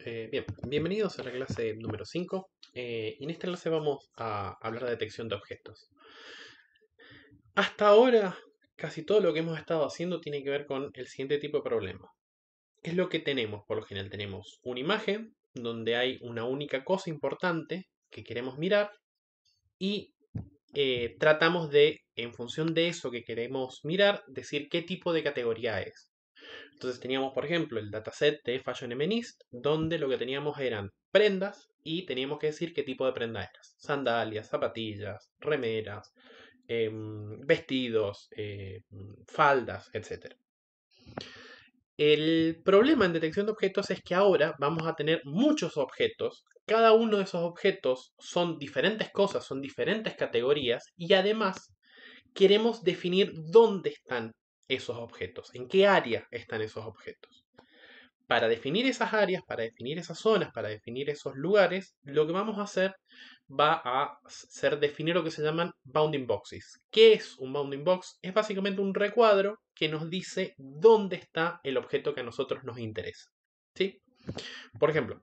Eh, bien, bienvenidos a la clase número 5. Eh, en esta clase vamos a hablar de detección de objetos. Hasta ahora, casi todo lo que hemos estado haciendo tiene que ver con el siguiente tipo de problema. ¿Qué es lo que tenemos? Por lo general tenemos una imagen donde hay una única cosa importante que queremos mirar y eh, tratamos de, en función de eso que queremos mirar, decir qué tipo de categoría es. Entonces teníamos, por ejemplo, el dataset de Fashion MNIST donde lo que teníamos eran prendas y teníamos que decir qué tipo de prenda eran: Sandalias, zapatillas, remeras, em, vestidos, eh, faldas, etc. El problema en detección de objetos es que ahora vamos a tener muchos objetos. Cada uno de esos objetos son diferentes cosas, son diferentes categorías y además queremos definir dónde están esos objetos, en qué área están esos objetos. Para definir esas áreas, para definir esas zonas, para definir esos lugares, lo que vamos a hacer va a ser definir lo que se llaman bounding boxes. ¿Qué es un bounding box? Es básicamente un recuadro que nos dice dónde está el objeto que a nosotros nos interesa. ¿Sí? Por ejemplo,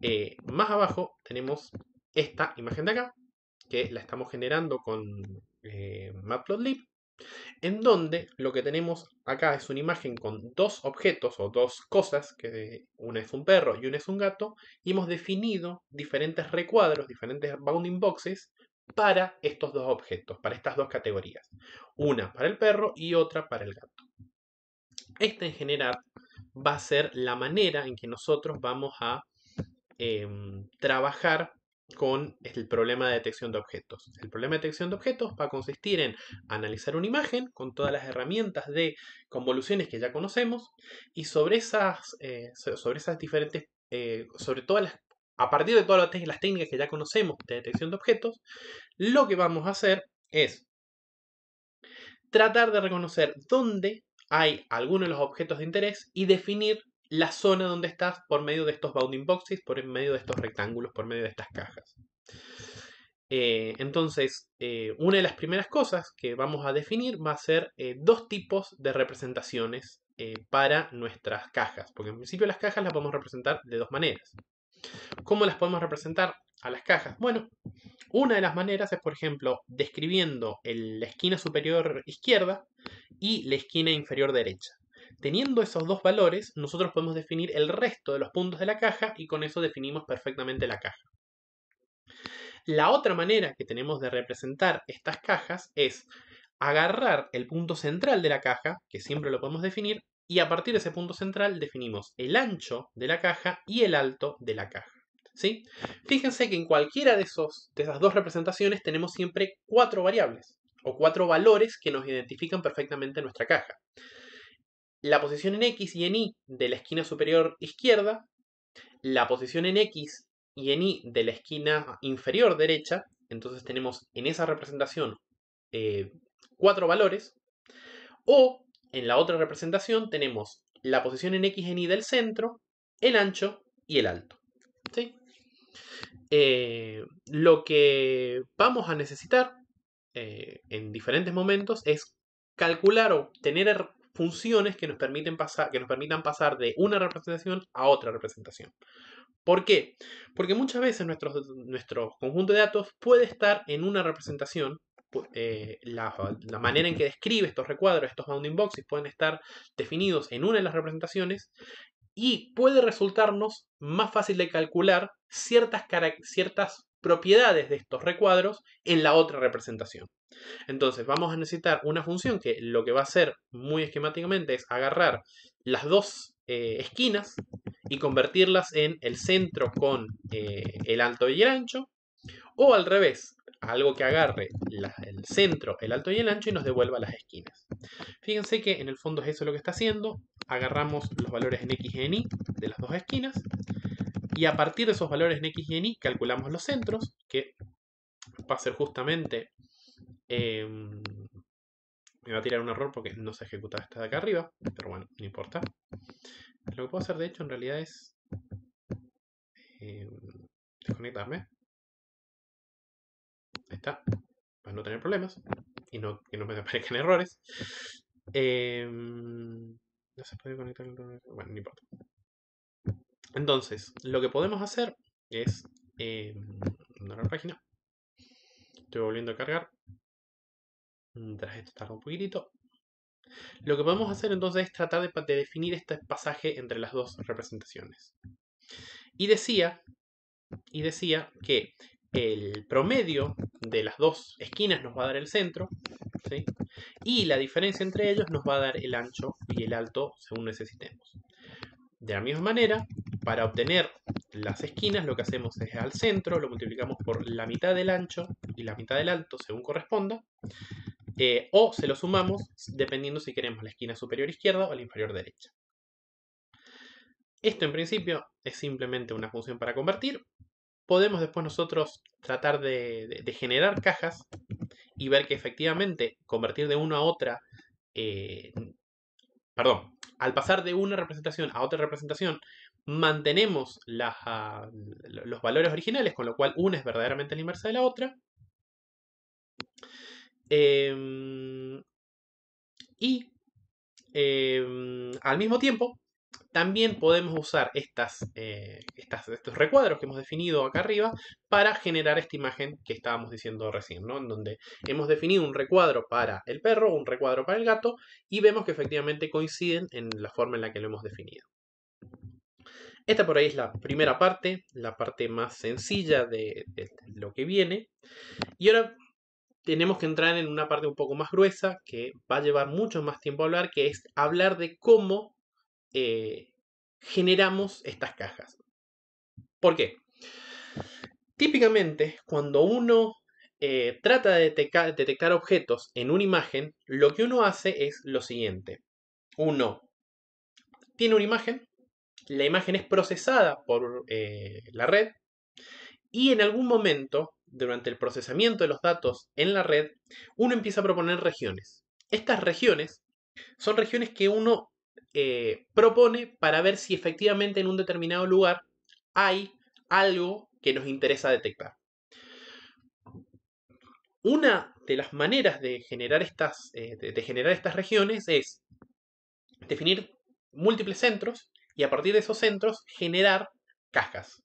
eh, más abajo tenemos esta imagen de acá, que la estamos generando con eh, Matplotlib en donde lo que tenemos acá es una imagen con dos objetos o dos cosas, que una es un perro y una es un gato, y hemos definido diferentes recuadros, diferentes bounding boxes para estos dos objetos, para estas dos categorías. Una para el perro y otra para el gato. Esta en general va a ser la manera en que nosotros vamos a em, trabajar con el problema de detección de objetos. El problema de detección de objetos va a consistir en analizar una imagen con todas las herramientas de convoluciones que ya conocemos y sobre esas, eh, sobre esas diferentes, eh, sobre todas las, a partir de todas las técnicas que ya conocemos de detección de objetos, lo que vamos a hacer es tratar de reconocer dónde hay alguno de los objetos de interés y definir la zona donde estás por medio de estos bounding boxes, por medio de estos rectángulos, por medio de estas cajas. Eh, entonces, eh, una de las primeras cosas que vamos a definir va a ser eh, dos tipos de representaciones para nuestras cajas, porque en principio las cajas las podemos representar de dos maneras. ¿Cómo las podemos representar a las cajas? Bueno, una de las maneras es, por ejemplo, describiendo la esquina superior izquierda y la esquina inferior derecha. Teniendo esos dos valores, nosotros podemos definir el resto de los puntos de la caja y con eso definimos perfectamente la caja. La otra manera que tenemos de representar estas cajas es agarrar el punto central de la caja, que siempre lo podemos definir, y a partir de ese punto central definimos el ancho de la caja y el alto de la caja. ¿sí? Fíjense que en cualquiera de esas dos representaciones tenemos siempre cuatro variables o cuatro valores que nos identifican perfectamente nuestra caja la posición en X y en Y de la esquina superior izquierda, la posición en X y en Y de la esquina inferior derecha, entonces tenemos en esa representación eh, cuatro valores, o en la otra representación tenemos la posición en X y en Y del centro, el ancho y el alto. Eh, lo que vamos a necesitar eh, en diferentes momentos es calcular o tener funciones que nos, permiten pasar, que nos permitan pasar de una representación a otra representación. ¿Por qué? Porque muchas veces nuestro, nuestro conjunto de datos puede estar en una representación, eh, la, manera en que describe estos recuadros, estos bounding boxes, pueden estar definidos en una de las representaciones y puede resultarnos más fácil de calcular ciertas, ciertas propiedades de estos recuadros en la otra representación. Entonces vamos a necesitar una función que lo que va a hacer muy esquemáticamente es agarrar las dos eh, esquinas y convertirlas en el centro con eh, el alto y el ancho, o al revés, algo que agarre el centro, el alto y el ancho y nos devuelva las esquinas. Fíjense que en el fondo es eso lo que está haciendo, agarramos los valores en x y en y de las dos esquinas y a partir de esos valores en X y en Y calculamos los centros, que va a ser justamente... Em, me va a tirar un error porque no se ejecuta esta de acá arriba, pero bueno, no importa. Lo que puedo hacer de hecho en realidad es em, desconectarme. Ahí está, para no tener problemas y no, que no me aparezcan errores. Em, no se puede conectar. Bueno, no importa. Entonces, lo que podemos hacer es eh, la página. Estoy volviendo a cargar. Tras esto tarda un poquitito. Lo que podemos hacer entonces es tratar de, definir este pasaje entre las dos representaciones. Y decía, y decía que el promedio de las dos esquinas nos va a dar el centro, y la diferencia entre ellos nos va a dar el ancho y el alto según necesitemos. De la misma manera, para obtener las esquinas lo que hacemos es al centro, lo multiplicamos por la mitad del ancho y la mitad del alto según corresponda, eh, o se lo sumamos dependiendo si queremos la esquina superior izquierda o la inferior derecha. Esto en principio es simplemente una función para convertir. Podemos después nosotros tratar de, generar cajas y ver que efectivamente convertir de una a otra, eh, perdón, al pasar de una representación a otra representación, mantenemos ah, los valores originales, con lo cual una es verdaderamente la inversa de la otra. Em, y em, al mismo tiempo, también podemos usar eh, estos recuadros que hemos definido acá arriba para generar esta imagen que estábamos diciendo recién, En donde hemos definido un recuadro para el perro, un recuadro para el gato, y vemos que efectivamente coinciden en la forma en la que lo hemos definido. Esta por ahí es la primera parte, la parte más sencilla de, lo que viene. Y ahora tenemos que entrar en una parte un poco más gruesa que va a llevar mucho más tiempo a hablar, que es hablar de cómo eh, generamos estas cajas. ¿Por qué? Típicamente, cuando uno eh, trata de detectar objetos en una imagen, lo que uno hace es lo siguiente. Uno tiene una imagen, la imagen es procesada por eh, la red y en algún momento, durante el procesamiento de los datos en la red, uno empieza a proponer regiones. Estas regiones son regiones que uno eh, propone para ver si efectivamente en un determinado lugar hay algo que nos interesa detectar. Una de las maneras de generar estas, eh, de generar estas regiones es definir múltiples centros y a partir de esos centros generar cajas.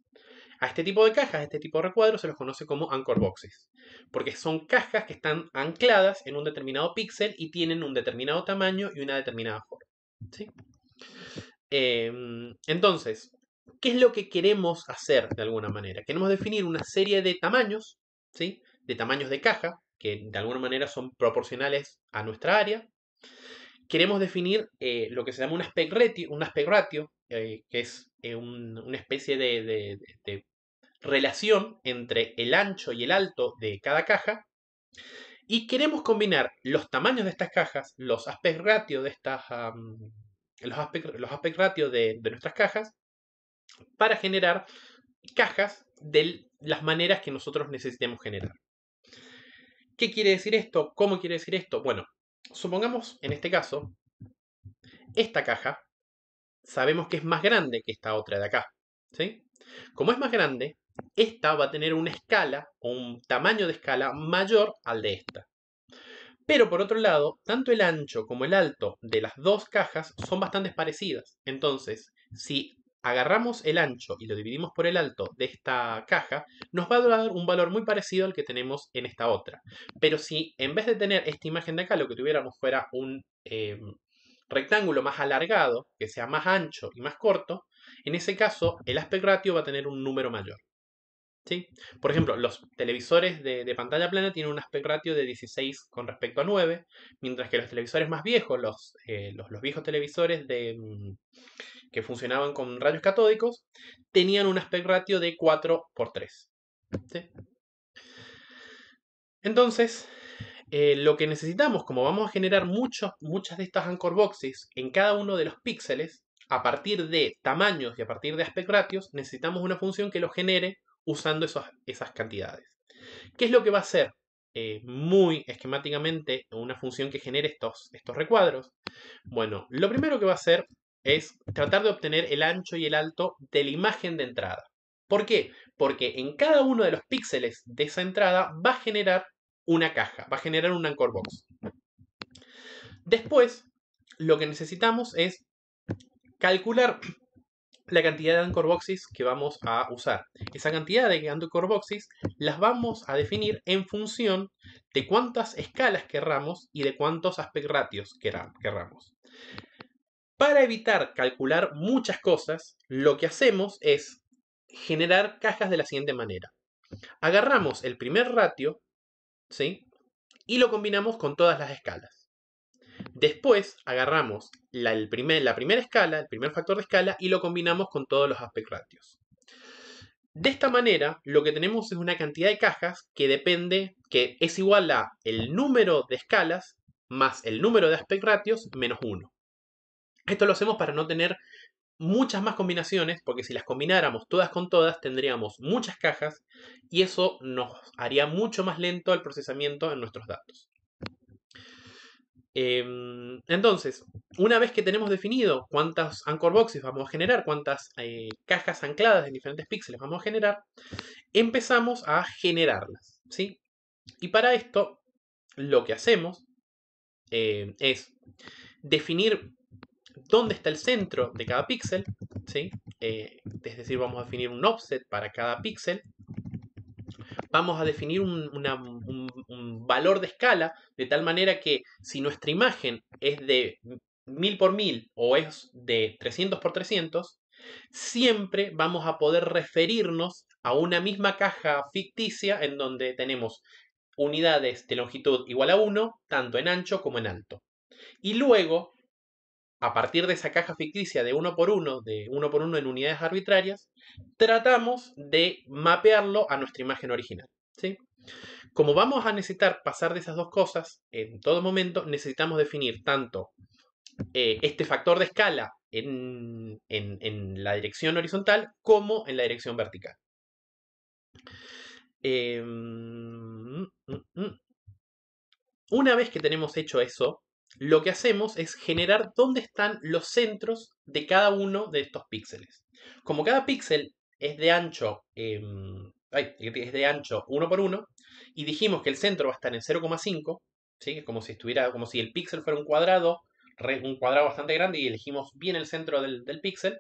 A este tipo de cajas, a este tipo de recuadros, se los conoce como anchor boxes, porque son cajas que están ancladas en un determinado píxel y tienen un determinado tamaño y una determinada forma. Em, entonces, ¿qué es lo que queremos hacer de alguna manera? Queremos definir una serie de tamaños, ¿sí? de tamaños de caja, que de alguna manera son proporcionales a nuestra área. Queremos definir eh, lo que se llama un aspect un aspect ratio eh, que es eh, una especie de, relación entre el ancho y el alto de cada caja. Y queremos combinar los tamaños de estas cajas, los aspect ratio de estas. los de nuestras cajas para generar cajas de las maneras que nosotros necesitemos generar. ¿Qué quiere decir esto? ¿Cómo quiere decir esto? Bueno, supongamos en este caso, esta caja sabemos que es más grande que esta otra de acá. ¿sí? Como es más grande, esta va a tener una escala o un tamaño de escala mayor al de esta. Pero por otro lado, tanto el ancho como el alto de las dos cajas son bastante parecidas. Entonces, si agarramos el ancho y lo dividimos por el alto de esta caja, nos va a dar un valor muy parecido al que tenemos en esta otra. Pero si en vez de tener esta imagen de acá, lo que tuviéramos fuera un, eh, rectángulo más alargado, que sea más ancho y más corto, en ese caso el aspect ratio va a tener un número mayor. ¿Sí? Por ejemplo, los televisores de, pantalla plana tienen un aspect ratio de 16 con respecto a 9, mientras que los televisores más viejos, los, eh, los, viejos televisores de, mm, que funcionaban con rayos catódicos, tenían un aspect ratio de 4 por 3. Entonces, eh, lo que necesitamos, como vamos a generar muchas de estas anchor boxes en cada uno de los píxeles, a partir de tamaños y a partir de aspect ratios, necesitamos una función que lo genere usando esas cantidades. ¿Qué es lo que va a hacer? Eh, muy esquemáticamente una función que genere estos, estos recuadros. Bueno, lo primero que va a hacer es tratar de obtener el ancho y el alto de la imagen de entrada. ¿Por qué? Porque en cada uno de los píxeles de esa entrada va a generar una caja, va a generar un anchor box. Después, lo que necesitamos es calcular la cantidad de anchor boxes que vamos a usar. Esa cantidad de anchor boxes las vamos a definir en función de cuántas escalas querramos y de cuántos aspect ratios querramos. Para evitar calcular muchas cosas, lo que hacemos es generar cajas de la siguiente manera. Agarramos el primer ratio, ¿sí? Y lo combinamos con todas las escalas. Después agarramos la, el primer, la primera escala, el primer factor de escala, y lo combinamos con todos los aspect ratios. De esta manera, lo que tenemos es una cantidad de cajas que depende, que es igual a el número de escalas más el número de aspect ratios menos 1. Esto lo hacemos para no tener muchas más combinaciones, porque si las combináramos todas con todas, tendríamos muchas cajas y eso nos haría mucho más lento el procesamiento en nuestros datos. Em, entonces, una vez que tenemos definido cuántas anchor boxes vamos a generar, cuántas eh, cajas ancladas en diferentes píxeles vamos a generar, empezamos a generarlas. ¿sí? Y para esto, lo que hacemos eh, es definir dónde está el centro de cada píxel, ¿sí? Eh, es decir, vamos a definir un offset para cada píxel, vamos a definir un, valor de escala, de tal manera que si nuestra imagen es de 1000 por 1000 o es de 300 por 300, siempre vamos a poder referirnos a una misma caja ficticia en donde tenemos unidades de longitud igual a 1, tanto en ancho como en alto. Y luego a partir de esa caja ficticia de uno por uno, de uno por uno en unidades arbitrarias, tratamos de mapearlo a nuestra imagen original. ¿sí? Como vamos a necesitar pasar de esas dos cosas en todo momento, necesitamos definir tanto eh, este factor de escala en, la dirección horizontal como en la dirección vertical. Em, mm, mm, mm. una vez que tenemos hecho eso, lo que hacemos es generar dónde están los centros de cada uno de estos píxeles. Como cada píxel es de ancho, em, es de ancho 1 por 1 y dijimos que el centro va a estar en 0,5, ¿sí? como si estuviera como si el píxel fuera un cuadrado, un cuadrado bastante grande y elegimos bien el centro del, píxel.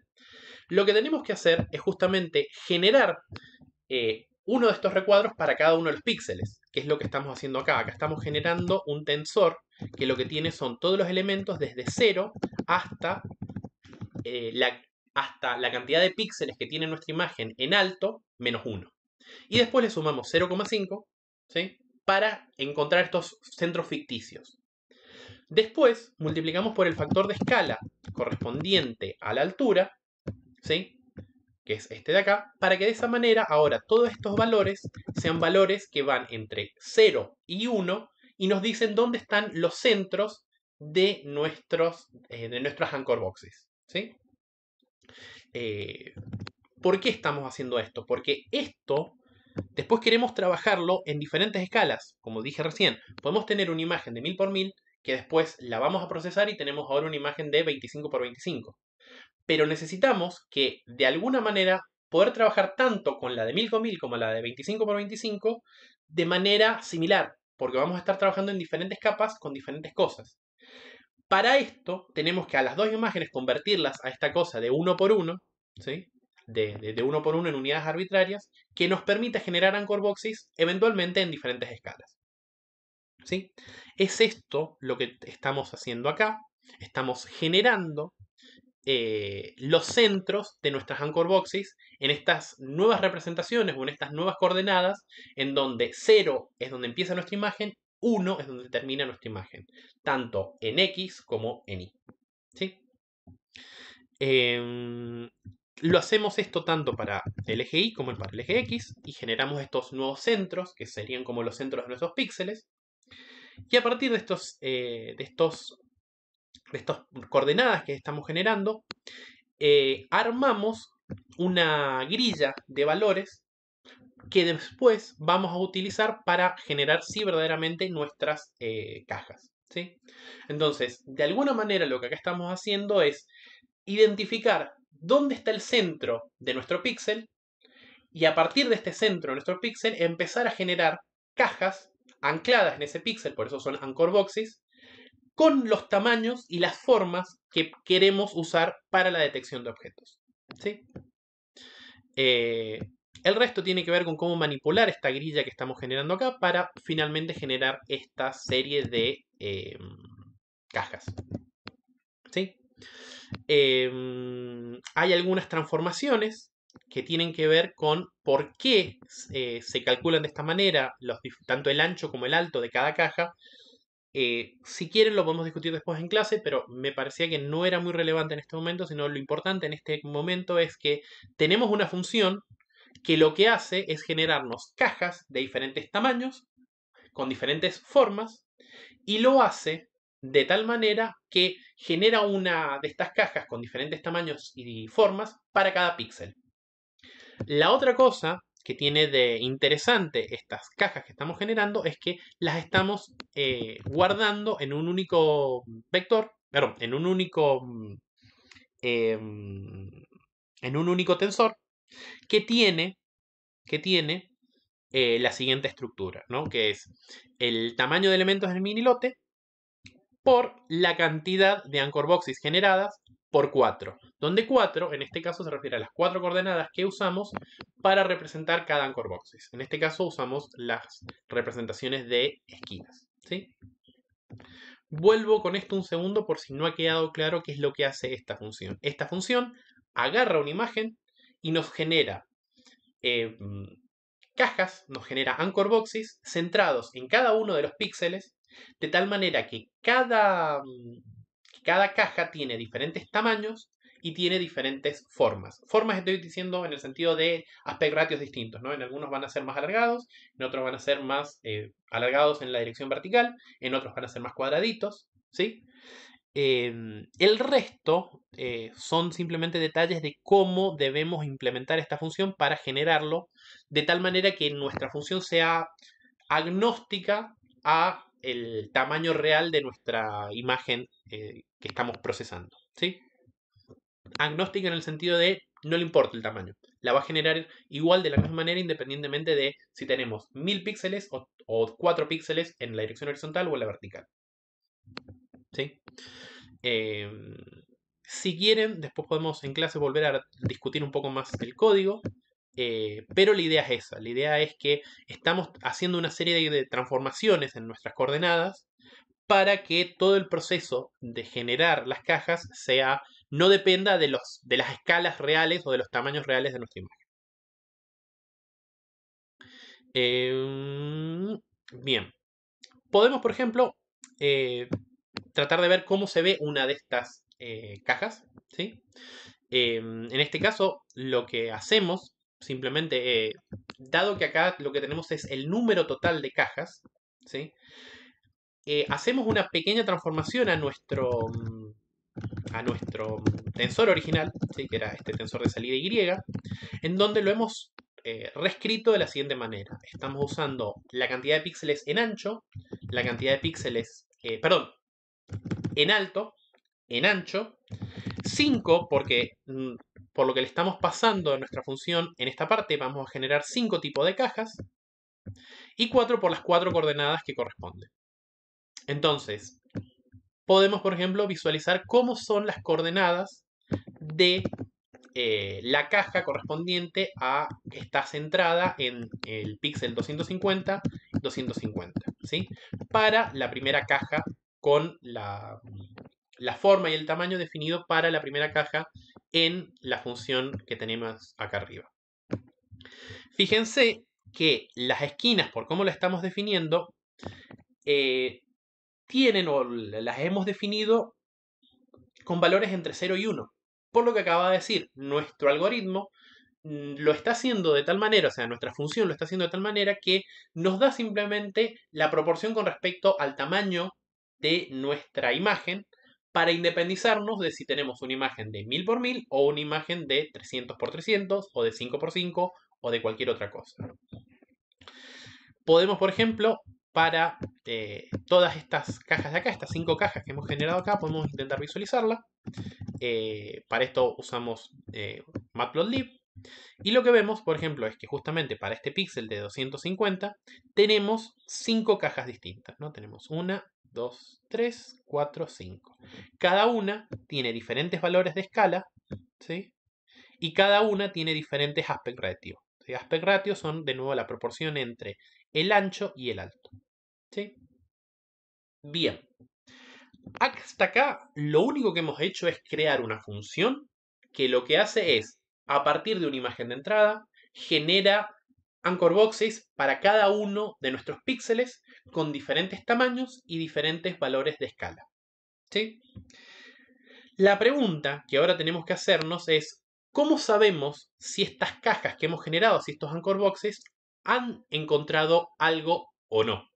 Lo que tenemos que hacer es justamente generar eh, uno de estos recuadros para cada uno de los píxeles, que es lo que estamos haciendo acá. Acá estamos generando un tensor que lo que tiene son todos los elementos desde 0 hasta, eh, la, hasta la cantidad de píxeles que tiene nuestra imagen en alto menos 1. Y después le sumamos 0,5 ¿sí? para encontrar estos centros ficticios. Después multiplicamos por el factor de escala correspondiente a la altura, ¿sí? que es este de acá, para que de esa manera ahora todos estos valores sean valores que van entre 0 y 1 y nos dicen dónde están los centros de, nuestros, eh, de nuestras anchor boxes. ¿sí? Eh, ¿Por qué estamos haciendo esto? Porque esto después queremos trabajarlo en diferentes escalas. Como dije recién, podemos tener una imagen de 1000 por 1000 que después la vamos a procesar y tenemos ahora una imagen de 25 por 25. Pero necesitamos que de alguna manera poder trabajar tanto con la de 1000 por 1000 como la de 25 por 25 de manera similar, porque vamos a estar trabajando en diferentes capas con diferentes cosas. Para esto tenemos que a las dos imágenes convertirlas a esta cosa de uno por uno, ¿sí? de, uno por uno en unidades arbitrarias, que nos permita generar anchor boxes eventualmente en diferentes escalas. ¿sí? Es esto lo que estamos haciendo acá. Estamos generando eh, los centros de nuestras anchor boxes en estas nuevas representaciones o en estas nuevas coordenadas, en donde 0 es donde empieza nuestra imagen, 1 es donde termina nuestra imagen, tanto en X como en Y. Em, lo hacemos esto tanto para el eje Y como para el eje X y generamos estos nuevos centros, que serían como los centros de nuestros píxeles. Y a partir de estos, eh, de estos de estas coordenadas que estamos generando, eh, armamos una grilla de valores que después vamos a utilizar para generar si verdaderamente nuestras eh, cajas. Entonces, de alguna manera lo que acá estamos haciendo es identificar dónde está el centro de nuestro píxel y a partir de este centro de nuestro píxel empezar a generar cajas ancladas en ese píxel, por eso son anchor boxes, con los tamaños y las formas que queremos usar para la detección de objetos. ¿sí? Eh, el resto tiene que ver con cómo manipular esta grilla que estamos generando acá para finalmente generar esta serie de em, cajas. ¿Sí? Em, hay algunas transformaciones que tienen que ver con por qué eh, se calculan de esta manera los, tanto el ancho como el alto de cada caja eh, si quieren lo podemos discutir después en clase, pero me parecía que no era muy relevante en este momento, sino lo importante en este momento es que tenemos una función que lo que hace es generarnos cajas de diferentes tamaños, con diferentes formas, y lo hace de tal manera que genera una de estas cajas con diferentes tamaños y formas para cada píxel. La otra cosa que tiene de interesante estas cajas que estamos generando es que las estamos eh, guardando en un único vector, perdón, en un único mm, em, en un único tensor que tiene que tiene eh, la siguiente estructura, ¿no? Que es el tamaño de elementos del mini lote por la cantidad de anchor boxes generadas por 4, donde 4 en este caso se refiere a las cuatro coordenadas que usamos para representar cada anchor boxes. En este caso usamos las representaciones de esquinas. Vuelvo con esto un segundo por si no ha quedado claro qué es lo que hace esta función. Esta función agarra una imagen y nos genera eh, cajas, nos genera anchor boxes centrados en cada uno de los píxeles, de tal manera que cada cada caja tiene diferentes tamaños y tiene diferentes formas. Formas estoy diciendo en el sentido de aspect ratios distintos, ¿no? En algunos van a ser más alargados, en otros van a ser más eh, alargados en la dirección vertical, en otros van a ser más cuadraditos, ¿sí? Em, el resto eh, son simplemente detalles de cómo debemos implementar esta función para generarlo de tal manera que nuestra función sea agnóstica a el tamaño real de nuestra imagen eh, que estamos procesando. ¿sí? Agnóstica en el sentido de no le importa el tamaño. La va a generar igual de la misma manera independientemente de si tenemos 1000 píxeles o, cuatro 4 píxeles en la dirección horizontal o en la vertical. Em, si quieren, después podemos en clase volver a discutir un poco más el código, eh, pero la idea es esa, la idea es que estamos haciendo una serie de, transformaciones en nuestras coordenadas para que todo el proceso de generar las cajas sea no dependa de, de las escalas reales o de los tamaños reales de nuestra imagen. Em, bien, podemos, por ejemplo, eh, tratar de ver cómo se ve una de estas eh, cajas. Em, en este caso, lo que hacemos Simplemente, eh, dado que acá lo que tenemos es el número total de cajas, ¿sí? Eh, hacemos una pequeña transformación a nuestro, mm, a nuestro tensor original, que era este tensor de salida Y, en donde lo hemos eh, reescrito de la siguiente manera. Estamos usando la cantidad de píxeles en ancho, la cantidad de píxeles, perdón, en alto, en ancho, 5 porque mm, por lo que le estamos pasando a nuestra función en esta parte, vamos a generar cinco tipos de cajas y cuatro por las cuatro coordenadas que corresponden. Entonces, podemos, por ejemplo, visualizar cómo son las coordenadas de eh, la caja correspondiente a está centrada en el píxel 250, 250, ¿sí? Para la primera caja con la, la forma y el tamaño definido para la primera caja en la función que tenemos acá arriba. Fíjense que las esquinas, por cómo las estamos definiendo, eh, tienen o las hemos definido con valores entre 0 y 1. Por lo que acaba de decir, nuestro algoritmo mm, lo está haciendo de tal manera, o sea, nuestra función lo está haciendo de tal manera que nos da simplemente la proporción con respecto al tamaño de nuestra imagen para independizarnos de si tenemos una imagen de 1000 por 1000 o una imagen de 300 por 300 o de 5 por 5 o de cualquier otra cosa. Podemos, por ejemplo, para eh, todas estas cajas de acá, estas cinco cajas que hemos generado acá, podemos intentar visualizarla. Eh, para esto usamos eh, Matplotlib. Y lo que vemos, por ejemplo, es que justamente para este píxel de 250 tenemos cinco cajas distintas. ¿no? Tenemos una, 2, 3, 4, 5. Cada una tiene diferentes valores de escala, ¿sí? Y cada una tiene diferentes aspect ratio. Aspect ratio son, de nuevo, la proporción entre el ancho y el alto. ¿sí? Bien. Hasta acá, lo único que hemos hecho es crear una función que lo que hace es, a partir de una imagen de entrada, genera anchor boxes para cada uno de nuestros píxeles con diferentes tamaños y diferentes valores de escala. ¿Sí? La pregunta que ahora tenemos que hacernos es, ¿cómo sabemos si estas cajas que hemos generado, si estos anchor boxes, han encontrado algo o no?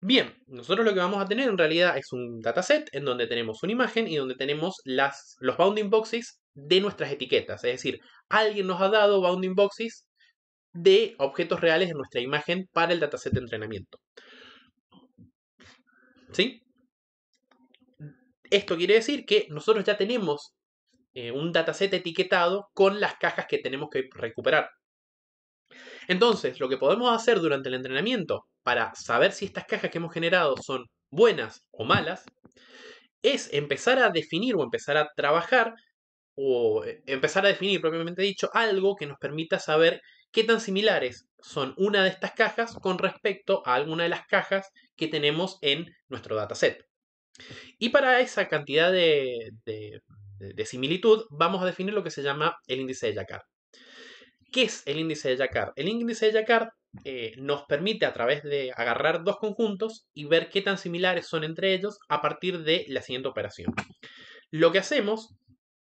Bien, nosotros lo que vamos a tener en realidad es un dataset en donde tenemos una imagen y donde tenemos las, los bounding boxes de nuestras etiquetas. Es decir, alguien nos ha dado bounding boxes de objetos reales en nuestra imagen para el dataset de entrenamiento. ¿Sí? Esto quiere decir que nosotros ya tenemos eh, un dataset etiquetado con las cajas que tenemos que recuperar. Entonces, lo que podemos hacer durante el entrenamiento para saber si estas cajas que hemos generado son buenas o malas, es empezar a definir o empezar a trabajar o eh, empezar a definir propiamente dicho algo que nos permita saber ¿Qué tan similares son una de estas cajas con respecto a alguna de las cajas que tenemos en nuestro dataset? Y para esa cantidad de, similitud vamos a definir lo que se llama el índice de Jacquard. ¿Qué es el índice de Jacquard? El índice de Jacquard eh, nos permite a través de agarrar dos conjuntos y ver qué tan similares son entre ellos a partir de la siguiente operación. Lo que hacemos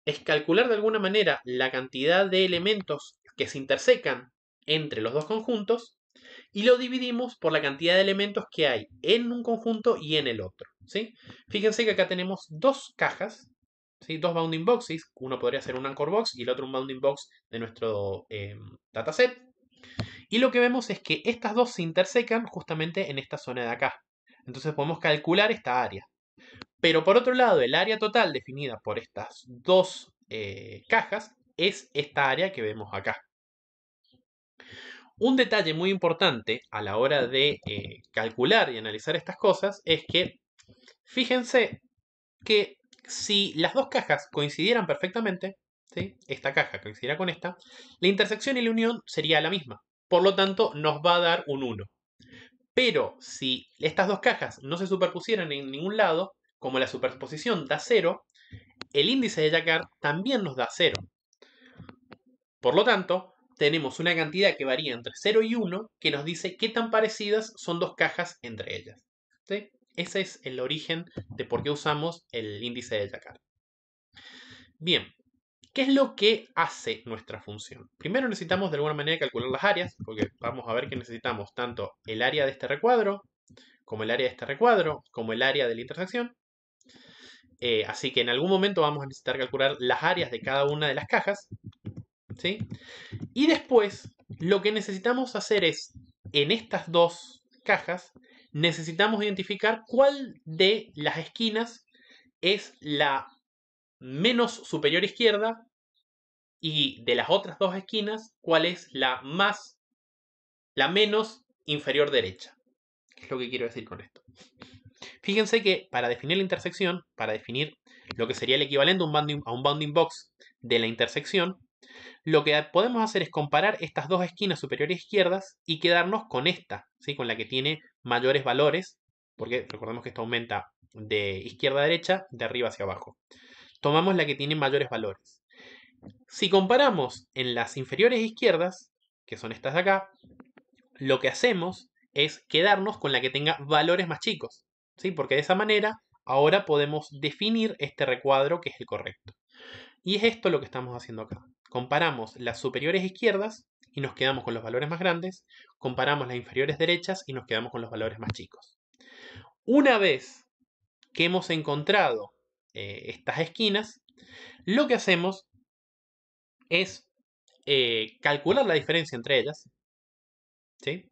es calcular de alguna manera la cantidad de elementos que se intersecan entre los dos conjuntos y lo dividimos por la cantidad de elementos que hay en un conjunto y en el otro. ¿sí? Fíjense que acá tenemos dos cajas, ¿sí? dos bounding boxes. Uno podría ser un anchor box y el otro un bounding box de nuestro em, dataset. Y lo que vemos es que estas dos se intersecan justamente en esta zona de acá. Entonces podemos calcular esta área. Pero por otro lado, el área total definida por estas dos eh, cajas es esta área que vemos acá. Un detalle muy importante a la hora de eh, calcular y analizar estas cosas es que fíjense que si las dos cajas coincidieran perfectamente, esta caja coincidiera con esta, la intersección y la unión sería la misma. Por lo tanto, nos va a dar un 1. Pero si estas dos cajas no se superpusieran en ningún lado, como la superposición da 0, el índice de Jacquard también nos da 0. Por lo tanto, tenemos una cantidad que varía entre 0 y 1 que nos dice qué tan parecidas son dos cajas entre ellas. Ese es el origen de por qué usamos el índice de Yacar. Bien, ¿qué es lo que hace nuestra función? Primero necesitamos de alguna manera calcular las áreas, porque vamos a ver que necesitamos tanto el área de este recuadro, como el área de este recuadro, como el área de la intersección. Eh, así que en algún momento vamos a necesitar calcular las áreas de cada una de las cajas. ¿sí? Y después, lo que necesitamos hacer es, en estas dos cajas, necesitamos identificar cuál de las esquinas es la menos superior izquierda y de las otras dos esquinas, cuál es la más, la menos inferior derecha. es lo que quiero decir con esto? Fíjense que para definir la intersección, para definir lo que sería el equivalente a un bounding box de la intersección, lo que podemos hacer es comparar estas dos esquinas superiores izquierdas y quedarnos con esta, ¿sí? con la que tiene mayores valores, porque recordemos que esto aumenta de izquierda a derecha, de arriba hacia abajo. Tomamos la que tiene mayores valores. Si comparamos en las inferiores e izquierdas, que son estas de acá, lo que hacemos es quedarnos con la que tenga valores más chicos, ¿sí? porque de esa manera ahora podemos definir este recuadro que es el correcto. Y es esto lo que estamos haciendo acá. Comparamos las superiores izquierdas y nos quedamos con los valores más grandes. Comparamos las inferiores derechas y nos quedamos con los valores más chicos. Una vez que hemos encontrado eh, estas esquinas, lo que hacemos es eh, calcular la diferencia entre ellas. ¿sí?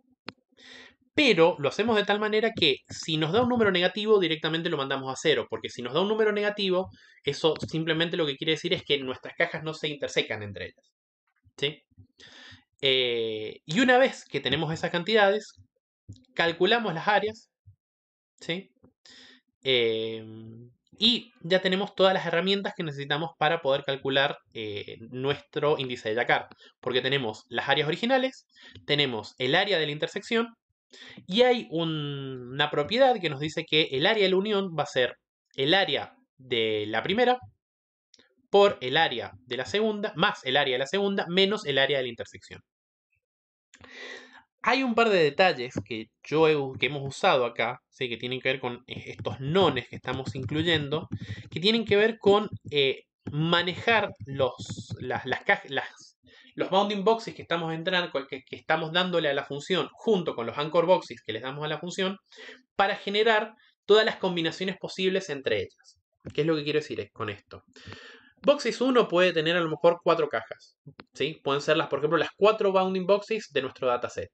pero lo hacemos de tal manera que si nos da un número negativo, directamente lo mandamos a cero, porque si nos da un número negativo, eso simplemente lo que quiere decir es que nuestras cajas no se intersecan entre ellas. Eh, y una vez que tenemos esas cantidades, calculamos las áreas, eh, y ya tenemos todas las herramientas que necesitamos para poder calcular eh, nuestro índice de Jacquard. Porque tenemos las áreas originales, tenemos el área de la intersección y hay una propiedad que nos dice que el área de la unión va a ser el área de la primera por el área de la segunda, más el área de la segunda, menos el área de la intersección. Hay un par de detalles que, yo que hemos usado acá, que tienen que ver con eh, estos nones que estamos incluyendo, que tienen que ver con eh, manejar los, las, las, las, los bounding boxes que estamos, entrando, que, estamos dándole a la función junto con los anchor boxes que les damos a la función para generar todas las combinaciones posibles entre ellas. ¿Qué es lo que quiero decir con esto? Boxes 1 puede tener a lo mejor cuatro cajas. ¿sí? Pueden ser, por ejemplo, las cuatro bounding boxes de nuestro dataset.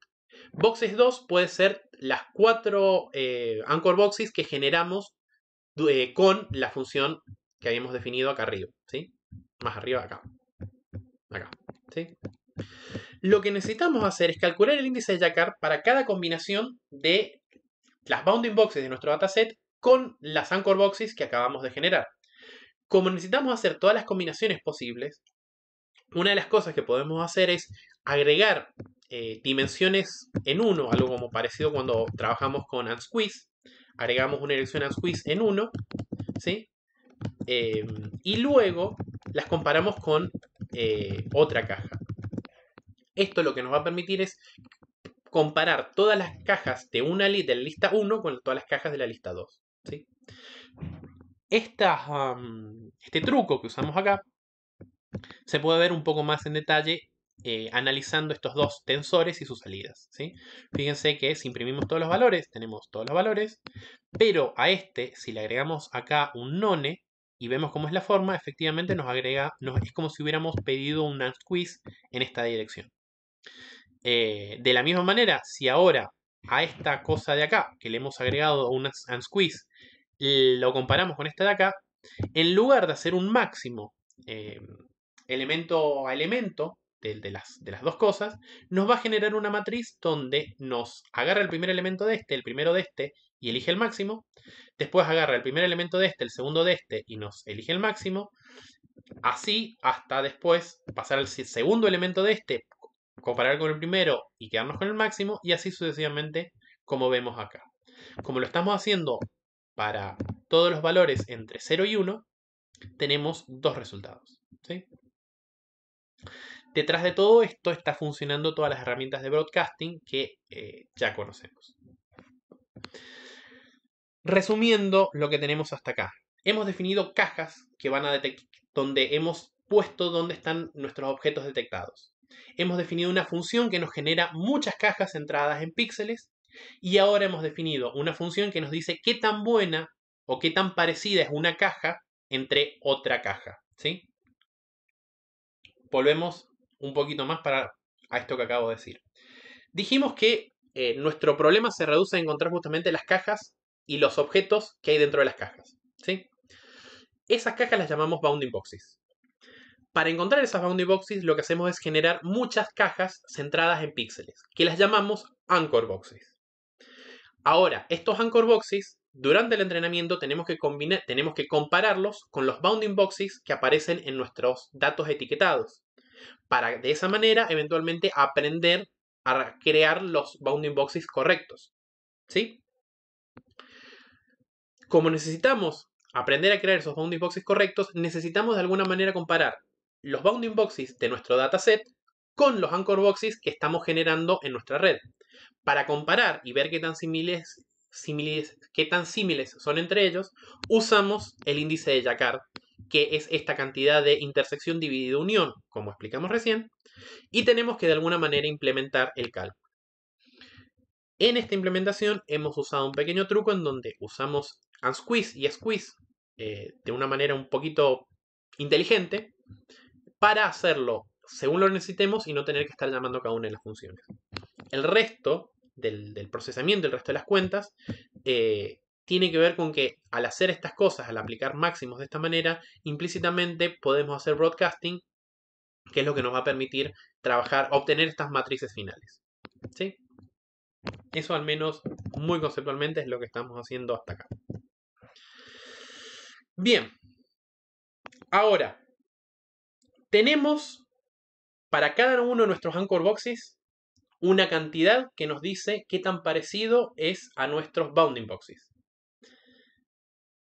Boxes 2 puede ser las cuatro eh, anchor boxes que generamos eh, con la función que habíamos definido acá arriba. ¿sí? Más arriba acá. Acá. Lo que necesitamos hacer es calcular el índice de Jacquard para cada combinación de las bounding boxes de nuestro dataset con las anchor boxes que acabamos de generar. Como necesitamos hacer todas las combinaciones posibles, una de las cosas que podemos hacer es agregar eh, dimensiones en uno, algo como parecido cuando trabajamos con unsqueeze. Agregamos una dirección unsqueeze en uno, ¿sí? Em, y luego las comparamos con eh, otra caja. Esto lo que nos va a permitir es comparar todas las cajas de una la lista 1 con todas las cajas de la lista 2. este truco que usamos acá se puede ver un poco más en detalle eh, analizando estos dos tensores y sus salidas. Fíjense que si imprimimos todos los valores, tenemos todos los valores, pero a este, si le agregamos acá un none, y vemos cómo es la forma, efectivamente nos agrega, es como si hubiéramos pedido un squeeze en esta dirección. Eh, de la misma manera, si ahora a esta cosa de acá, que le hemos agregado un squeeze lo comparamos con esta de acá, en lugar de hacer un máximo eh, elemento a elemento las, de las dos cosas, nos va a generar una matriz donde nos agarra el primer elemento de este, el primero de este, y elige el máximo. Después agarra el primer elemento de este, el segundo de este y nos elige el máximo. Así hasta después pasar al segundo elemento de este, comparar con el primero y quedarnos con el máximo y así sucesivamente como vemos acá. Como lo estamos haciendo para todos los valores entre 0 y 1, tenemos dos resultados. Detrás de todo esto está funcionando todas las herramientas de broadcasting que eh, ya conocemos. Resumiendo lo que tenemos hasta acá. Hemos definido cajas que van a detectar donde hemos puesto dónde están nuestros objetos detectados. Hemos definido una función que nos genera muchas cajas centradas en píxeles y ahora hemos definido una función que nos dice qué tan buena o qué tan parecida es una caja entre otra caja. ¿sí? Volvemos un poquito más para, a esto que acabo de decir. Dijimos que eh, nuestro problema se reduce a encontrar justamente las cajas y los objetos que hay dentro de las cajas. ¿sí? Esas cajas las llamamos bounding boxes. Para encontrar esas bounding boxes, lo que hacemos es generar muchas cajas centradas en píxeles, que las llamamos anchor boxes. Ahora, estos anchor boxes, durante el entrenamiento tenemos que, combinar, tenemos que compararlos con los bounding boxes que aparecen en nuestros datos etiquetados, para de esa manera eventualmente aprender a crear los bounding boxes correctos. ¿Sí? Como necesitamos aprender a crear esos bounding boxes correctos, necesitamos de alguna manera comparar los bounding boxes de nuestro dataset con los anchor boxes que estamos generando en nuestra red. Para comparar y ver qué tan similes, son entre ellos, usamos el índice de Jacquard, que es esta cantidad de intersección dividido unión, como explicamos recién, y tenemos que de alguna manera implementar el cálculo. En esta implementación hemos usado un pequeño truco en donde usamos unsquiz y squeeze eh, de una manera un poquito inteligente para hacerlo según lo necesitemos y no tener que estar llamando cada una de las funciones. El resto del, procesamiento, el resto de las cuentas, eh, tiene que ver con que al hacer estas cosas, al aplicar máximos de esta manera, implícitamente podemos hacer broadcasting, que es lo que nos va a permitir trabajar, obtener estas matrices finales. ¿Sí? Eso al menos muy conceptualmente es lo que estamos haciendo hasta acá. Bien, ahora, tenemos para cada uno de nuestros anchor boxes una cantidad que nos dice qué tan parecido es a nuestros bounding boxes.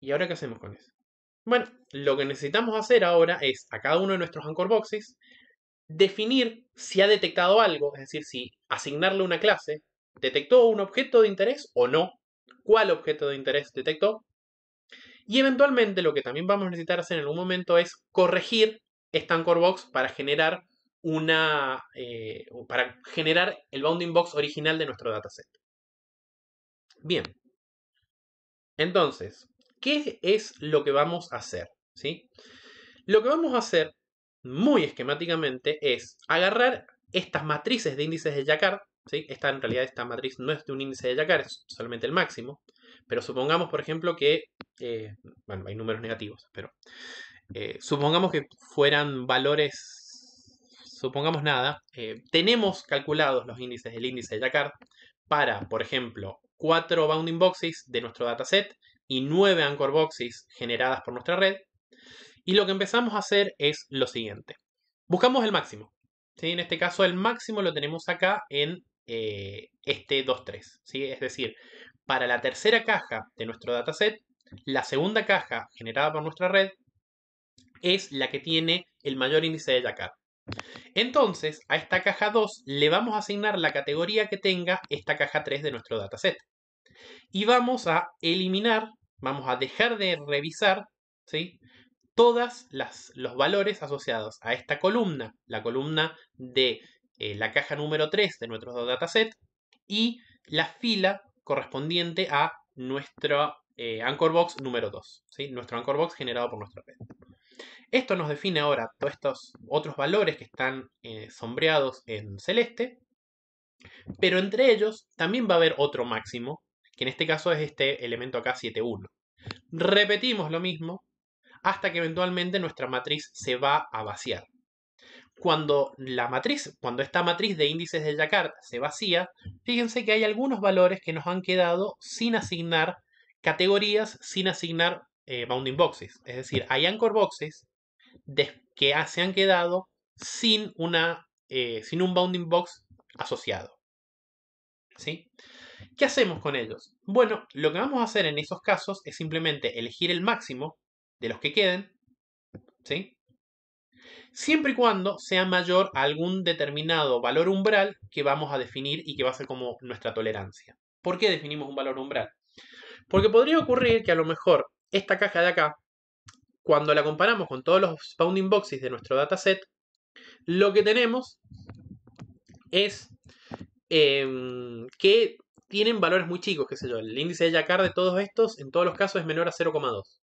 ¿Y ahora qué hacemos con eso? Bueno, lo que necesitamos hacer ahora es a cada uno de nuestros anchor boxes definir si ha detectado algo, es decir, si asignarle una clase ¿Detectó un objeto de interés o no? ¿Cuál objeto de interés detectó? Y eventualmente lo que también vamos a necesitar hacer en algún momento es corregir esta anchor box para generar una. Eh, para generar el bounding box original de nuestro dataset. Bien. Entonces, ¿qué es lo que vamos a hacer? ¿Sí? Lo que vamos a hacer muy esquemáticamente es agarrar estas matrices de índices de Jacquard esta en realidad, esta matriz no es de un índice de Jacquard, es solamente el máximo. Pero supongamos, por ejemplo, que, eh, bueno, hay números negativos, pero eh, supongamos que fueran valores, supongamos nada, eh, tenemos calculados los índices del índice de Jacquard para, por ejemplo, cuatro bounding boxes de nuestro dataset y nueve anchor boxes generadas por nuestra red. Y lo que empezamos a hacer es lo siguiente. Buscamos el máximo. ¿sí? En este caso el máximo lo tenemos acá en eh, este 2.3. ¿sí? Es decir, para la tercera caja de nuestro dataset, la segunda caja generada por nuestra red es la que tiene el mayor índice de Jacquard. Entonces, a esta caja 2 le vamos a asignar la categoría que tenga esta caja 3 de nuestro dataset. Y vamos a eliminar, vamos a dejar de revisar ¿sí? todos los valores asociados a esta columna, la columna de eh, la caja número 3 de nuestro dataset y la fila correspondiente a nuestro eh, anchor box número 2, nuestro anchor box generado por nuestra red. Esto nos define ahora todos estos otros valores que están eh, sombreados en celeste, pero entre ellos también va a haber otro máximo, que en este caso es este elemento acá 7.1. Repetimos lo mismo hasta que eventualmente nuestra matriz se va a vaciar. Cuando la matriz, cuando esta matriz de índices de jacquard se vacía, fíjense que hay algunos valores que nos han quedado sin asignar categorías, sin asignar eh, bounding boxes. Es decir, hay anchor boxes que se han quedado sin, una, eh, sin un bounding box asociado. ¿Sí? ¿Qué hacemos con ellos? Bueno, lo que vamos a hacer en esos casos es simplemente elegir el máximo de los que queden, ¿sí? siempre y cuando sea mayor a algún determinado valor umbral que vamos a definir y que va a ser como nuestra tolerancia. ¿Por qué definimos un valor umbral? Porque podría ocurrir que a lo mejor esta caja de acá, cuando la comparamos con todos los bounding boxes de nuestro dataset, lo que tenemos es em, que tienen valores muy chicos, qué sé yo. El índice de Jacquard de todos estos, en todos los casos, es menor a 0,2.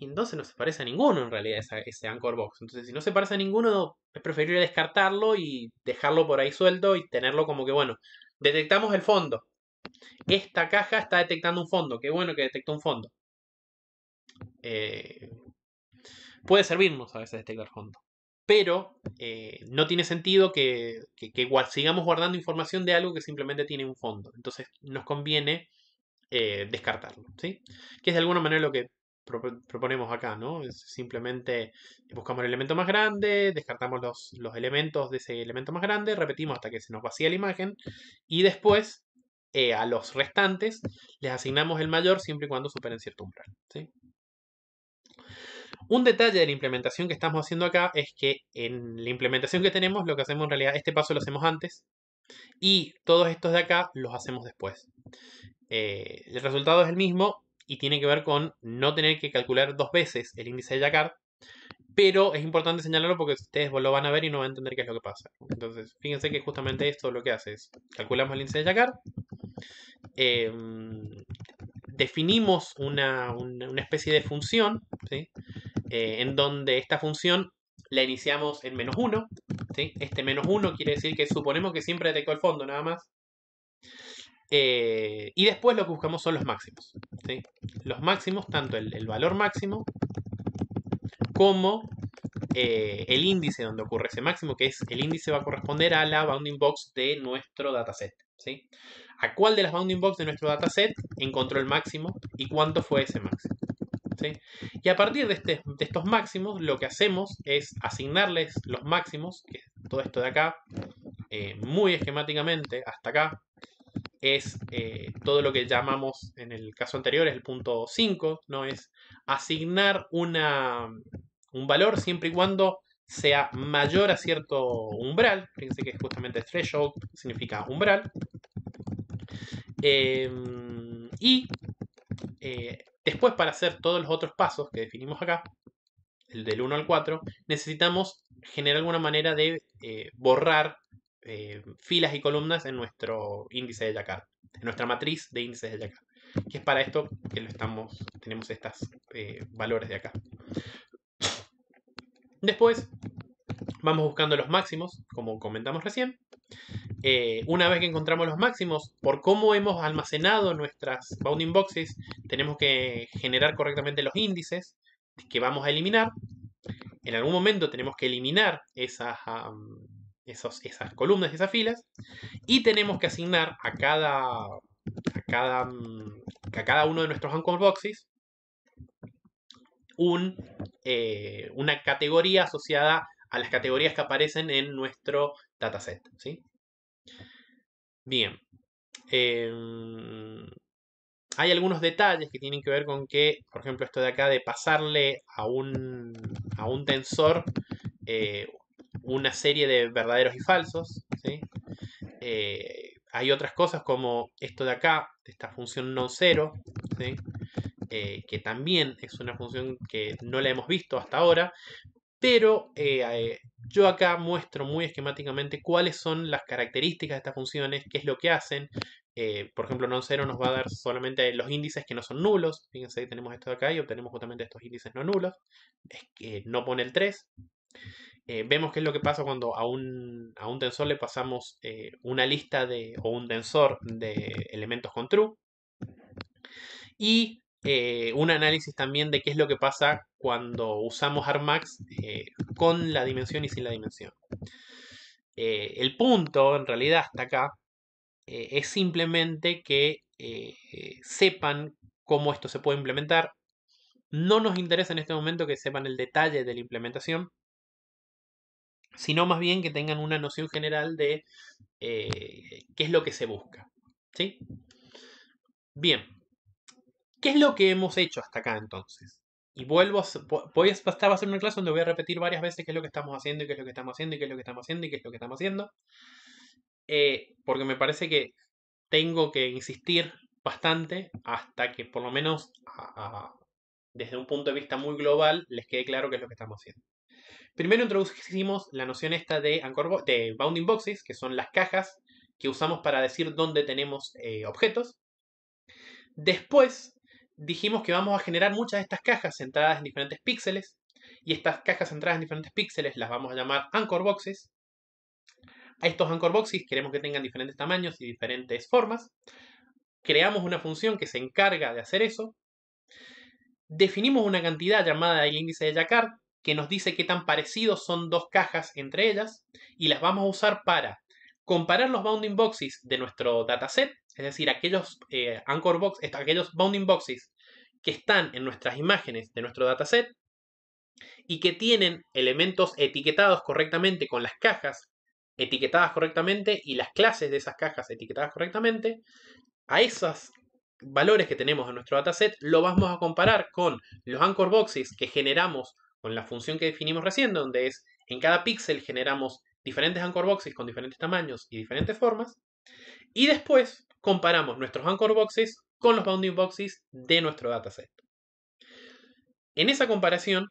Y entonces no se parece a ninguno en realidad ese Anchor Box. Entonces, si no se parece a ninguno, es preferible descartarlo y dejarlo por ahí suelto y tenerlo como que, bueno, detectamos el fondo. Esta caja está detectando un fondo. Qué bueno que detectó un fondo. Eh, puede servirnos a veces detectar fondo. Pero eh, no tiene sentido que, que, sigamos guardando información de algo que simplemente tiene un fondo. Entonces nos conviene eh, descartarlo. ¿sí? Que es de alguna manera lo que proponemos acá, ¿no? simplemente buscamos el elemento más grande, descartamos los, elementos de ese elemento más grande, repetimos hasta que se nos vacía la imagen y después eh, a los restantes les asignamos el mayor siempre y cuando superen cierto umbral. Un detalle de la implementación que estamos haciendo acá es que en la implementación que tenemos lo que hacemos en realidad, este paso lo hacemos antes y todos estos de acá los hacemos después. Eh, el resultado es el mismo, y tiene que ver con no tener que calcular dos veces el índice de Jacquard, pero es importante señalarlo porque ustedes lo van a ver y no van a entender qué es lo que pasa. Entonces, fíjense que justamente esto lo que hace es, calculamos el índice de Jacquard, em, definimos una, especie de función, eh, en donde esta función la iniciamos en menos 1, este menos 1 quiere decir que suponemos que siempre detectó el fondo nada más, eh, y después lo que buscamos son los máximos. Los máximos, tanto el, valor máximo como eh, el índice donde ocurre ese máximo, que es el índice va a corresponder a la bounding box de nuestro dataset. ¿sí? ¿A cuál de las bounding box de nuestro dataset encontró el máximo y cuánto fue ese máximo? Y a partir este, de, estos máximos, lo que hacemos es asignarles los máximos, que es todo esto de acá, eh, muy esquemáticamente, hasta acá, es eh, todo lo que llamamos en el caso anterior, es el punto 5, ¿no? Es asignar una, un valor siempre y cuando sea mayor a cierto umbral. Fíjense que es justamente threshold, significa umbral. Em, y eh, después, para hacer todos los otros pasos que definimos acá, el del 1 al 4, necesitamos generar alguna manera de eh, borrar eh, filas y columnas en nuestro índice de Jacquard, en nuestra matriz de índices de Jacquard, que es para esto que lo estamos, tenemos estos eh, valores de acá. Después vamos buscando los máximos, como comentamos recién. Eh, una vez que encontramos los máximos, por cómo hemos almacenado nuestras bounding boxes, tenemos que generar correctamente los índices que vamos a eliminar. En algún momento tenemos que eliminar esas, esas columnas esas filas, y tenemos que asignar a cada, a cada, mm, a cada uno de nuestros anchor boxes un, eh, una categoría asociada a las categorías que aparecen en nuestro dataset. ¿sí? Bien. Em, hay algunos detalles que tienen que ver con que, por ejemplo, esto de acá de pasarle a un, a un tensor eh, una serie de verdaderos y falsos. Eh, hay otras cosas como esto de acá, esta función no cero, eh, que también es una función que no la hemos visto hasta ahora, pero eh, yo acá muestro muy esquemáticamente cuáles son las características de estas funciones, qué es lo que hacen. por ejemplo, no cero nos va a dar solamente los índices que no son nulos. Fíjense que tenemos esto de acá y obtenemos justamente estos índices no nulos. Es que no pone el 3, eh, vemos qué es lo que pasa cuando a un, tensor le pasamos eh, una lista de, o un tensor de elementos con true. Y eh, un análisis también de qué es lo que pasa cuando usamos armax con la dimensión y sin la dimensión. el punto, en realidad, hasta acá, es simplemente que sepan cómo esto se puede implementar. No nos interesa en este momento que sepan el detalle de la implementación, sino más bien que tengan una noción general de eh, qué es lo que se busca. ¿Sí? Bien. ¿Qué es lo que hemos hecho hasta acá entonces? Y vuelvo, a, voy a, una clase donde voy a repetir varias veces qué es lo que estamos haciendo y qué es lo que estamos haciendo y qué es lo que estamos haciendo y qué es lo que estamos haciendo. Eh, porque me parece que tengo que insistir bastante hasta que por lo menos desde un punto de vista muy global les quede claro qué es lo que estamos haciendo. Primero introducimos la noción esta de, de bounding boxes, que son las cajas que usamos para decir dónde tenemos eh, objetos. Después dijimos que vamos a generar muchas de estas cajas centradas en diferentes píxeles, y estas cajas centradas en diferentes píxeles las vamos a llamar anchor boxes. A estos anchor boxes queremos que tengan diferentes tamaños y diferentes formas. Creamos una función que se encarga de hacer eso. Definimos una cantidad llamada el índice de Jacquard, que nos dice qué tan parecidos son dos cajas entre ellas y las vamos a usar para comparar los bounding boxes de nuestro dataset, es decir, aquellos eh, aquellos bounding boxes que están en nuestras imágenes de nuestro dataset y que tienen elementos etiquetados correctamente con las cajas etiquetadas correctamente y las clases de esas cajas etiquetadas correctamente, a esos valores que tenemos en nuestro dataset lo vamos a comparar con los anchor boxes que generamos con la función que definimos recién, donde es en cada píxel generamos diferentes anchor boxes con diferentes tamaños y diferentes formas, y después comparamos nuestros anchor boxes con los bounding boxes de nuestro dataset. En esa comparación,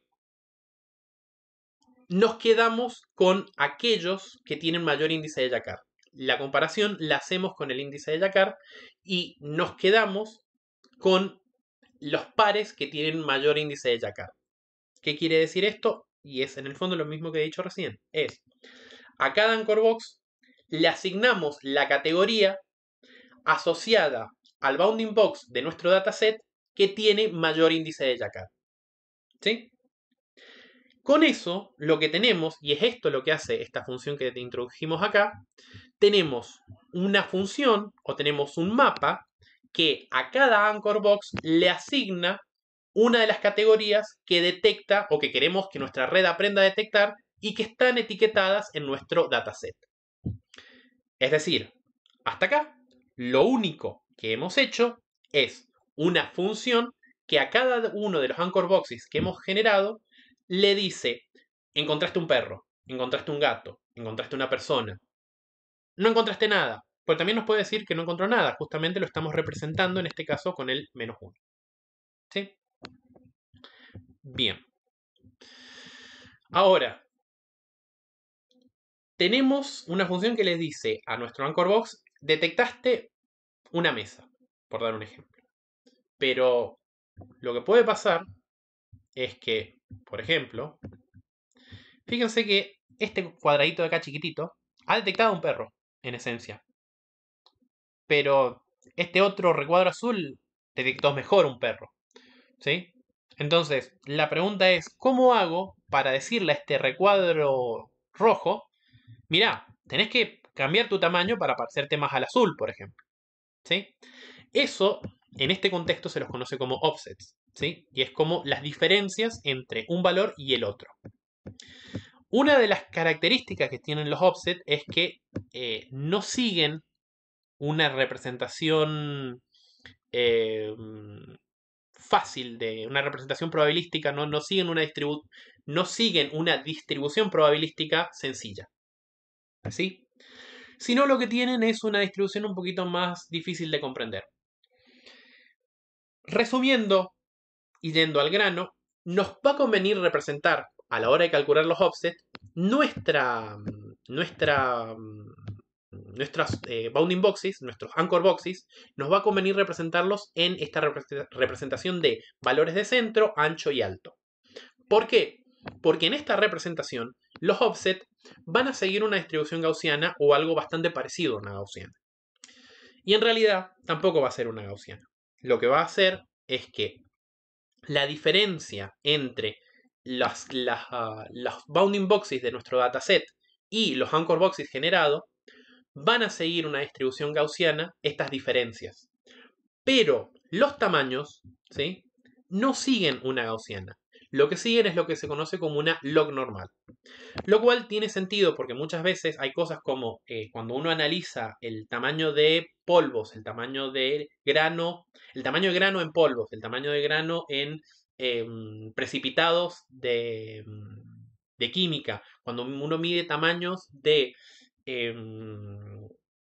nos quedamos con aquellos que tienen mayor índice de Jacquard. La comparación la hacemos con el índice de Jacquard y nos quedamos con los pares que tienen mayor índice de Jacquard. ¿Qué quiere decir esto? Y es en el fondo lo mismo que he dicho recién. Es, a cada anchor box le asignamos la categoría asociada al bounding box de nuestro dataset que tiene mayor índice de Jacquard. ¿Sí? Con eso, lo que tenemos, y es esto lo que hace esta función que te introdujimos acá, tenemos una función o tenemos un mapa que a cada anchor box le asigna una de las categorías que detecta o que queremos que nuestra red aprenda a detectar y que están etiquetadas en nuestro dataset. Es decir, hasta acá, lo único que hemos hecho es una función que a cada uno de los anchor boxes que hemos generado le dice, encontraste un perro, encontraste un gato, encontraste una persona, no encontraste nada, Pues también nos puede decir que no encontró nada, justamente lo estamos representando en este caso con el menos uno. ¿Sí? Bien. Ahora, tenemos una función que le dice a nuestro anchor box, detectaste una mesa, por dar un ejemplo. Pero lo que puede pasar es que, por ejemplo, fíjense que este cuadradito de acá chiquitito ha detectado un perro, en esencia. Pero este otro recuadro azul detectó mejor un perro. ¿Sí? Entonces, la pregunta es, ¿cómo hago para decirle a este recuadro rojo, mirá, tenés que cambiar tu tamaño para parecerte más al azul, por ejemplo? ¿Sí? Eso, en este contexto, se los conoce como offsets, ¿sí? Y es como las diferencias entre un valor y el otro. Una de las características que tienen los offsets es que eh, no siguen una representación eh, fácil de una representación probabilística, no, siguen, una distribu no siguen una distribución probabilística sencilla. ¿Sí? Sino lo que tienen es una distribución un poquito más difícil de comprender. Resumiendo y yendo al grano, nos va a convenir representar a la hora de calcular los offsets nuestra, nuestra nuestras eh, bounding boxes, nuestros anchor boxes, nos va a convenir representarlos en esta representación de valores de centro, ancho y alto. ¿Por qué? Porque en esta representación los offset van a seguir una distribución gaussiana o algo bastante parecido a una gaussiana. Y en realidad tampoco va a ser una gaussiana. Lo que va a hacer es que la diferencia entre las ah, bounding boxes de nuestro dataset y los anchor boxes generados van a seguir una distribución gaussiana estas diferencias. Pero los tamaños ¿sí? no siguen una gaussiana. Lo que siguen es lo que se conoce como una log normal. Lo cual tiene sentido porque muchas veces hay cosas como eh, cuando uno analiza el tamaño de polvos, el tamaño de grano, el tamaño de grano en polvos, el tamaño de grano en em, precipitados mm, de química, cuando uno mide tamaños de Em,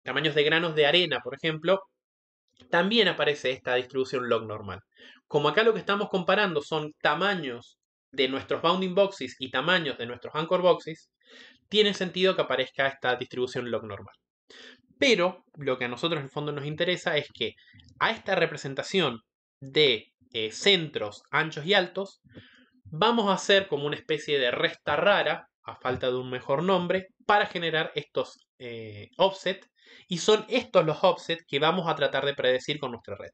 tamaños de granos de arena, por ejemplo, también aparece esta distribución log normal. Como acá lo que estamos comparando son tamaños de nuestros bounding boxes y tamaños de nuestros anchor boxes, tiene sentido que aparezca esta distribución log normal. Pero lo que a nosotros en el fondo nos interesa es que a esta representación de eh, centros anchos y altos, vamos a hacer como una especie de resta rara, a falta de un mejor nombre, para generar estos offsets. Eh, offset y son estos los offset que vamos a tratar de predecir con nuestra red.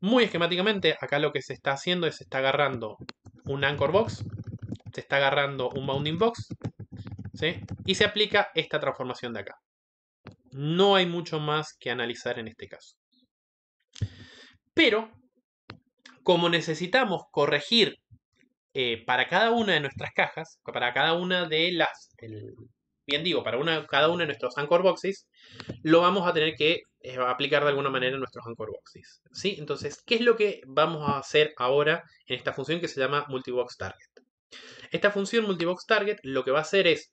Muy esquemáticamente, acá lo que se está haciendo es se está agarrando un anchor box, se está agarrando un bounding box y se aplica esta transformación de acá. No hay mucho más que analizar en este caso. Pero, como necesitamos corregir eh, para cada una de nuestras cajas, para cada una de las, bien digo, para cada una de nuestros anchor boxes, lo vamos a tener que eh, aplicar de alguna manera en nuestros anchor boxes. ¿sí? Entonces, ¿qué es lo que vamos a hacer ahora en esta función que se llama multibox target? Esta función multibox target lo que va a hacer es,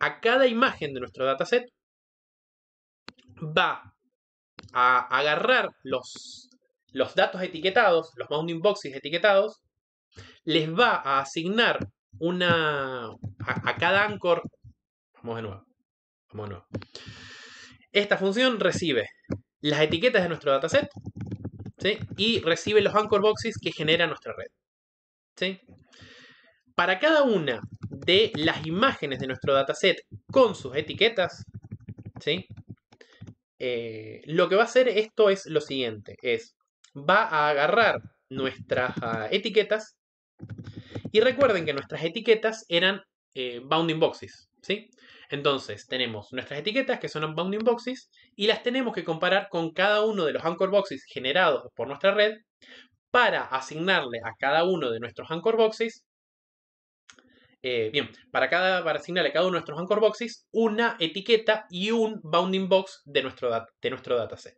a cada imagen de nuestro dataset, va a agarrar los, los datos etiquetados, los bounding boxes etiquetados, les va a asignar una. a, cada anchor. Vamos de nuevo. Vamos Esta función recibe las etiquetas de nuestro dataset y recibe los anchor boxes que genera nuestra red. Para cada una de las imágenes de nuestro dataset con sus etiquetas, eh, lo que va a hacer esto es lo siguiente, es va a agarrar nuestras ah, etiquetas y recuerden que nuestras etiquetas eran eh, bounding boxes, ¿sí? Entonces, tenemos nuestras etiquetas que son bounding boxes y las tenemos que comparar con cada uno de los anchor boxes generados por nuestra red para asignarle a cada uno de nuestros anchor boxes, eh, bien, para, cada, para asignarle a cada uno de nuestros anchor boxes una etiqueta y un bounding box de nuestro, de nuestro dataset.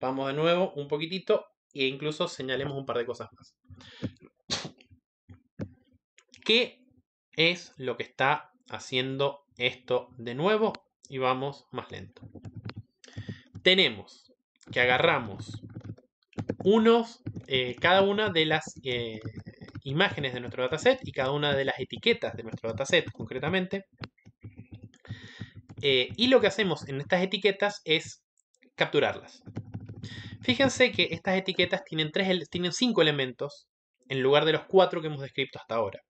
Vamos de nuevo un poquitito e incluso señalemos un par de cosas más. ¿Qué es lo que está haciendo esto de nuevo? Y vamos más lento. Tenemos que agarramos unos, eh, cada una de las eh, imágenes de nuestro dataset y cada una de las etiquetas de nuestro dataset concretamente. Eh, y lo que hacemos en estas etiquetas es capturarlas. Fíjense que estas etiquetas tienen, tres, tienen cinco elementos en lugar de los cuatro que hemos descrito hasta ahora.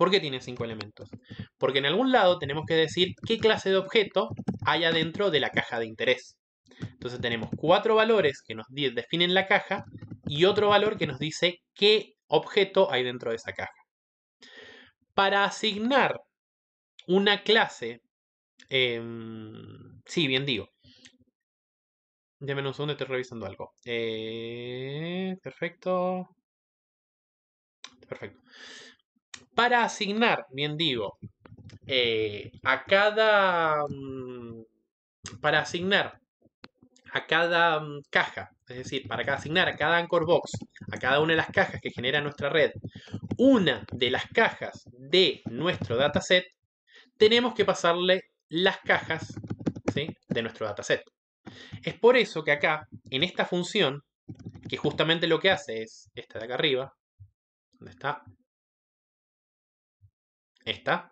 ¿Por qué tiene cinco elementos? Porque en algún lado tenemos que decir qué clase de objeto hay adentro de la caja de interés. Entonces tenemos cuatro valores que nos definen la caja y otro valor que nos dice qué objeto hay dentro de esa caja. Para asignar una clase, em, sí, bien digo, Déjenme un segundo, estoy revisando algo. Eh, perfecto. Perfecto para asignar, bien digo, eh, a cada. Mm, para asignar a cada mm, caja, es decir, para asignar a cada Anchor Box, a cada una de las cajas que genera nuestra red, una de las cajas de nuestro dataset, tenemos que pasarle las cajas de nuestro dataset. Es por eso que acá, en esta función, que justamente lo que hace es esta de acá arriba, ¿dónde está, esta.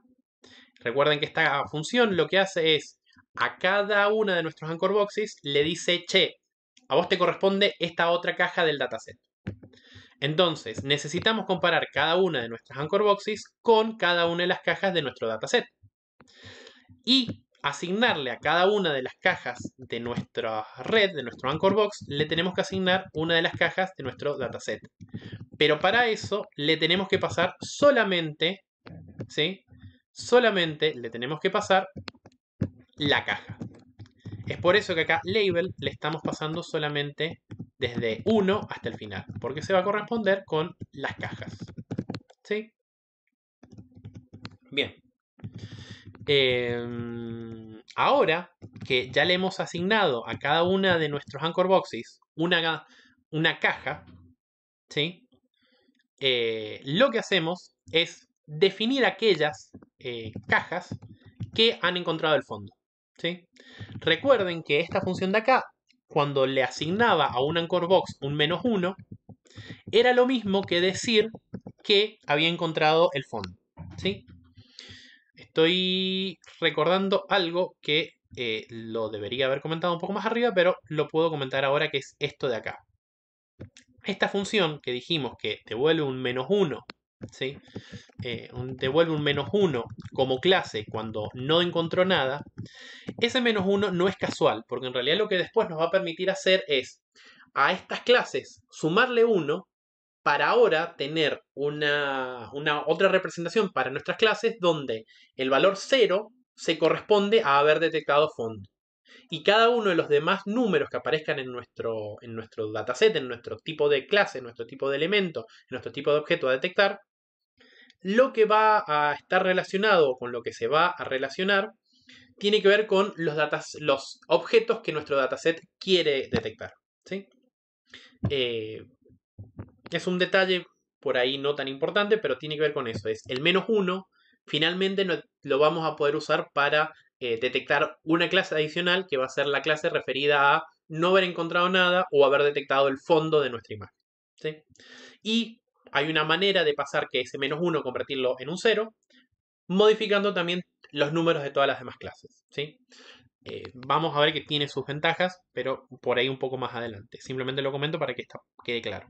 Recuerden que esta función lo que hace es a cada una de nuestros anchor boxes le dice, che, a vos te corresponde esta otra caja del dataset. Entonces, necesitamos comparar cada una de nuestras anchor boxes con cada una de las cajas de nuestro dataset. Y asignarle a cada una de las cajas de nuestra red, de nuestro anchor box, le tenemos que asignar una de las cajas de nuestro dataset. Pero para eso le tenemos que pasar solamente ¿sí? Solamente le tenemos que pasar la caja. Es por eso que acá label le estamos pasando solamente desde 1 hasta el final, porque se va a corresponder con las cajas. ¿Sí? Bien. Em, ahora que ya le hemos asignado a cada una de nuestros anchor boxes una, una caja, ¿sí? Eh, lo que hacemos es definir aquellas eh, cajas que han encontrado el fondo. ¿sí? Recuerden que esta función de acá, cuando le asignaba a un anchor box un menos 1, era lo mismo que decir que había encontrado el fondo. ¿sí? Estoy recordando algo que eh, lo debería haber comentado un poco más arriba, pero lo puedo comentar ahora que es esto de acá. Esta función que dijimos que devuelve un menos 1 ¿sí? devuelve eh, un menos 1 como clase cuando no encontró nada, ese menos 1 no es casual, porque en realidad lo que después nos va a permitir hacer es a estas clases sumarle 1 para ahora tener una, una, otra representación para nuestras clases donde el valor 0 se corresponde a haber detectado fondo. Y cada uno de los demás números que aparezcan en nuestro, en nuestro dataset, en nuestro tipo de clase, en nuestro tipo de elemento, en nuestro tipo de objeto a detectar, lo que va a estar relacionado o con lo que se va a relacionar tiene que ver con los, los objetos que nuestro dataset quiere detectar. ¿sí? Eh, es un detalle por ahí no tan importante, pero tiene que ver con eso. Es el menos uno, finalmente lo vamos a poder usar para eh, detectar una clase adicional que va a ser la clase referida a no haber encontrado nada o haber detectado el fondo de nuestra imagen. Y hay una manera de pasar que ese menos 1 convertirlo en un 0, modificando también los números de todas las demás clases. ¿sí? Eh, vamos a ver que tiene sus ventajas, pero por ahí un poco más adelante. Simplemente lo comento para que esto quede claro.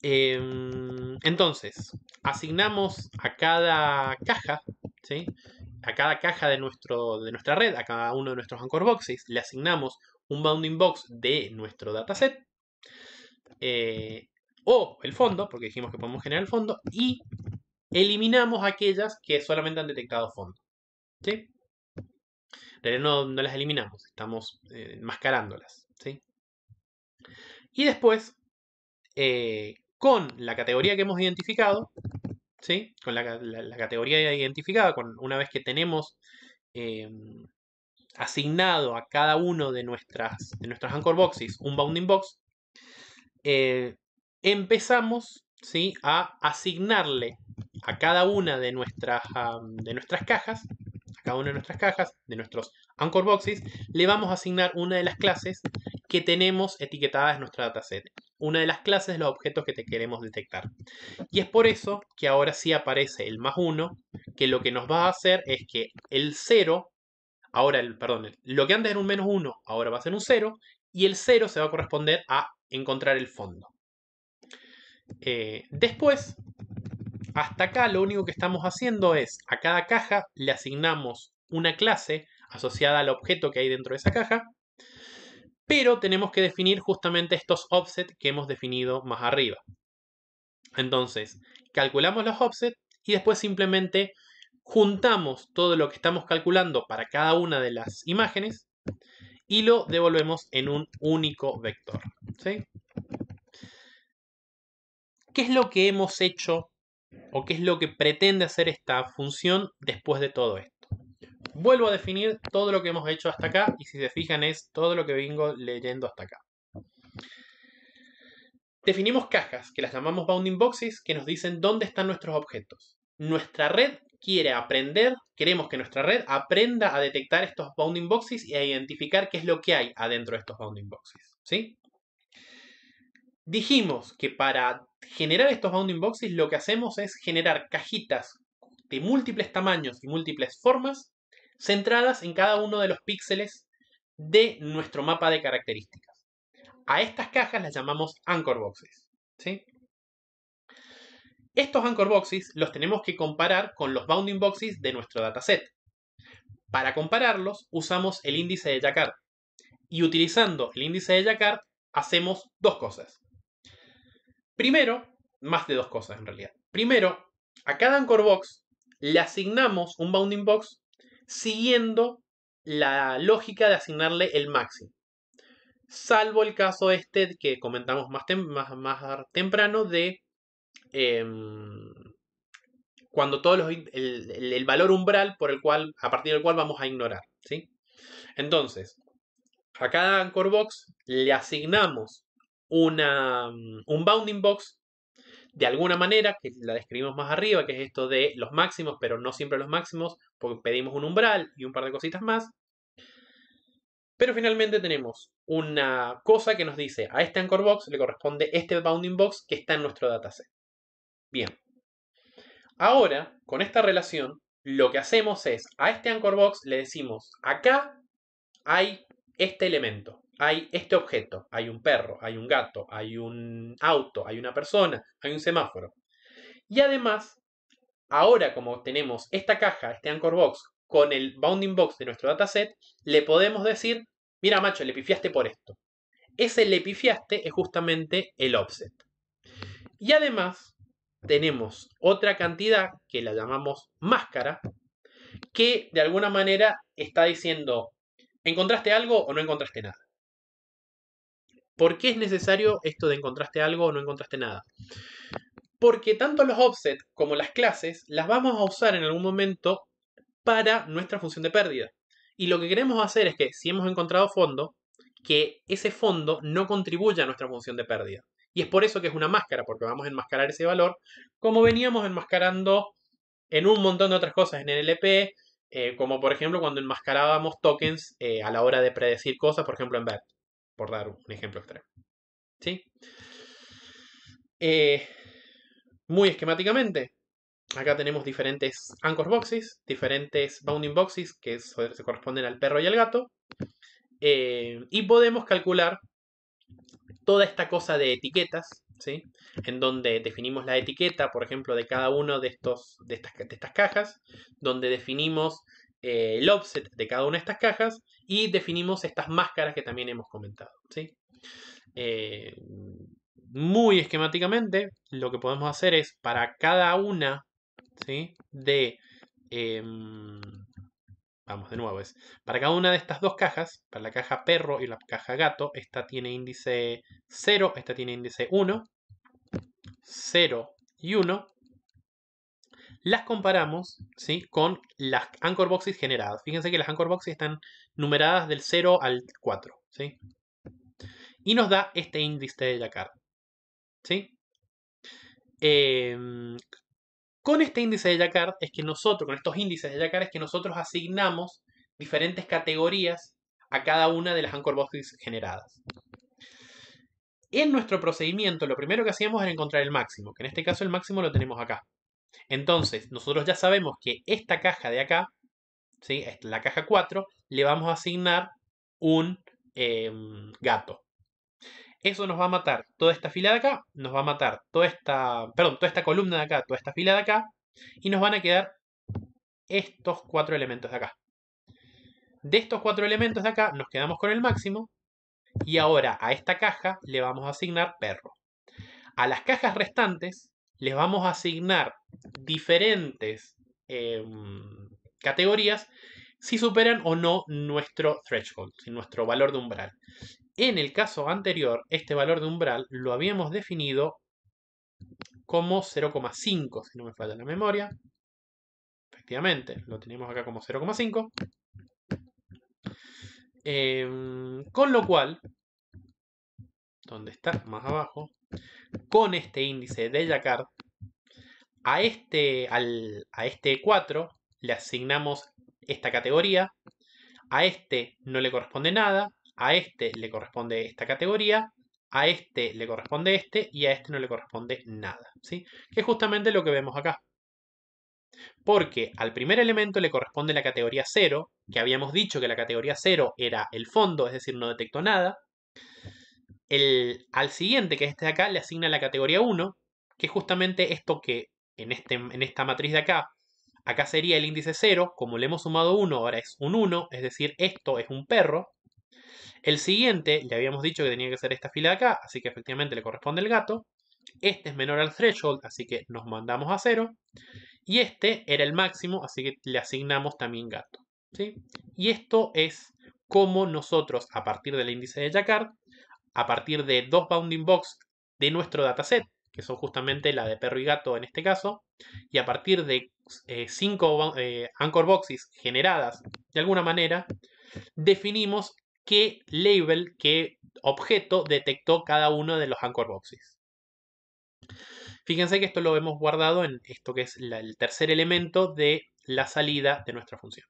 Em, entonces, asignamos a cada caja ¿sí? a cada caja de, nuestro, de nuestra red, a cada uno de nuestros anchor boxes, le asignamos un bounding box de nuestro dataset. Eh, o el fondo, porque dijimos que podemos generar el fondo, y eliminamos aquellas que solamente han detectado fondo. ¿sí? No, no, las eliminamos, estamos eh, enmascarándolas. ¿sí? Y después, eh, con la categoría que hemos identificado, con la, categoría identificada, con, una vez que tenemos em, asignado a cada uno de, nuestras, de nuestros anchor boxes un bounding box, eh, empezamos ¿sí? a asignarle a cada una de nuestras, de nuestras cajas, a cada una de nuestras cajas, de nuestros anchor boxes, le vamos a asignar una de las clases que tenemos etiquetadas en nuestra dataset, una de las clases de los objetos que te queremos detectar. Y es por eso que ahora sí aparece el más 1, que lo que nos va a hacer es que el 0, ahora, el, perdón, lo que antes era un menos 1, ahora va a ser un 0, y el 0 se va a corresponder a encontrar el fondo. Eh, después, hasta acá lo único que estamos haciendo es, a cada caja le asignamos una clase asociada al objeto que hay dentro de esa caja, pero tenemos que definir justamente estos offset que hemos definido más arriba. Entonces, calculamos los offset y después simplemente juntamos todo lo que estamos calculando para cada una de las imágenes y lo devolvemos en un único vector. ¿Qué es lo que hemos hecho o qué es lo que pretende hacer esta función después de todo esto? Vuelvo a definir todo lo que hemos hecho hasta acá y si se fijan es todo lo que vengo leyendo hasta acá. Definimos cajas, que las llamamos bounding boxes, que nos dicen dónde están nuestros objetos. Nuestra red quiere aprender, queremos que nuestra red aprenda a detectar estos bounding boxes y a identificar qué es lo que hay adentro de estos bounding boxes. ¿sí? Dijimos que para generar estos bounding boxes lo que hacemos es generar cajitas de múltiples tamaños y múltiples formas centradas en cada uno de los píxeles de nuestro mapa de características. A estas cajas las llamamos anchor boxes. ¿sí? Estos anchor boxes los tenemos que comparar con los bounding boxes de nuestro dataset. Para compararlos usamos el índice de Jacquard. Y utilizando el índice de Jacquard hacemos dos cosas. Primero, más de dos cosas en realidad. Primero, a cada anchor box le asignamos un bounding box siguiendo la lógica de asignarle el máximo. Salvo el caso este que comentamos más, temprano de em, cuando todos los, el, valor umbral por el cual, a partir del cual vamos a ignorar. ¿sí? Entonces, a cada anchor box le asignamos una, mm, un bounding box de alguna manera, que la describimos más arriba, que es esto de los máximos, pero no siempre los máximos, porque pedimos un umbral y un par de cositas más. Pero finalmente tenemos una cosa que nos dice a este anchor box le corresponde este bounding box que está en nuestro dataset. Bien. Ahora, con esta relación, lo que hacemos es a este anchor box le decimos acá hay este elemento hay este objeto, hay un perro, hay un gato, hay un auto, hay una persona, hay un semáforo. Y además, ahora como tenemos esta caja, este anchor box, con el bounding box de nuestro dataset, le podemos decir, mira macho, le pifiaste por esto. Ese le pifiaste es justamente el offset. Y además, tenemos otra cantidad que la llamamos máscara, que de alguna manera está diciendo, ¿encontraste algo o no encontraste nada? ¿Por qué es necesario esto de encontraste algo o no encontraste nada? Porque tanto los offset como las clases las vamos a usar en algún momento para nuestra función de pérdida. Y lo que queremos hacer es que si hemos encontrado fondo, que ese fondo no contribuya a nuestra función de pérdida. Y es por eso que es una máscara, porque vamos a enmascarar ese valor, como veníamos enmascarando en un montón de otras cosas en el LP, eh, como por ejemplo cuando enmascarábamos tokens eh, a la hora de predecir cosas, por ejemplo en BERT por dar un ejemplo extra. ¿Sí? Eh, muy esquemáticamente, acá tenemos diferentes anchor boxes, diferentes bounding boxes que se corresponden al perro y al gato. Eh, y podemos calcular toda esta cosa de etiquetas, ¿sí? En donde definimos la etiqueta, por ejemplo, de cada uno de, de, estas, de estas cajas, donde definimos eh, el offset de cada una de estas cajas y definimos estas máscaras que también hemos comentado. ¿sí? Eh, muy esquemáticamente, lo que podemos hacer es para cada una ¿sí? de... Em, vamos de nuevo, es para cada una de estas dos cajas, para la caja perro y la caja gato, esta tiene índice 0, esta tiene índice 1, 0 y 1 las comparamos ¿sí? con las anchor boxes generadas. Fíjense que las anchor boxes están numeradas del 0 al 4. ¿sí? Y nos da este índice de Jacquard. ¿sí? Em, con este índice de Jacquard es que nosotros, con estos índices de Jacquard es que nosotros asignamos diferentes categorías a cada una de las anchor boxes generadas. En nuestro procedimiento, lo primero que hacíamos era encontrar el máximo, que en este caso el máximo lo tenemos acá. Entonces, nosotros ya sabemos que esta caja de acá, ¿sí? la caja 4, le vamos a asignar un em, gato. Eso nos va a matar toda esta fila de acá, nos va a matar toda esta, perdón, toda esta columna de acá, toda esta fila de acá, y nos van a quedar estos cuatro elementos de acá. De estos cuatro elementos de acá nos quedamos con el máximo, y ahora a esta caja le vamos a asignar perro. A las cajas restantes les vamos a asignar diferentes em, categorías si superan o no nuestro threshold, nuestro valor de umbral. En el caso anterior, este valor de umbral lo habíamos definido como 0,5, si no me falla la memoria. Efectivamente, lo tenemos acá como 0,5. Em, con lo cual, ¿Dónde está, más abajo, con este índice de Jacquard, a este, a este 4 le asignamos esta categoría, a este no le corresponde nada, a este le corresponde esta categoría, a este le corresponde este y a este no le corresponde nada, ¿sí? Que es justamente lo que vemos acá. Porque al primer elemento le corresponde la categoría 0, que habíamos dicho que la categoría 0 era el fondo, es decir, no detectó nada al siguiente, que es este de acá, le asigna la categoría 1, que es justamente esto que en, este, en esta matriz de acá, acá sería el índice 0, como le hemos sumado 1, ahora es un 1, es decir, esto es un perro. El siguiente, le habíamos dicho que tenía que ser esta fila de acá, así que efectivamente le corresponde el gato. Este es menor al threshold, así que nos mandamos a 0. Y este era el máximo, así que le asignamos también gato. ¿sí? Y esto es cómo nosotros, a partir del índice de Jacquard, a partir de dos bounding box de nuestro dataset, que son justamente la de perro y gato en este caso, y a partir de eh, cinco eh, anchor boxes generadas de alguna manera, definimos qué label, qué objeto detectó cada uno de los anchor boxes. Fíjense que esto lo hemos guardado en esto que es el tercer elemento de la salida de nuestra función.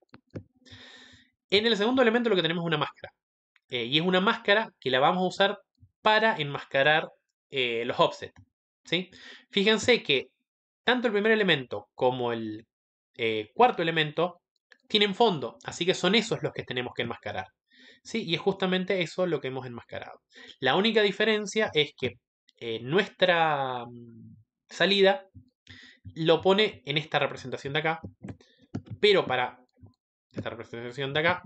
En el segundo elemento lo que tenemos es una máscara. Eh, y es una máscara que la vamos a usar para enmascarar eh, los offsets. ¿sí? Fíjense que tanto el primer elemento como el eh, cuarto elemento tienen fondo, así que son esos los que tenemos que enmascarar. ¿sí? Y es justamente eso lo que hemos enmascarado. La única diferencia es que nuestra mm, salida lo pone en esta representación de acá, pero para esta representación de acá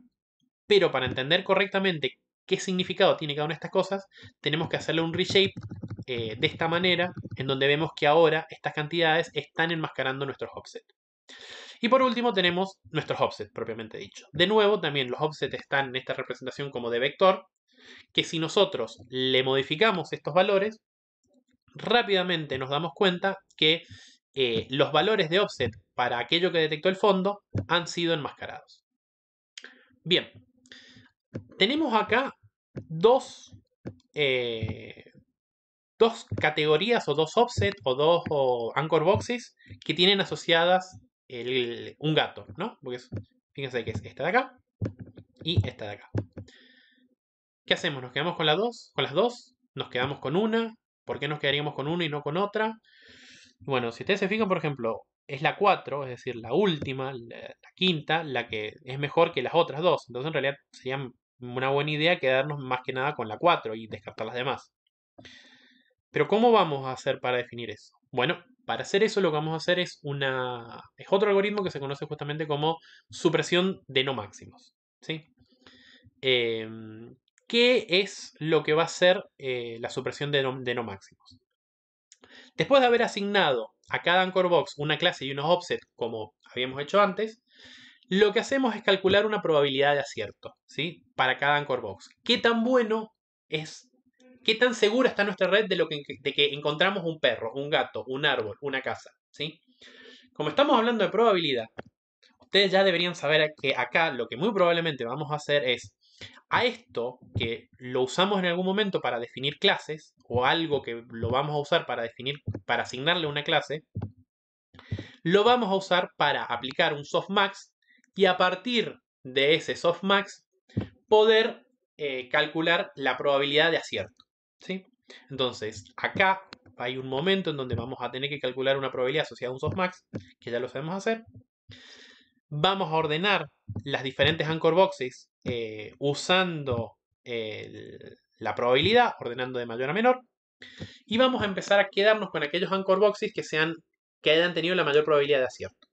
pero para entender correctamente qué significado tiene cada una de estas cosas, tenemos que hacerle un reshape eh, de esta manera, en donde vemos que ahora estas cantidades están enmascarando nuestros offset. Y por último tenemos nuestros offset, propiamente dicho. De nuevo, también los offsets están en esta representación como de vector, que si nosotros le modificamos estos valores, rápidamente nos damos cuenta que eh, los valores de offset para aquello que detectó el fondo han sido enmascarados. Bien, tenemos acá dos, eh, dos categorías o dos offset o dos anchor boxes que tienen asociadas el, un gato, ¿no? Porque fíjense que es esta de acá y esta de acá. ¿Qué hacemos? ¿Nos quedamos con, las dos, con las dos? ¿Nos quedamos con una? ¿Por qué nos quedaríamos con una y no con otra? Bueno, si ustedes se fijan, por ejemplo, es la 4, es decir, la última, la, la, quinta, la que es mejor que las otras dos. Entonces, en realidad serían una buena idea quedarnos más que nada con la 4 y descartar las demás. Pero ¿cómo vamos a hacer para definir eso? Bueno, para hacer eso lo que vamos a hacer es una es otro algoritmo que se conoce justamente como supresión de no máximos. ¿sí? Em, ¿Qué es lo que va a ser eh, la supresión de no, de no, máximos? Después de haber asignado a cada anchor box una clase y unos offset como habíamos hecho antes, lo que hacemos es calcular una probabilidad de acierto. ¿sí? para cada Anchor Box. ¿Qué tan bueno es? ¿Qué tan segura está nuestra red de, lo que, de que encontramos un perro, un gato, un árbol, una casa? ¿sí? Como estamos hablando de probabilidad, ustedes ya deberían saber que acá lo que muy probablemente vamos a hacer es a esto que lo usamos en algún momento para definir clases o algo que lo vamos a usar para definir para asignarle una clase, lo vamos a usar para aplicar un softmax y a partir de ese softmax poder eh, calcular la probabilidad de acierto. ¿sí? Entonces, acá hay un momento en donde vamos a tener que calcular una probabilidad asociada a un softmax, que ya lo sabemos hacer. Vamos a ordenar las diferentes anchor boxes eh, usando la probabilidad, ordenando de mayor a menor. Y vamos a empezar a quedarnos con aquellos anchor boxes que, sean, que hayan tenido la mayor probabilidad de acierto.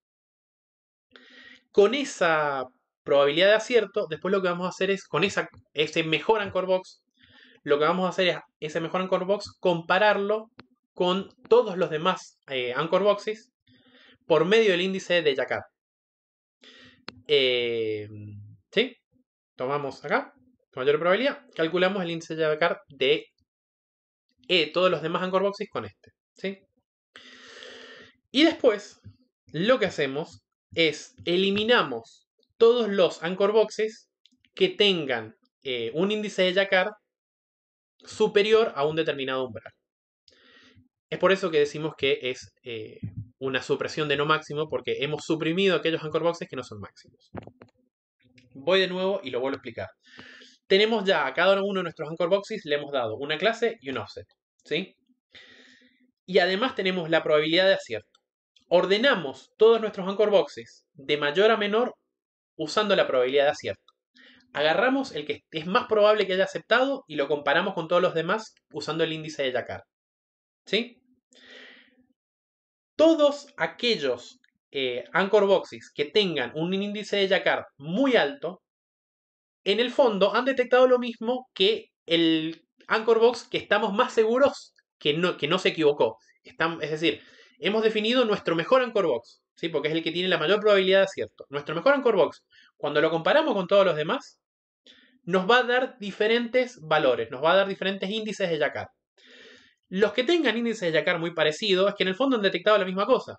Con esa probabilidad de acierto, después lo que vamos a hacer es, con esa, ese mejor Anchor Box, lo que vamos a hacer es ese mejor Anchor Box compararlo con todos los demás eh, Anchor Boxes por medio del índice de Jacquard. Eh, ¿Sí? Tomamos acá, mayor probabilidad, calculamos el índice de Jacquard de eh, todos los demás Anchor Boxes con este. ¿Sí? Y después, lo que hacemos es eliminamos todos los anchor boxes que tengan eh, un índice de Jacquard superior a un determinado umbral. Es por eso que decimos que es eh, una supresión de no máximo, porque hemos suprimido aquellos anchor boxes que no son máximos. Voy de nuevo y lo vuelvo a explicar. Tenemos ya a cada uno de nuestros anchor boxes le hemos dado una clase y un offset. ¿sí? Y además tenemos la probabilidad de acierto. Ordenamos todos nuestros anchor boxes de mayor a menor usando la probabilidad de acierto. Agarramos el que es más probable que haya aceptado y lo comparamos con todos los demás usando el índice de Jacquard. ¿Sí? Todos aquellos eh, anchor boxes que tengan un índice de YACAR muy alto, en el fondo han detectado lo mismo que el anchor box que estamos más seguros que no, que no se equivocó. es decir, hemos definido nuestro mejor anchor box. ¿sí? porque es el que tiene la mayor probabilidad de acierto. Nuestro mejor Anchor Box, cuando lo comparamos con todos los demás, nos va a dar diferentes valores, nos va a dar diferentes índices de Yakar. Los que tengan índices de Yakar muy parecidos es que en el fondo han detectado la misma cosa.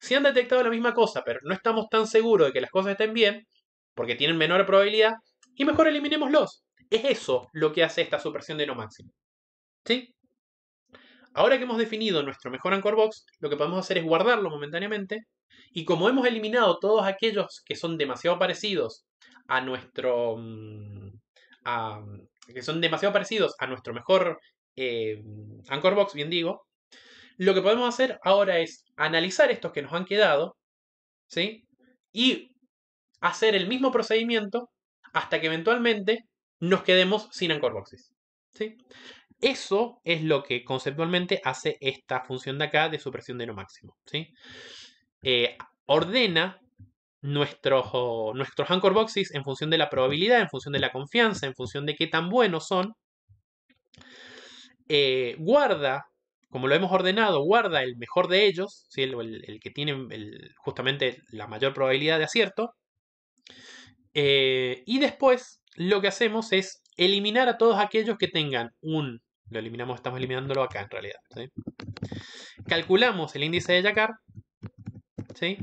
Si han detectado la misma cosa, pero no estamos tan seguros de que las cosas estén bien, porque tienen menor probabilidad, y mejor eliminémoslos. Es eso lo que hace esta supresión de no máximo. ¿Sí? Ahora que hemos definido nuestro mejor anchor box, lo que podemos hacer es guardarlo momentáneamente y como hemos eliminado todos aquellos que son demasiado parecidos a nuestro mm, que son demasiado parecidos a nuestro mejor eh, anchor box, bien digo, lo que podemos hacer ahora es analizar estos que nos han quedado, ¿sí? Y hacer el mismo procedimiento hasta que eventualmente nos quedemos sin anchor boxes. ¿sí? Eso es lo que conceptualmente hace esta función de acá de supresión de no máximo. ¿sí? Eh, ordena nuestros, nuestros anchor boxes en función de la probabilidad, en función de la confianza, en función de qué tan buenos son. Eh, guarda, como lo hemos ordenado, guarda el mejor de ellos, ¿sí? el, que tiene justamente la mayor probabilidad de acierto. Eh, y después lo que hacemos es eliminar a todos aquellos que tengan un, lo eliminamos, estamos eliminándolo acá en realidad, calculamos el índice de Yacar. ¿sí?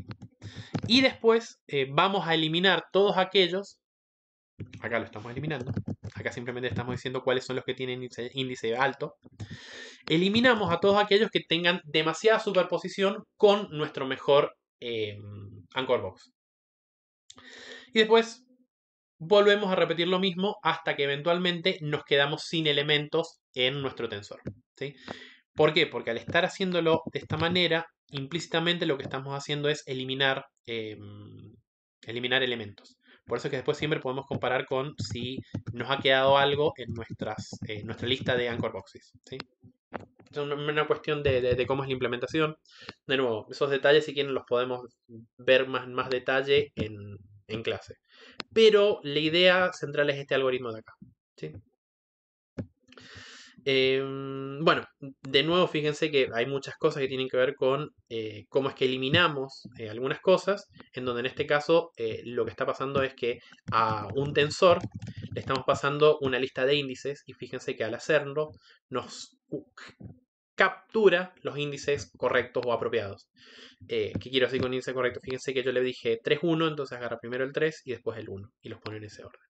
y después eh, vamos a eliminar todos aquellos, acá lo estamos eliminando, acá simplemente estamos diciendo cuáles son los que tienen índice, alto, eliminamos a todos aquellos que tengan demasiada superposición con nuestro mejor eh, anchor box. Y después volvemos a repetir lo mismo hasta que eventualmente nos quedamos sin elementos en nuestro tensor. ¿sí? ¿Por qué? Porque al estar haciéndolo de esta manera, implícitamente lo que estamos haciendo es eliminar, em, eliminar elementos. Por eso es que después siempre podemos comparar con si nos ha quedado algo en nuestras, eh, nuestra lista de anchor boxes. Es una cuestión de, cómo es la implementación. De nuevo, esos detalles si quieren los podemos ver más, más detalle en, en clase. Pero la idea central es este algoritmo de acá. Em, bueno, de nuevo fíjense que hay muchas cosas que tienen que ver con eh, cómo es que eliminamos eh, algunas cosas, en donde en este caso eh, lo que está pasando es que a un tensor le estamos pasando una lista de índices y fíjense que al hacerlo nos captura los índices correctos o apropiados. ¿Qué eh, quiero decir con índice correcto? Fíjense que yo le dije 3-1, entonces agarra primero el 3 y después el 1 y los pone en ese orden.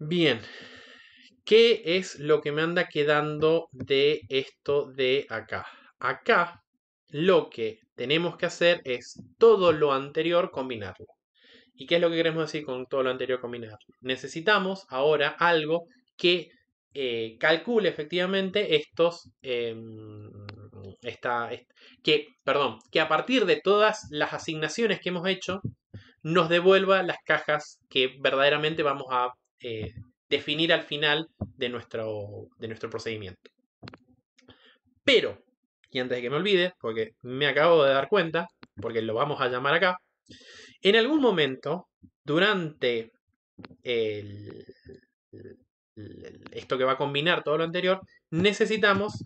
Bien, ¿qué es lo que me anda quedando de esto de acá? Acá lo que tenemos que hacer es todo lo anterior combinarlo. ¿Y qué es lo que queremos decir con todo lo anterior combinarlo? Necesitamos ahora algo que eh, calcule efectivamente estos. Em, que, perdón, que a partir de todas las asignaciones que hemos hecho, nos devuelva las cajas que verdaderamente vamos a eh, definir al final de nuestro, de nuestro procedimiento. Pero, y antes de que me olvide, porque me acabo de dar cuenta, porque lo vamos a llamar acá, en algún momento, durante el, esto que va a combinar todo lo anterior, necesitamos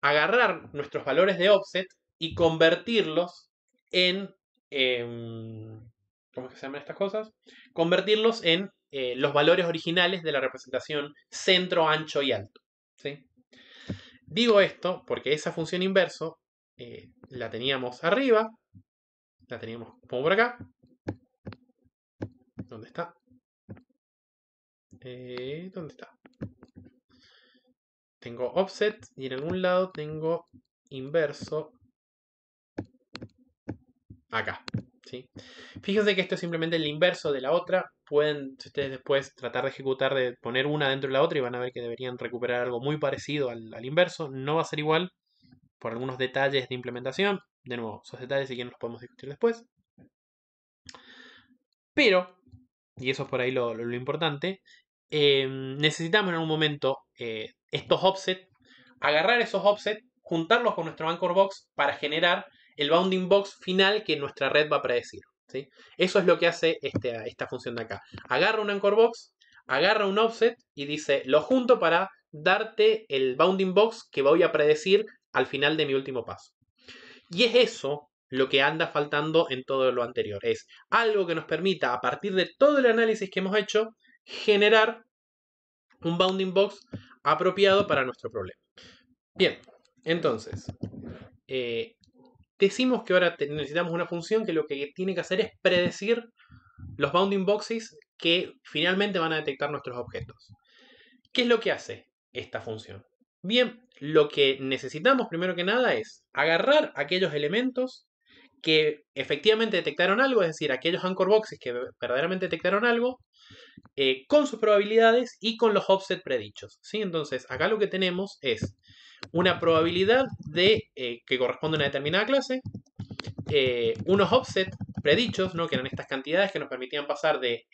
agarrar nuestros valores de offset y convertirlos en... Em, ¿Cómo se llaman estas cosas? Convertirlos en eh, los valores originales de la representación centro, ancho y alto. Digo esto porque esa función inverso eh, la teníamos arriba, la teníamos como por acá. ¿Dónde está? Eh, ¿Dónde está? Tengo offset y en algún lado tengo inverso. Acá. ¿sí? Fíjense que esto es simplemente el inverso de la otra. Pueden ustedes después tratar de ejecutar, de poner una dentro de la otra y van a ver que deberían recuperar algo muy parecido al, inverso. No va a ser igual por algunos detalles de implementación. De nuevo, esos detalles si quieren los podemos discutir después. Pero, y eso es por ahí lo importante, Em, necesitamos en un momento eh, estos offsets, agarrar esos offsets, juntarlos con nuestro anchor box para generar el bounding box final que nuestra red va a predecir. Eso es lo que hace este, esta función de acá. Agarra un anchor box, agarra un offset y dice, lo junto para darte el bounding box que voy a predecir al final de mi último paso. Y es eso lo que anda faltando en todo lo anterior. Es algo que nos permita, a partir de todo el análisis que hemos hecho, generar un bounding box apropiado para nuestro problema. Bien, entonces, eh, decimos que ahora necesitamos una función que lo que tiene que hacer es predecir los bounding boxes que finalmente van a detectar nuestros objetos. ¿Qué es lo que hace esta función? Bien, lo que necesitamos primero que nada es agarrar aquellos elementos que efectivamente detectaron algo, es decir, aquellos anchor boxes que verdaderamente detectaron algo, eh, con sus probabilidades y con los offset predichos. ¿sí? Entonces, acá lo que tenemos es una probabilidad de eh, que corresponde a una determinada clase, eh, unos offset predichos, ¿no? que eran estas cantidades que nos permitían pasar de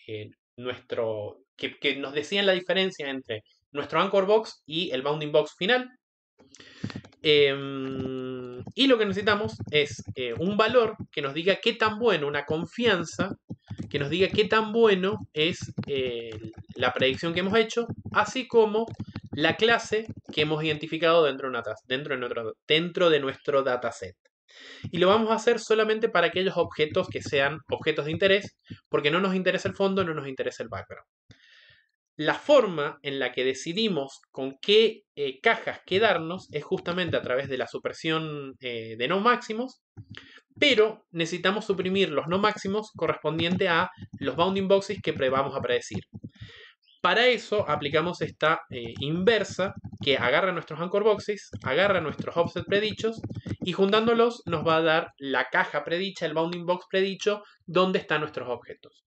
nuestro, que nos decían la diferencia entre nuestro anchor box y el bounding box final. Em, y lo que necesitamos es eh, un valor que nos diga qué tan bueno, una confianza que nos diga qué tan bueno es eh, la predicción que hemos hecho, así como la clase que hemos identificado dentro de, dentro nuestro, dentro de nuestro dataset. Y lo vamos a hacer solamente para aquellos objetos que sean objetos de interés, porque no nos interesa el fondo, no nos interesa el background la forma en la que decidimos con qué eh, cajas quedarnos es justamente a través de la supresión eh, de no máximos, pero necesitamos suprimir los no máximos correspondientes a los bounding boxes que vamos a predecir. Para eso aplicamos esta eh, inversa que agarra nuestros anchor boxes, agarra nuestros offset predichos y juntándolos nos va a dar la caja predicha, el bounding box predicho, donde están nuestros objetos.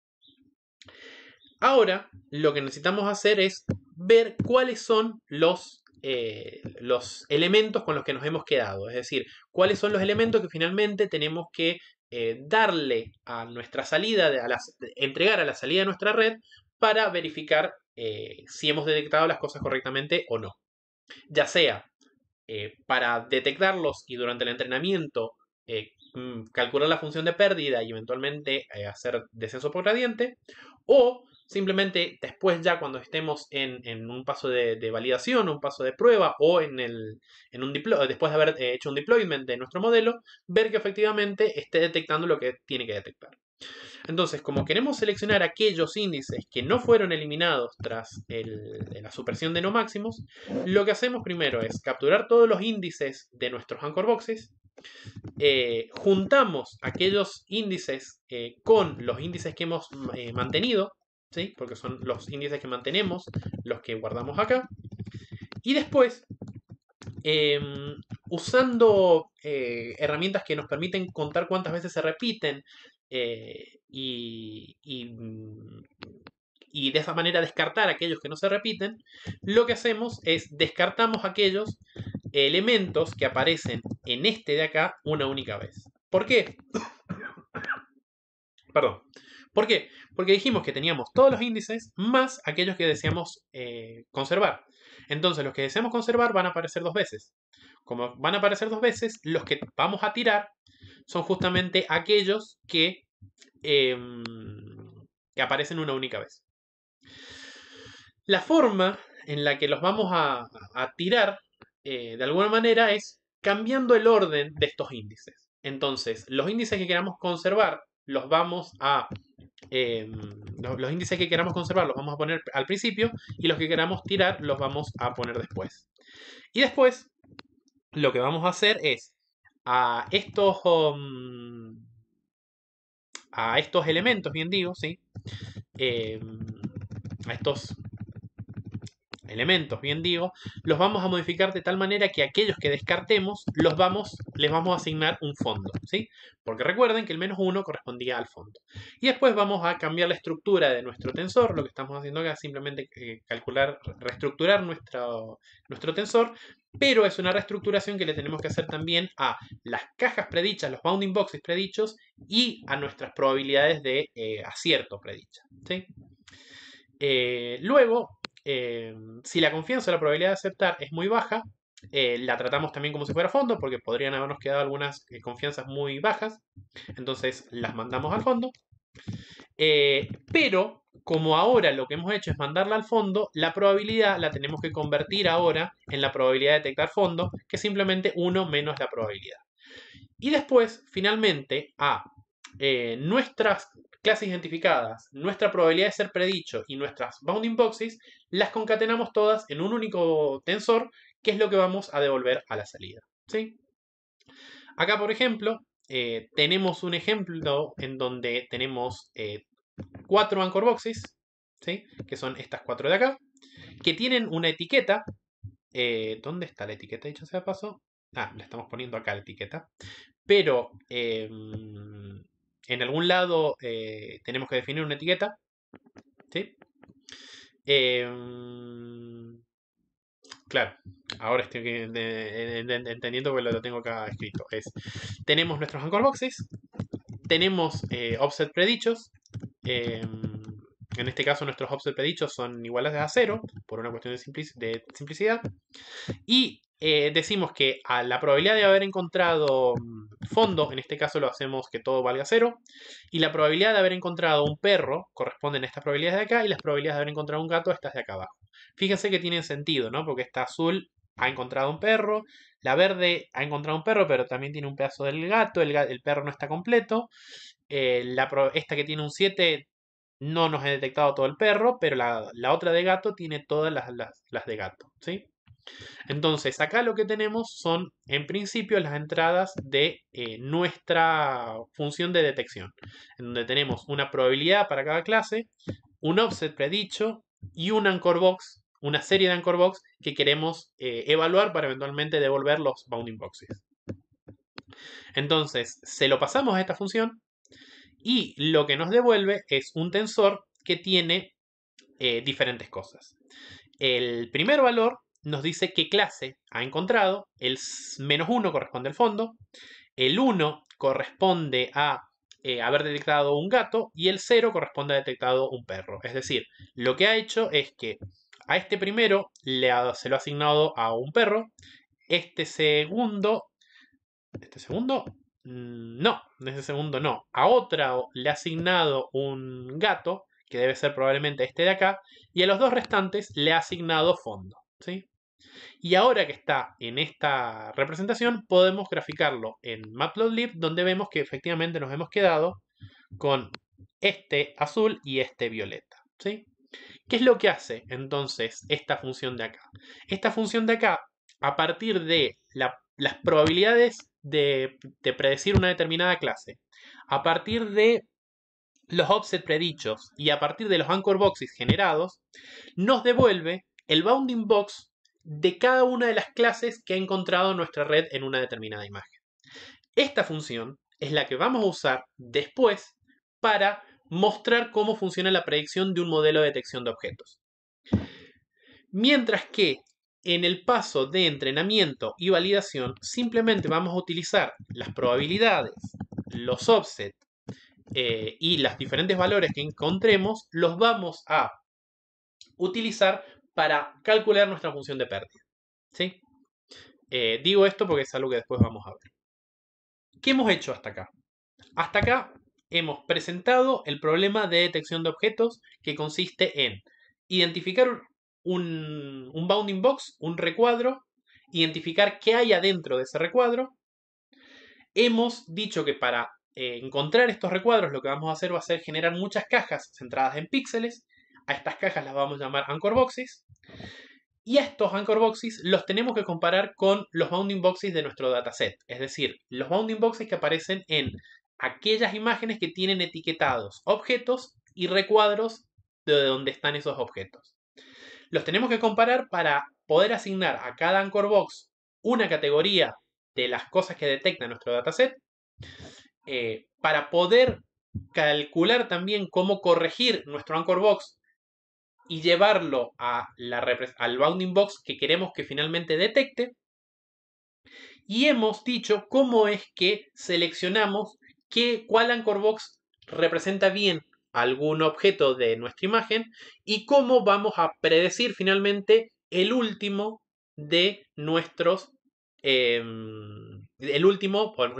Ahora lo que necesitamos hacer es ver cuáles son los, eh, los elementos con los que nos hemos quedado, es decir, cuáles son los elementos que finalmente tenemos que eh, darle a nuestra salida, entregar a la salida de nuestra red para verificar eh, si hemos detectado las cosas correctamente o no. Ya sea para detectarlos y durante el entrenamiento mm, calcular la función de pérdida y eventualmente hacer descenso por gradiente, o Simplemente después ya cuando estemos en, un paso de, validación, un paso de prueba o en, un después de haber eh, hecho un deployment de nuestro modelo, ver que efectivamente esté detectando lo que tiene que detectar. Entonces, como queremos seleccionar aquellos índices que no fueron eliminados tras la supresión de no máximos, lo que hacemos primero es capturar todos los índices de nuestros anchor boxes, eh, juntamos aquellos índices eh, con los índices que hemos mantenido, porque son los índices que mantenemos, los que guardamos acá. Y después, em, usando eh, herramientas que nos permiten contar cuántas veces se repiten eh, y, y, de esa manera descartar aquellos que no se repiten, lo que hacemos es descartamos aquellos elementos que aparecen en este de acá una única vez. ¿Por qué? Perdón. ¿Por qué? Porque dijimos que teníamos todos los índices más aquellos que deseamos eh, conservar. Entonces, los que deseamos conservar van a aparecer dos veces. Como van a aparecer dos veces, los que vamos a tirar son justamente aquellos que, em, aparecen una única vez. La forma en la que los vamos a, tirar, eh, de alguna manera, es cambiando el orden de estos índices. Entonces, los índices que queramos conservar los vamos a... Em, los, índices que queramos conservar los vamos a poner al principio y los que queramos tirar los vamos a poner después. Y después lo que vamos a hacer es a estos, um, a estos elementos, bien digo, ¿sí? Em, a estos elementos, bien digo, los vamos a modificar de tal manera que aquellos que descartemos los vamos, les vamos a asignar un fondo, ¿sí? Porque recuerden que el menos 1 correspondía al fondo. Y después vamos a cambiar la estructura de nuestro tensor, lo que estamos haciendo acá es simplemente eh, calcular, reestructurar nuestro, nuestro tensor, pero es una reestructuración que le tenemos que hacer también a las cajas predichas, los bounding boxes predichos y a nuestras probabilidades de eh, acierto predicha, ¿sí? Eh, luego, eh, si la confianza o la probabilidad de aceptar es muy baja, eh, la tratamos también como si fuera fondo, porque podrían habernos quedado algunas eh, confianzas muy bajas, entonces las mandamos al fondo. pero como ahora lo que hemos hecho es mandarla al fondo, la probabilidad la tenemos que convertir ahora en la probabilidad de detectar fondo, que es simplemente 1 menos la probabilidad. Y después, finalmente, a nuestras clases identificadas, nuestra probabilidad de ser predicho y nuestras bounding boxes, las concatenamos todas en un único tensor, que es lo que vamos a devolver a la salida. ¿sí? Acá, por ejemplo, eh, tenemos un ejemplo en donde tenemos eh, cuatro anchor boxes, ¿sí? que son estas cuatro de acá, que tienen una etiqueta. Eh, ¿Dónde está la etiqueta, dicho sea paso? Ah, la estamos poniendo acá la etiqueta. Pero em, en algún lado tenemos que definir una etiqueta. ¿sí? Em, claro, ahora estoy entendiendo que lo, tengo acá escrito. Es, tenemos nuestros anchor boxes, tenemos eh, offset predichos. Em, en este caso nuestros offset predichos son iguales a cero por una cuestión de, de, simplicidad. Y eh, decimos que a la probabilidad de haber encontrado mm, fondo, en este caso lo hacemos que todo valga cero, y la probabilidad de haber encontrado un perro corresponden a estas probabilidades de acá, y las probabilidades de haber encontrado un gato, estas de acá abajo. Fíjense que tiene sentido, ¿no? Porque esta azul ha encontrado un perro, la verde ha encontrado un perro, pero también tiene un pedazo del gato, el, perro no está completo, eh, la, esta que tiene un 7 no nos ha detectado todo el perro, pero la, otra de gato tiene todas las, las de gato, ¿sí? Entonces, acá lo que tenemos son, en principio, las entradas de eh, nuestra función de detección, en donde tenemos una probabilidad para cada clase, un offset predicho y un anchor box, una serie de anchor box que queremos eh, evaluar para eventualmente devolver los bounding boxes. Entonces, se lo pasamos a esta función y lo que nos devuelve es un tensor que tiene eh, diferentes cosas. El primer valor nos dice qué clase ha encontrado. El menos 1 corresponde al fondo. El 1 corresponde a eh, haber detectado un gato y el 0 corresponde a detectado un perro. Es decir, lo que ha hecho es que a este primero se lo ha asignado a un perro, este segundo, este segundo, mm, no, este segundo no, a otra le ha asignado un gato, que debe ser probablemente este de acá, y a los dos restantes le ha asignado fondo. ¿sí? Y ahora que está en esta representación, podemos graficarlo en Matplotlib, donde vemos que efectivamente nos hemos quedado con este azul y este violeta. ¿sí? ¿Qué es lo que hace entonces esta función de acá? Esta función de acá, a partir de las probabilidades de, de predecir una determinada clase, a partir de los offset predichos y a partir de los anchor boxes generados, nos devuelve el bounding box de cada una de las clases que ha encontrado nuestra red en una determinada imagen. Esta función es la que vamos a usar después para mostrar cómo funciona la predicción de un modelo de detección de objetos. Mientras que en el paso de entrenamiento y validación simplemente vamos a utilizar las probabilidades, los offset eh, y los diferentes valores que encontremos, los vamos a utilizar para calcular nuestra función de pérdida. ¿sí? Eh, digo esto porque es algo que después vamos a ver. ¿Qué hemos hecho hasta acá? Hasta acá hemos presentado el problema de detección de objetos que consiste en identificar un, bounding box, un recuadro, identificar qué hay adentro de ese recuadro. Hemos dicho que para eh, encontrar estos recuadros lo que vamos a hacer va a ser generar muchas cajas centradas en píxeles a estas cajas las vamos a llamar anchor boxes. Y estos anchor boxes los tenemos que comparar con los bounding boxes de nuestro dataset. Es decir, los bounding boxes que aparecen en aquellas imágenes que tienen etiquetados objetos y recuadros de donde están esos objetos. Los tenemos que comparar para poder asignar a cada anchor box una categoría de las cosas que detecta nuestro dataset, eh, para poder calcular también cómo corregir nuestro anchor box y llevarlo a la al bounding box que queremos que finalmente detecte. Y hemos dicho cómo es que seleccionamos qué cuál anchor box representa bien algún objeto de nuestra imagen y cómo vamos a predecir finalmente el último de nuestros em, el último, por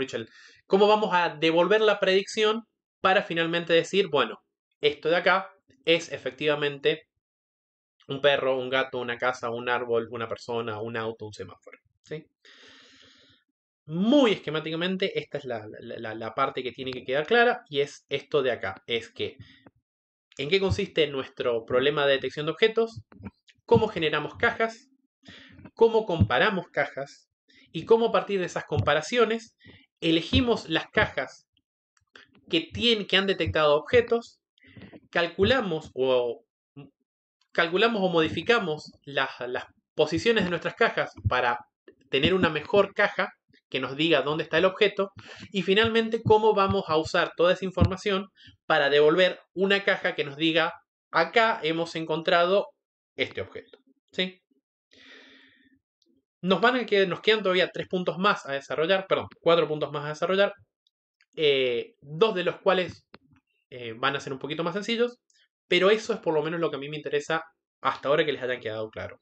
cómo vamos a devolver la predicción para finalmente decir, bueno, esto de acá es efectivamente un perro, un gato, una casa, un árbol, una persona, un auto, un semáforo. Muy esquemáticamente, esta es la, parte que tiene que quedar clara y es esto de acá. Es que, ¿en qué consiste nuestro problema de detección de objetos? ¿Cómo generamos cajas? ¿Cómo comparamos cajas? Y cómo a partir de esas comparaciones elegimos las cajas que, tienen, que han detectado objetos, calculamos o calculamos o modificamos las, posiciones de nuestras cajas para tener una mejor caja que nos diga dónde está el objeto y finalmente cómo vamos a usar toda esa información para devolver una caja que nos diga acá hemos encontrado este objeto. ¿sí? Nos, van a nos quedan todavía tres puntos más a desarrollar, perdón, cuatro puntos más a desarrollar, eh, dos de los cuales eh, van a ser un poquito más sencillos pero eso es por lo menos lo que a mí me interesa hasta ahora que les hayan quedado claro.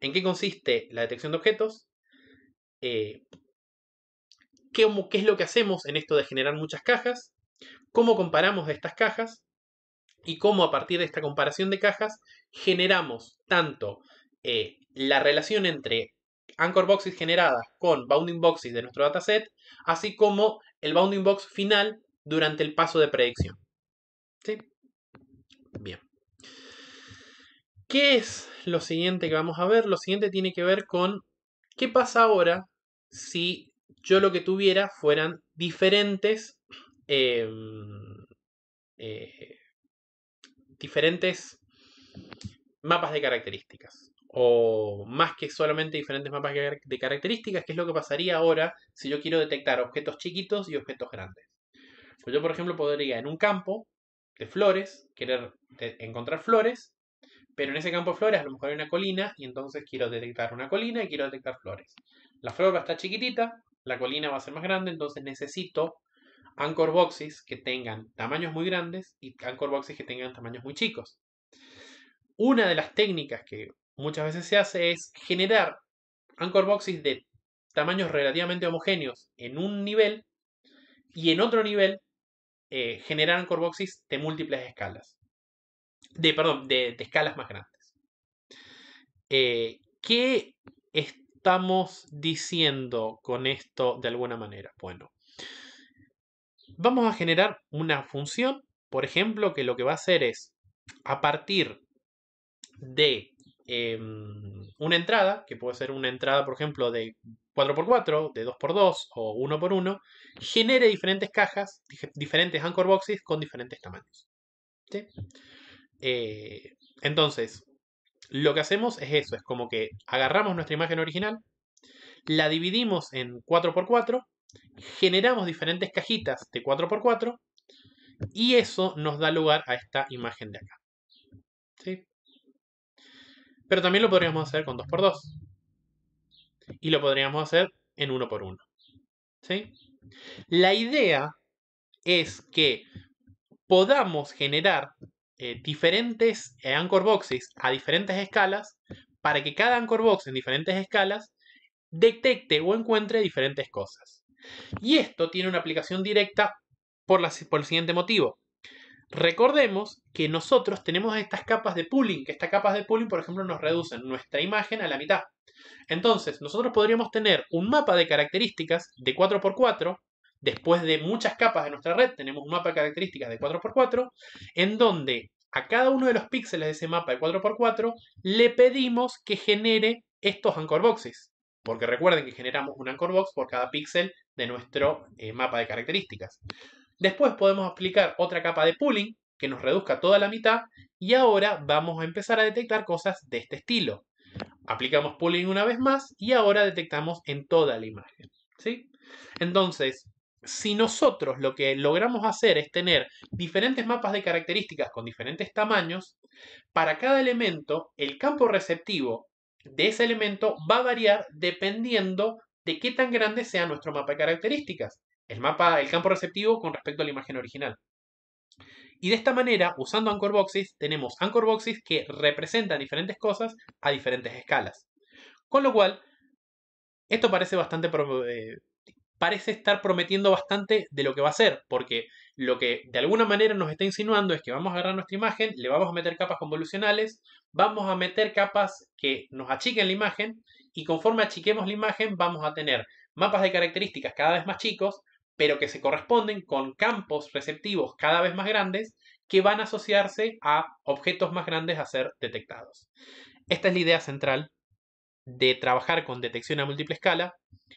¿En qué consiste la detección de objetos? Eh, ¿qué, es lo que hacemos en esto de generar muchas cajas? ¿Cómo comparamos estas cajas? Y cómo a partir de esta comparación de cajas generamos tanto eh, la relación entre anchor boxes generadas con bounding boxes de nuestro dataset, así como el bounding box final durante el paso de predicción. ¿Sí? Bien. ¿Qué es lo siguiente que vamos a ver? Lo siguiente tiene que ver con qué pasa ahora si yo lo que tuviera fueran diferentes, em, eh, diferentes mapas de características. O más que solamente diferentes mapas de características, ¿qué es lo que pasaría ahora si yo quiero detectar objetos chiquitos y objetos grandes? Pues yo, por ejemplo, podría en un campo de flores, querer encontrar flores, pero en ese campo de flores a lo mejor hay una colina y entonces quiero detectar una colina y quiero detectar flores. La flor va a estar chiquitita, la colina va a ser más grande, entonces necesito anchor boxes que tengan tamaños muy grandes y anchor boxes que tengan tamaños muy chicos. Una de las técnicas que muchas veces se hace es generar anchor boxes de tamaños relativamente homogéneos en un nivel y en otro nivel eh, generar un boxes de múltiples escalas. De, perdón, de, escalas más grandes. Eh, ¿Qué estamos diciendo con esto de alguna manera? Bueno, vamos a generar una función, por ejemplo, que lo que va a hacer es, a partir de Em, una entrada, que puede ser una entrada, por ejemplo, de 4x4, de 2x2 o 1x1, genere diferentes cajas, diferentes anchor boxes con diferentes tamaños. ¿Sí? Eh, entonces, lo que hacemos es eso, es como que agarramos nuestra imagen original, la dividimos en 4x4, generamos diferentes cajitas de 4x4 y eso nos da lugar a esta imagen de acá. ¿Sí? Pero también lo podríamos hacer con 2x2. Y lo podríamos hacer en 1x1. ¿Sí? La idea es que podamos generar eh, diferentes eh, anchor boxes a diferentes escalas para que cada anchor box en diferentes escalas detecte o encuentre diferentes cosas. Y esto tiene una aplicación directa por, la, por el siguiente motivo. Recordemos que nosotros tenemos estas capas de pooling, que estas capas de pooling, por ejemplo, nos reducen nuestra imagen a la mitad. Entonces, nosotros podríamos tener un mapa de características de 4x4, después de muchas capas de nuestra red, tenemos un mapa de características de 4x4, en donde a cada uno de los píxeles de ese mapa de 4x4 le pedimos que genere estos anchor boxes. Porque recuerden que generamos un anchor box por cada píxel de nuestro eh, mapa de características. Después podemos aplicar otra capa de pooling que nos reduzca toda la mitad y ahora vamos a empezar a detectar cosas de este estilo. Aplicamos pooling una vez más y ahora detectamos en toda la imagen. ¿sí? Entonces, si nosotros lo que logramos hacer es tener diferentes mapas de características con diferentes tamaños, para cada elemento el campo receptivo de ese elemento va a variar dependiendo de qué tan grande sea nuestro mapa de características el mapa, el campo receptivo con respecto a la imagen original. Y de esta manera, usando anchor boxes, tenemos anchor boxes que representan diferentes cosas a diferentes escalas. Con lo cual, esto parece bastante eh, parece estar prometiendo bastante de lo que va a ser, porque lo que de alguna manera nos está insinuando es que vamos a agarrar nuestra imagen, le vamos a meter capas convolucionales, vamos a meter capas que nos achiquen la imagen y conforme achiquemos la imagen vamos a tener mapas de características cada vez más chicos, pero que se corresponden con campos receptivos cada vez más grandes que van a asociarse a objetos más grandes a ser detectados. Esta es la idea central de trabajar con detección a múltiple escala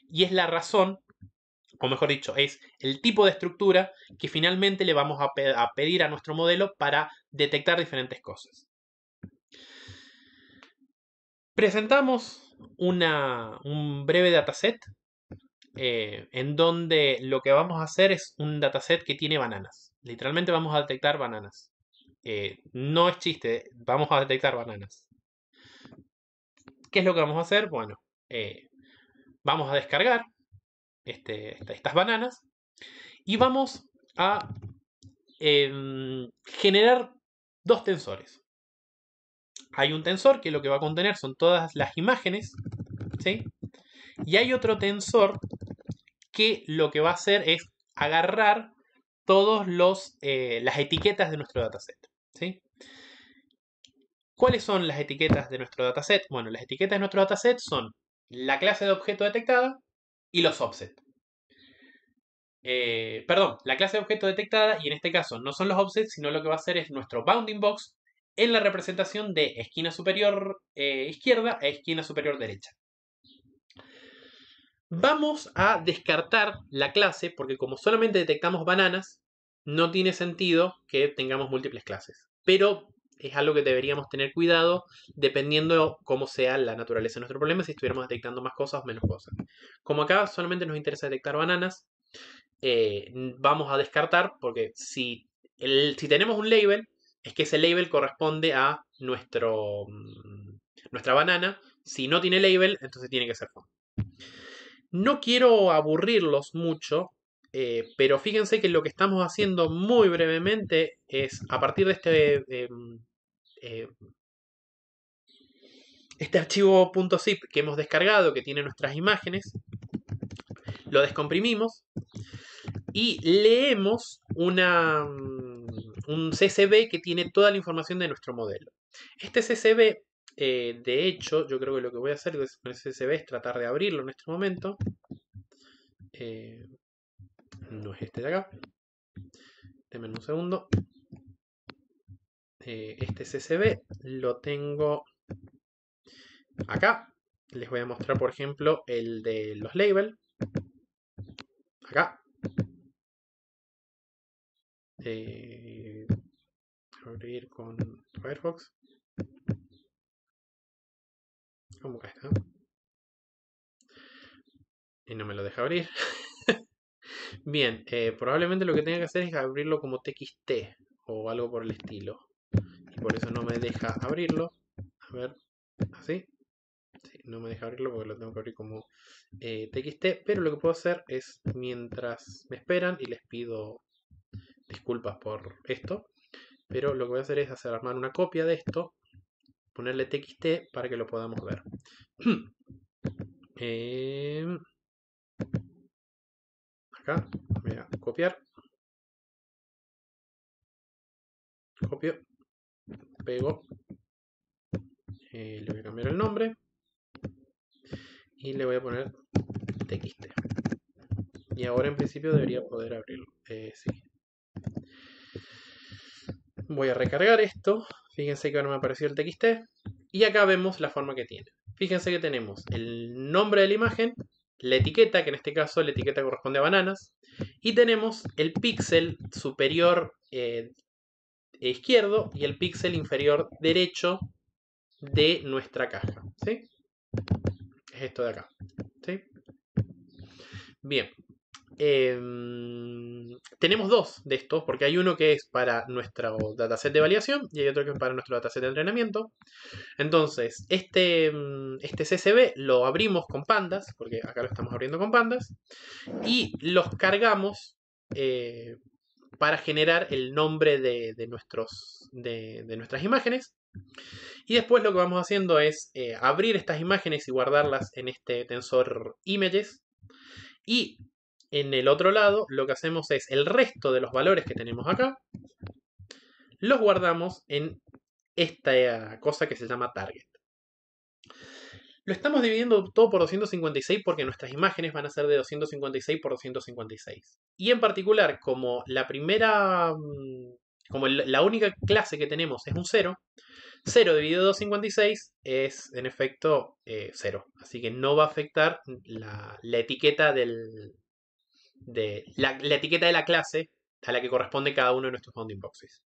y es la razón, o mejor dicho, es el tipo de estructura que finalmente le vamos a, pedir a nuestro modelo para detectar diferentes cosas. Presentamos un breve dataset eh, en donde lo que vamos a hacer es un dataset que tiene bananas. Literalmente vamos a detectar bananas. Eh, no es chiste, vamos a detectar bananas. ¿Qué es lo que vamos a hacer? Bueno, eh, vamos a descargar este, estas bananas y vamos a em, generar dos tensores. Hay un tensor que lo que va a contener son todas las imágenes ¿sí? Y hay otro tensor que lo que va a hacer es agarrar todas eh, las etiquetas de nuestro dataset. ¿Cuáles son las etiquetas de nuestro dataset? Bueno, las etiquetas de nuestro dataset son la clase de objeto detectada y los offset. Eh, perdón, la clase de objeto detectada y en este caso no son los offsets, sino lo que va a hacer es nuestro bounding box en la representación de esquina superior eh, izquierda a e esquina superior derecha. Vamos a descartar la clase porque como solamente detectamos bananas, no tiene sentido que tengamos múltiples clases. Pero es algo que deberíamos tener cuidado dependiendo cómo sea la naturaleza de nuestro problema, si estuviéramos detectando más cosas o menos cosas. Como acá solamente nos interesa detectar bananas, eh, vamos a descartar porque si, si tenemos un label, es que ese label corresponde a nuestro, mm, nuestra banana. Si no tiene label, entonces tiene que ser fondo. No quiero aburrirlos mucho, eh, pero fíjense que lo que estamos haciendo muy brevemente es, a partir de este, em, eh, este archivo .zip que hemos descargado, que tiene nuestras imágenes, lo descomprimimos y leemos mm, un CSV que tiene toda la información de nuestro modelo. Este CSV eh, de hecho, yo creo que lo que voy a hacer con ese CSV es tratar de abrirlo en este momento. Eh, no es este de acá. Denme un segundo. Eh, este CSV lo tengo acá. Les voy a mostrar, por ejemplo, el de los labels. Acá. abrir con Firefox. Y no me lo deja abrir. Bien, eh, probablemente lo que tenga que hacer es abrirlo como TXT o algo por el estilo. Y por eso no me deja abrirlo. A ver, así. no me deja abrirlo porque lo tengo que abrir como TXT. Eh, pero lo que puedo hacer es, mientras me esperan y les pido disculpas por esto, pero lo que voy a hacer es hacer armar una copia de esto ponerle txt para que lo podamos ver. Eh, acá voy a copiar. Copio. Pego. Eh, le voy a cambiar el nombre. Y le voy a poner txt. Y ahora en principio debería poder abrirlo. Eh, sí. Voy a recargar esto. Fíjense que ahora me apareció el TXT. Y acá vemos la forma que tiene. Fíjense que tenemos el nombre de la imagen, la etiqueta, que en este caso la etiqueta corresponde a bananas, y tenemos el píxel superior eh, izquierdo y el píxel inferior derecho de nuestra caja. ¿sí? Es esto de acá. ¿sí? Bien. Em, tenemos dos de estos, porque hay uno que es para nuestro dataset de validación y hay otro que es para nuestro dataset de entrenamiento. Entonces, este, mm, este CSV lo abrimos con pandas, porque acá lo estamos abriendo con pandas, y los cargamos eh, para generar el nombre de, nuestros, de, nuestras imágenes. Y después lo que vamos haciendo es eh, abrir estas imágenes y guardarlas en este tensor images. Y en el otro lado, lo que hacemos es el resto de los valores que tenemos acá, los guardamos en esta eh, cosa que se llama target. Lo estamos dividiendo todo por 256 porque nuestras imágenes van a ser de 256 por 256. Y en particular, como la primera, mm, como la única clase que tenemos es un 0, 0 dividido 256 es en efecto 0. Eh, Así que no va a afectar la etiqueta del, de la, etiqueta de la clase a la que corresponde cada uno de nuestros bounding boxes.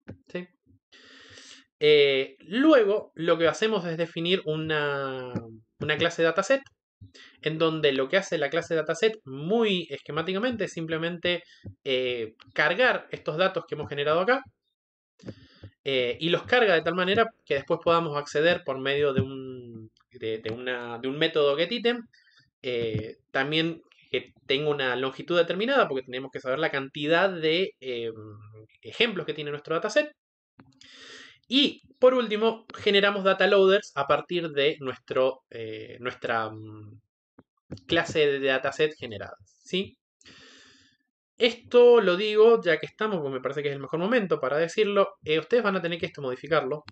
Eh, luego, lo que hacemos es definir una, una clase dataset, en donde lo que hace la clase dataset muy esquemáticamente es simplemente eh, cargar estos datos que hemos generado acá eh, y los carga de tal manera que después podamos acceder por medio de un, de, un método getItem. Eh, también que tenga una longitud determinada, porque tenemos que saber la cantidad de em, ejemplos que tiene nuestro dataset. Y por último, generamos data loaders a partir de nuestro, eh, nuestra mm, clase de dataset generada. ¿sí? Esto lo digo ya que estamos, porque me parece que es el mejor momento para decirlo. Eh, ustedes van a tener que esto modificarlo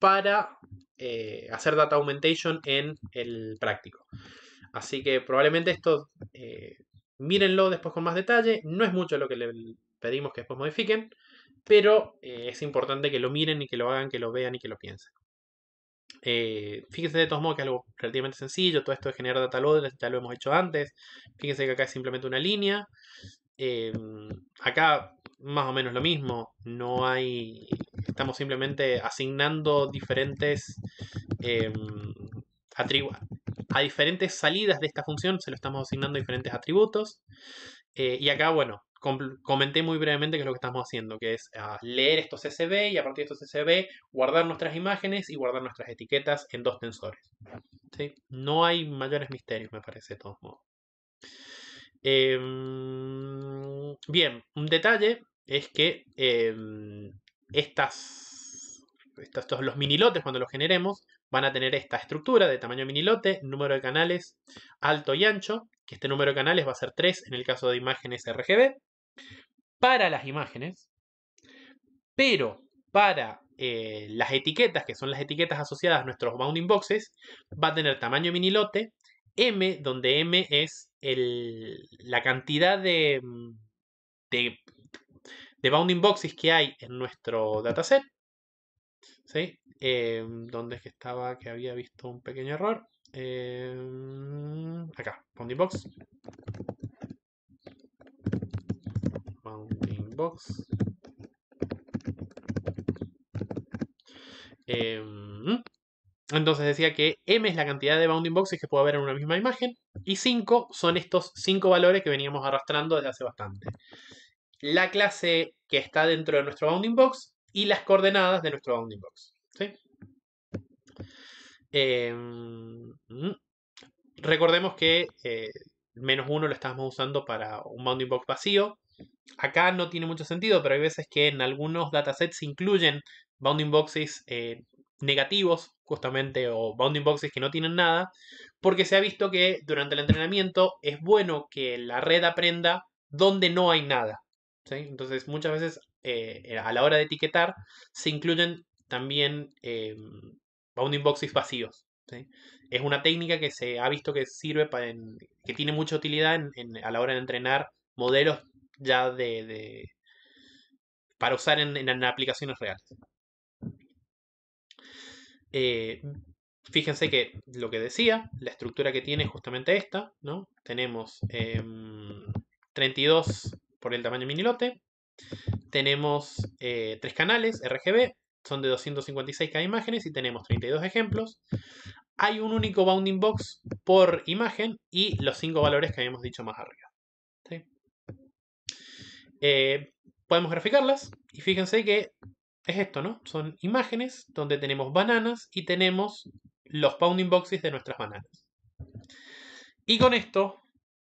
para eh, hacer data augmentation en el práctico. Así que probablemente esto eh, mírenlo después con más detalle. No es mucho lo que le pedimos que después modifiquen, pero eh, es importante que lo miren y que lo hagan, que lo vean y que lo piensen. Eh, fíjense de todos modos que es algo relativamente sencillo, todo esto de generar data loaders ya lo hemos hecho antes. Fíjense que acá es simplemente una línea. acá más o menos lo mismo, no hay, estamos simplemente asignando diferentes a diferentes salidas de esta función se lo estamos asignando diferentes atributos. Eh, y acá, bueno, comenté muy brevemente qué es lo que estamos haciendo, que es ah, leer estos CSV y a partir de estos CSV guardar nuestras imágenes y guardar nuestras etiquetas en dos tensores. No hay mayores misterios, me parece, de todos modos. Em, bien, un detalle es que em, estas, estos, los mini lotes, cuando los generemos, van a tener esta estructura de tamaño minilote, número de canales alto y ancho, que este número de canales va a ser 3 en el caso de imágenes RGB, para las imágenes, pero para eh, las etiquetas, que son las etiquetas asociadas a nuestros bounding boxes, va a tener tamaño minilote, M, donde M es la cantidad de, de bounding boxes que hay en nuestro dataset, ¿Sí? Em, ¿Dónde es que estaba que había visto un pequeño error? Em, acá, Bounding Box. Bounding Box. Em, entonces decía que m es la cantidad de bounding boxes que puede haber en una misma imagen y 5 son estos 5 valores que veníamos arrastrando desde hace bastante. La clase que está dentro de nuestro bounding box y las coordenadas de nuestro bounding box. Em, mm. recordemos que eh, menos uno lo estamos usando para un bounding box vacío. Acá no tiene mucho sentido, pero hay veces que en algunos datasets incluyen bounding boxes eh, negativos, justamente, o bounding boxes que no tienen nada, porque se ha visto que durante el entrenamiento es bueno que la red aprenda donde no hay nada. Entonces, muchas veces eh, a la hora de etiquetar se incluyen también bounding eh, boxes vacíos. Es una técnica que se ha visto que sirve, que tiene mucha utilidad a la hora de entrenar modelos ya de, para usar en, aplicaciones reales. Eh, fíjense que lo que decía, la estructura que tiene es justamente esta, ¿no? Tenemos 32 em, por el tamaño minilote, tenemos eh, tres canales RGB, son de 256 cada imágenes y tenemos 32 ejemplos. Hay un único bounding box por imagen y los cinco valores que habíamos dicho más arriba. ¿sí? Eh, podemos graficarlas y fíjense que es esto, ¿no? Son imágenes donde tenemos bananas y tenemos los bounding boxes de nuestras bananas. Y con esto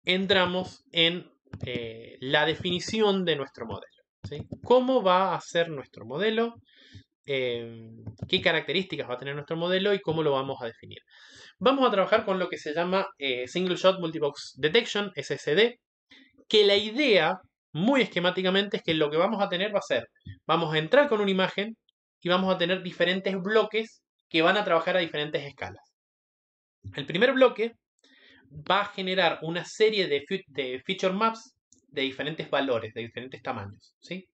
entramos en eh, la definición de nuestro modelo. ¿Cómo va a ser nuestro modelo? Em, qué características va a tener nuestro modelo y cómo lo vamos a definir. Vamos a trabajar con lo que se llama eh, Single Shot Multibox Detection, SSD, que la idea, muy esquemáticamente, es que lo que vamos a tener va a ser, vamos a entrar con una imagen y vamos a tener diferentes bloques que van a trabajar a diferentes escalas. El primer bloque va a generar una serie de, de feature maps de diferentes valores, de diferentes tamaños. ¿sí?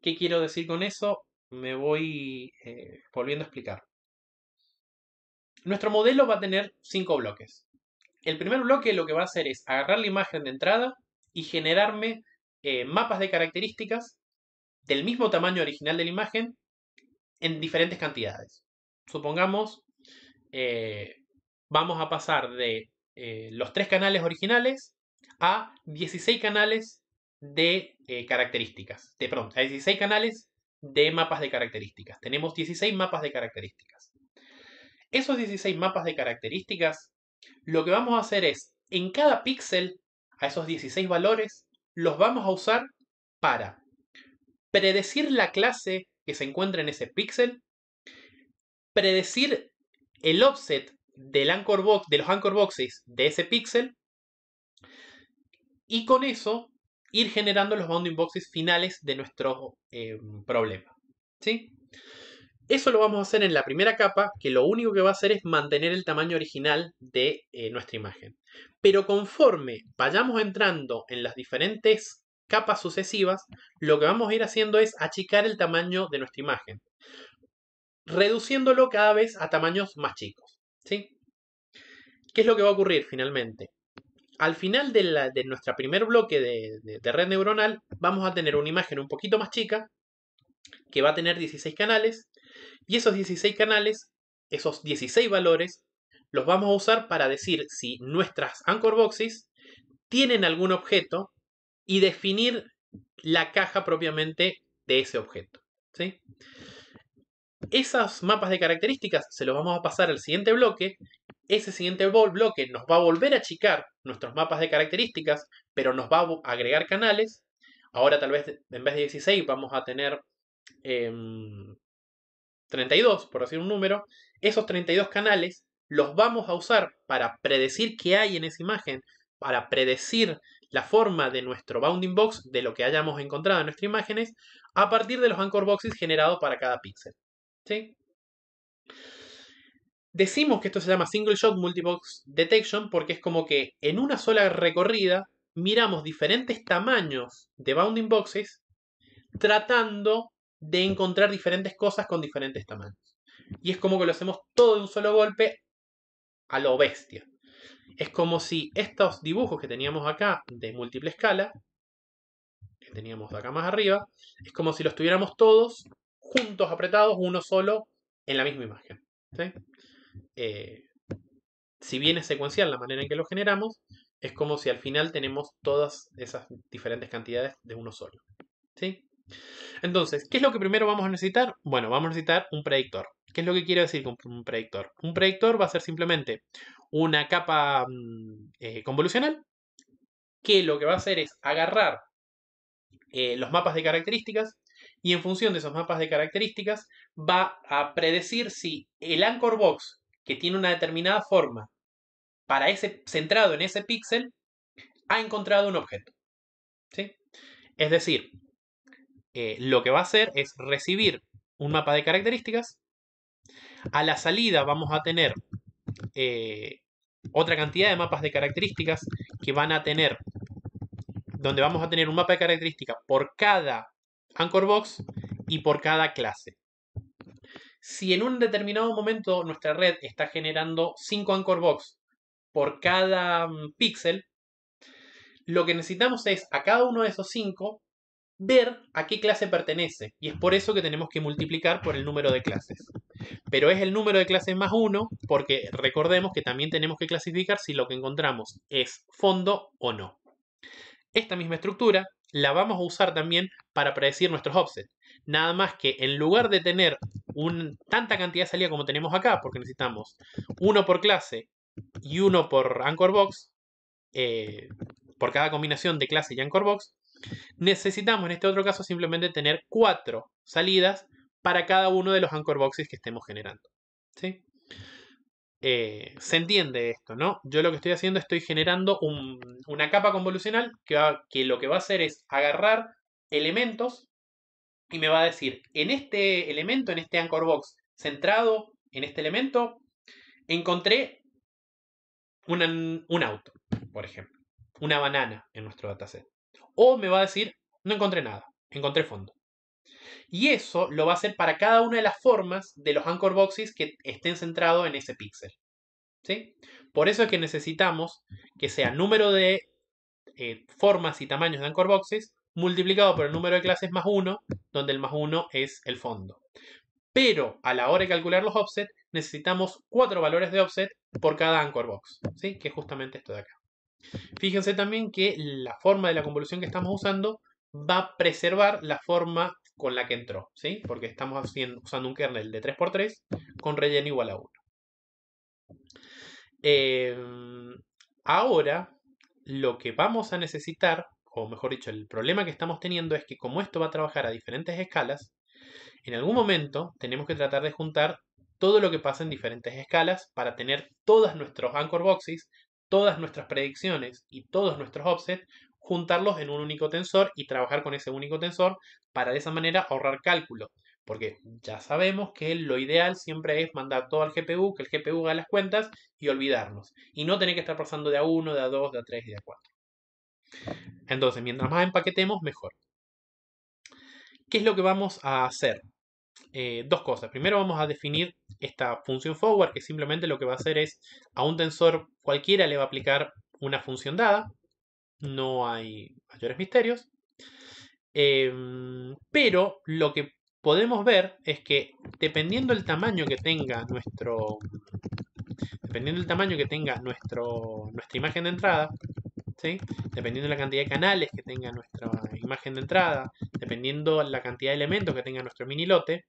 ¿Qué quiero decir con eso? me voy eh, volviendo a explicar. Nuestro modelo va a tener cinco bloques. El primer bloque lo que va a hacer es agarrar la imagen de entrada y generarme eh, mapas de características del mismo tamaño original de la imagen en diferentes cantidades. Supongamos, eh, vamos a pasar de los tres canales originales a 16 canales de características. De pronto, a 16 canales de mapas de características. Tenemos 16 mapas de características. Esos 16 mapas de características, lo que vamos a hacer es, en cada píxel, a esos 16 valores, los vamos a usar para predecir la clase que se encuentra en ese píxel, predecir el offset del box, de los anchor boxes de ese píxel, y con eso ir generando los bounding boxes finales de nuestro eh, problema. ¿sí? Eso lo vamos a hacer en la primera capa, que lo único que va a hacer es mantener el tamaño original de eh, nuestra imagen. Pero conforme vayamos entrando en las diferentes capas sucesivas, lo que vamos a ir haciendo es achicar el tamaño de nuestra imagen, reduciéndolo cada vez a tamaños más chicos. ¿sí? ¿Qué es lo que va a ocurrir finalmente? al final de, nuestro primer bloque de, red neuronal vamos a tener una imagen un poquito más chica que va a tener 16 canales y esos 16 canales, esos 16 valores, los vamos a usar para decir si nuestras anchor boxes tienen algún objeto y definir la caja propiamente de ese objeto. ¿sí? Esos mapas de características se los vamos a pasar al siguiente bloque ese siguiente bloque nos va a volver a achicar nuestros mapas de características, pero nos va a agregar canales. Ahora tal vez en vez de 16 vamos a tener 32, em, por decir un número. Esos 32 canales los vamos a usar para predecir qué hay en esa imagen, para predecir la forma de nuestro bounding box, de lo que hayamos encontrado en nuestras imágenes, a partir de los anchor boxes generados para cada píxel. ¿Sí? Decimos que esto se llama Single Shot Multibox Detection porque es como que en una sola recorrida miramos diferentes tamaños de bounding boxes tratando de encontrar diferentes cosas con diferentes tamaños. Y es como que lo hacemos todo en un solo golpe a lo bestia. Es como si estos dibujos que teníamos acá de múltiple escala, que teníamos acá más arriba, es como si los tuviéramos todos juntos apretados, uno solo, en la misma imagen. Eh, si bien es secuencial la manera en que lo generamos, es como si al final tenemos todas esas diferentes cantidades de uno solo. ¿sí? Entonces, ¿qué es lo que primero vamos a necesitar? Bueno, vamos a necesitar un predictor. ¿Qué es lo que quiero decir con un predictor? Un predictor va a ser simplemente una capa mm, eh, convolucional que lo que va a hacer es agarrar eh, los mapas de características y en función de esos mapas de características va a predecir si el anchor box que tiene una determinada forma para ese, centrado en ese píxel, ha encontrado un objeto. ¿Sí? Es decir, eh, lo que va a hacer es recibir un mapa de características. A la salida vamos a tener eh, otra cantidad de mapas de características que van a tener, donde vamos a tener un mapa de características por cada anchor box y por cada clase. Si en un determinado momento nuestra red está generando 5 anchor box por cada mm, píxel, lo que necesitamos es a cada uno de esos 5 ver a qué clase pertenece. Y es por eso que tenemos que multiplicar por el número de clases. Pero es el número de clases más 1 porque recordemos que también tenemos que clasificar si lo que encontramos es fondo o no. Esta misma estructura la vamos a usar también para predecir nuestros offsets. Nada más que en lugar de tener tanta cantidad de salida como tenemos acá, porque necesitamos uno por clase y uno por Anchor Box, eh, por cada combinación de clase y Anchor Box, necesitamos en este otro caso simplemente tener cuatro salidas para cada uno de los Anchor Boxes que estemos generando. ¿sí? Eh, se entiende esto, ¿no? Yo lo que estoy haciendo, estoy generando una capa convolucional que, que lo que va a hacer es agarrar elementos y me va a decir, en este elemento, en este anchor box, centrado en este elemento, encontré un auto, por ejemplo, una banana en nuestro dataset. O me va a decir, no encontré nada, encontré fondo. Y eso lo va a hacer para cada una de las formas de los anchor boxes que estén centrados en ese píxel. ¿Sí? Por eso es que necesitamos que sea número de eh, formas y tamaños de anchor boxes multiplicado por el número de clases más 1, donde el más 1 es el fondo. Pero a la hora de calcular los offset, necesitamos cuatro valores de offset por cada anchor box, ¿sí? que es justamente esto de acá. Fíjense también que la forma de la convolución que estamos usando va a preservar la forma con la que entró, ¿sí? porque estamos haciendo, usando un kernel de 3x3 con relleno igual a 1. Em, ahora, lo que vamos a necesitar o mejor dicho, el problema que estamos teniendo es que como esto va a trabajar a diferentes escalas, en algún momento tenemos que tratar de juntar todo lo que pasa en diferentes escalas para tener todos nuestros anchor boxes, todas nuestras predicciones y todos nuestros offsets, juntarlos en un único tensor y trabajar con ese único tensor para de esa manera ahorrar cálculo. Porque ya sabemos que lo ideal siempre es mandar todo al GPU, que el GPU haga las cuentas y olvidarnos. Y no tener que estar pasando de a1, de a2, de a3 y de a4. Entonces, mientras más empaquetemos, mejor. ¿Qué es lo que vamos a hacer? Eh, dos cosas. Primero vamos a definir esta función forward que simplemente lo que va a hacer es a un tensor cualquiera le va a aplicar una función dada. No hay mayores misterios. Em, pero lo que podemos ver es que dependiendo del tamaño que tenga nuestro dependiendo del tamaño que tenga nuestro, nuestra imagen de entrada dependiendo de la cantidad de canales que tenga nuestra imagen de entrada, dependiendo de la cantidad de elementos que tenga nuestro mini lote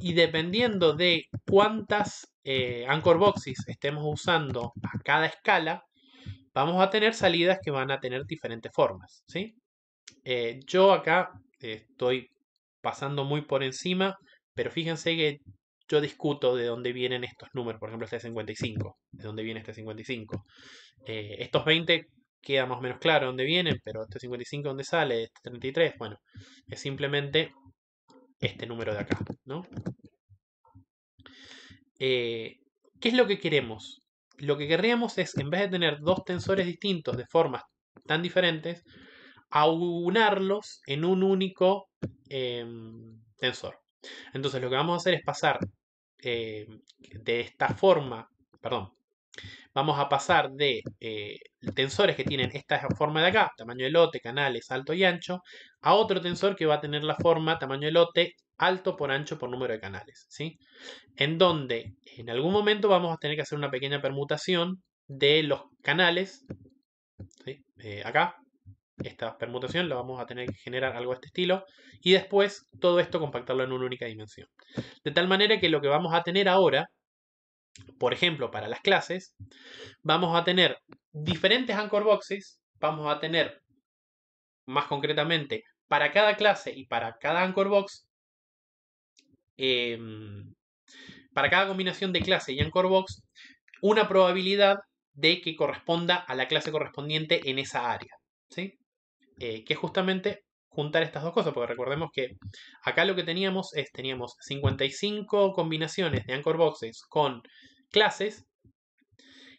y dependiendo de cuántas eh, anchor boxes estemos usando a cada escala, vamos a tener salidas que van a tener diferentes formas. ¿sí? Eh, yo acá estoy pasando muy por encima, pero fíjense que yo discuto de dónde vienen estos números, por ejemplo este 55, de dónde viene este 55. Eh, estos 20 queda más o menos claro dónde viene pero este 55 dónde sale, este 33, bueno, es simplemente este número de acá, ¿no? Eh, ¿Qué es lo que queremos? Lo que querríamos es, en vez de tener dos tensores distintos de formas tan diferentes, aunarlos en un único em, tensor. Entonces lo que vamos a hacer es pasar eh, de esta forma, perdón, vamos a pasar de eh, tensores que tienen esta forma de acá, tamaño lote, canales, alto y ancho, a otro tensor que va a tener la forma, tamaño lote, alto por ancho por número de canales, ¿sí? En donde en algún momento vamos a tener que hacer una pequeña permutación de los canales, ¿sí? Eh, acá, esta permutación la vamos a tener que generar algo de este estilo y después todo esto compactarlo en una única dimensión. De tal manera que lo que vamos a tener ahora, por ejemplo, para las clases, vamos a tener diferentes anchor boxes. Vamos a tener, más concretamente, para cada clase y para cada anchor box, em, para cada combinación de clase y anchor box, una probabilidad de que corresponda a la clase correspondiente en esa área. ¿sí? Eh, que es justamente juntar estas dos cosas, porque recordemos que acá lo que teníamos es, teníamos 55 combinaciones de anchor boxes con clases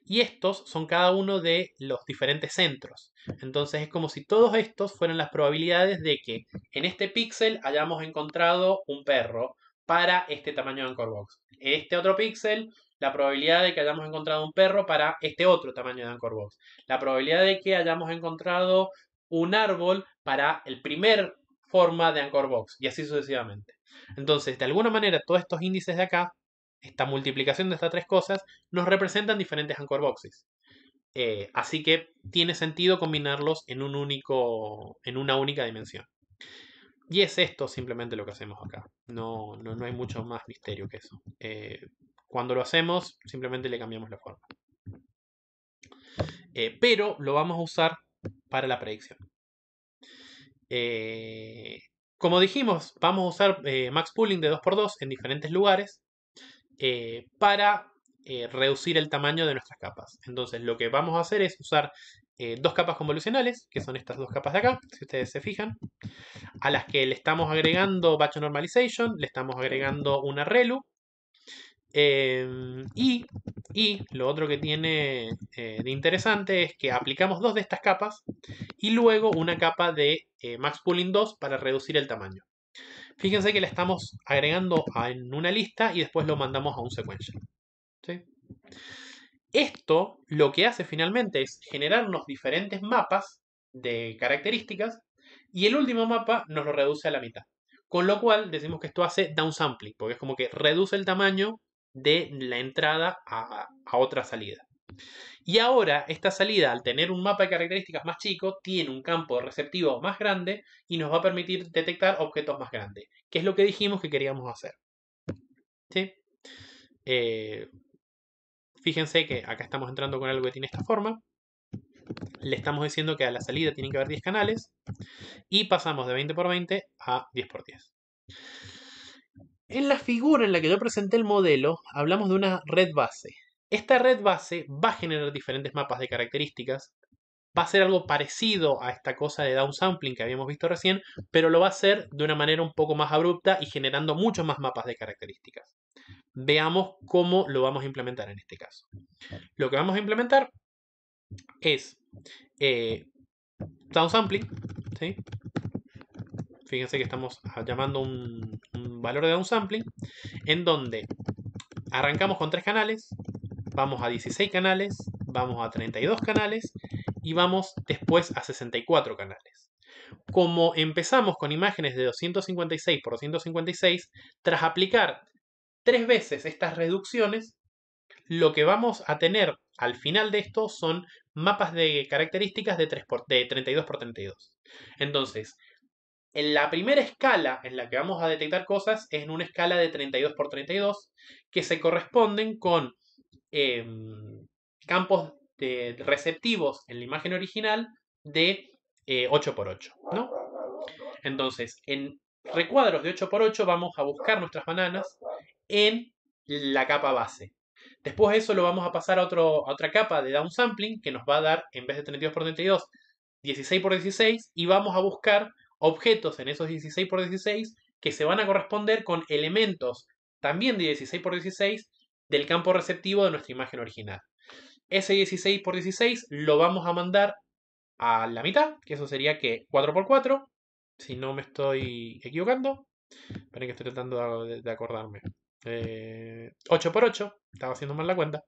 y estos son cada uno de los diferentes centros. Entonces es como si todos estos fueran las probabilidades de que en este píxel hayamos encontrado un perro para este tamaño de Anchor Box. En este otro píxel, la probabilidad de que hayamos encontrado un perro para este otro tamaño de Anchor Box. La probabilidad de que hayamos encontrado un árbol para el primer forma de Anchor Box y así sucesivamente. Entonces, de alguna manera, todos estos índices de acá esta multiplicación de estas tres cosas nos representan diferentes anchor boxes. Eh, así que tiene sentido combinarlos en, un único, en una única dimensión. Y es esto simplemente lo que hacemos acá. No, hay mucho más misterio que eso. Eh, cuando lo hacemos, simplemente le cambiamos la forma. Eh, pero lo vamos a usar para la predicción. como dijimos, vamos a usar max pooling de 2x2 en diferentes lugares. Eh, para eh, reducir el tamaño de nuestras capas. Entonces lo que vamos a hacer es usar eh, dos capas convolucionales, que son estas dos capas de acá, si ustedes se fijan, a las que le estamos agregando Batch Normalization, le estamos agregando una ReLU, em, y, lo otro que tiene de interesante es que aplicamos dos de estas capas y luego una capa de Max Pooling 2 para reducir el tamaño. Fíjense que le estamos agregando en una lista y después lo mandamos a un sequential. Esto lo que hace finalmente es generarnos diferentes mapas de características y el último mapa nos lo reduce a la mitad. Con lo cual decimos que esto hace downsampling, porque es como que reduce el tamaño de la entrada a otra salida. Y ahora esta salida, al tener un mapa de características más chico, tiene un campo receptivo más grande y nos va a permitir detectar objetos más grandes, que es lo que dijimos que queríamos hacer. Eh, fíjense que acá estamos entrando con algo que tiene esta forma. Le estamos diciendo que a la salida tienen que haber 10 canales y pasamos de 20 por 20 a 10 por 10. En la figura en la que yo presenté el modelo, hablamos de una red base. Esta red base va a generar diferentes mapas de características, va a ser algo parecido a esta cosa de downsampling que habíamos visto recién, pero lo va a hacer de una manera un poco más abrupta y generando muchos más mapas de características. Veamos cómo lo vamos a implementar en este caso. Lo que vamos a implementar es eh, downsampling. ¿sí? Fíjense que estamos llamando un, un valor de downsampling, en donde arrancamos con tres canales, vamos a 16 canales, vamos a 32 canales y vamos después a 64 canales. Como empezamos con imágenes de 256 por 256, tras aplicar tres veces estas reducciones, lo que vamos a tener al final de esto son mapas de características de, 32 por 32. Entonces, en la primera escala en la que vamos a detectar cosas es en una escala de 32 por 32 que se corresponden con Em, campos de receptivos en la imagen original de 8x8. Eh, 8 Entonces, en recuadros de 8x8 vamos a buscar nuestras bananas en la capa base. Después de eso lo vamos a pasar a, a otra capa de downsampling que nos va a dar, en vez de 32x32, 16x16 y vamos a buscar objetos en esos 16x16 que se van a corresponder con elementos también de 16x16 del campo receptivo de nuestra imagen original. Ese 16 x 16 lo vamos a mandar a la mitad, que eso sería que 4 x 4, si no me estoy equivocando. Esperen que estoy tratando de, acordarme. 8 x 8, estaba haciendo mal la cuenta.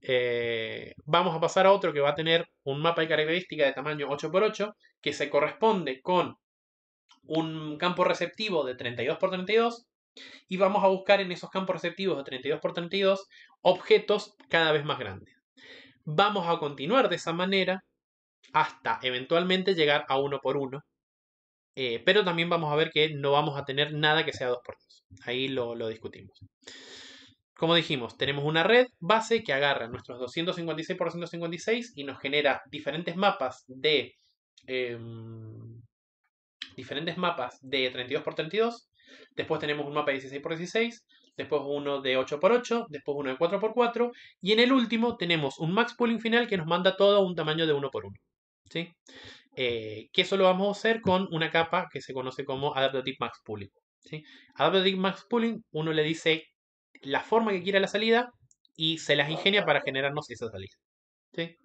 Eh, vamos a pasar a otro que va a tener un mapa de característica de tamaño 8 x 8, que se corresponde con un campo receptivo de 32 x 32 y vamos a buscar en esos campos receptivos de 32 por 32 objetos cada vez más grandes. Vamos a continuar de esa manera hasta eventualmente llegar a 1 por 1 eh, pero también vamos a ver que no vamos a tener nada que sea 2 por 2. Ahí lo, lo discutimos. Como dijimos, tenemos una red base que agarra nuestros 256 por 156 y nos genera diferentes mapas de em, diferentes mapas de 32 por 32 Después tenemos un mapa de 16x16, después uno de 8x8, después uno de 4x4 y en el último tenemos un max pooling final que nos manda todo a un tamaño de 1x1. ¿sí? Eh, que eso lo vamos a hacer con una capa que se conoce como Adaptive Max Pooling. ¿sí? Adaptive Max Pooling, uno le dice la forma que quiera la salida y se las ingenia para generarnos esa salida. ¿sí?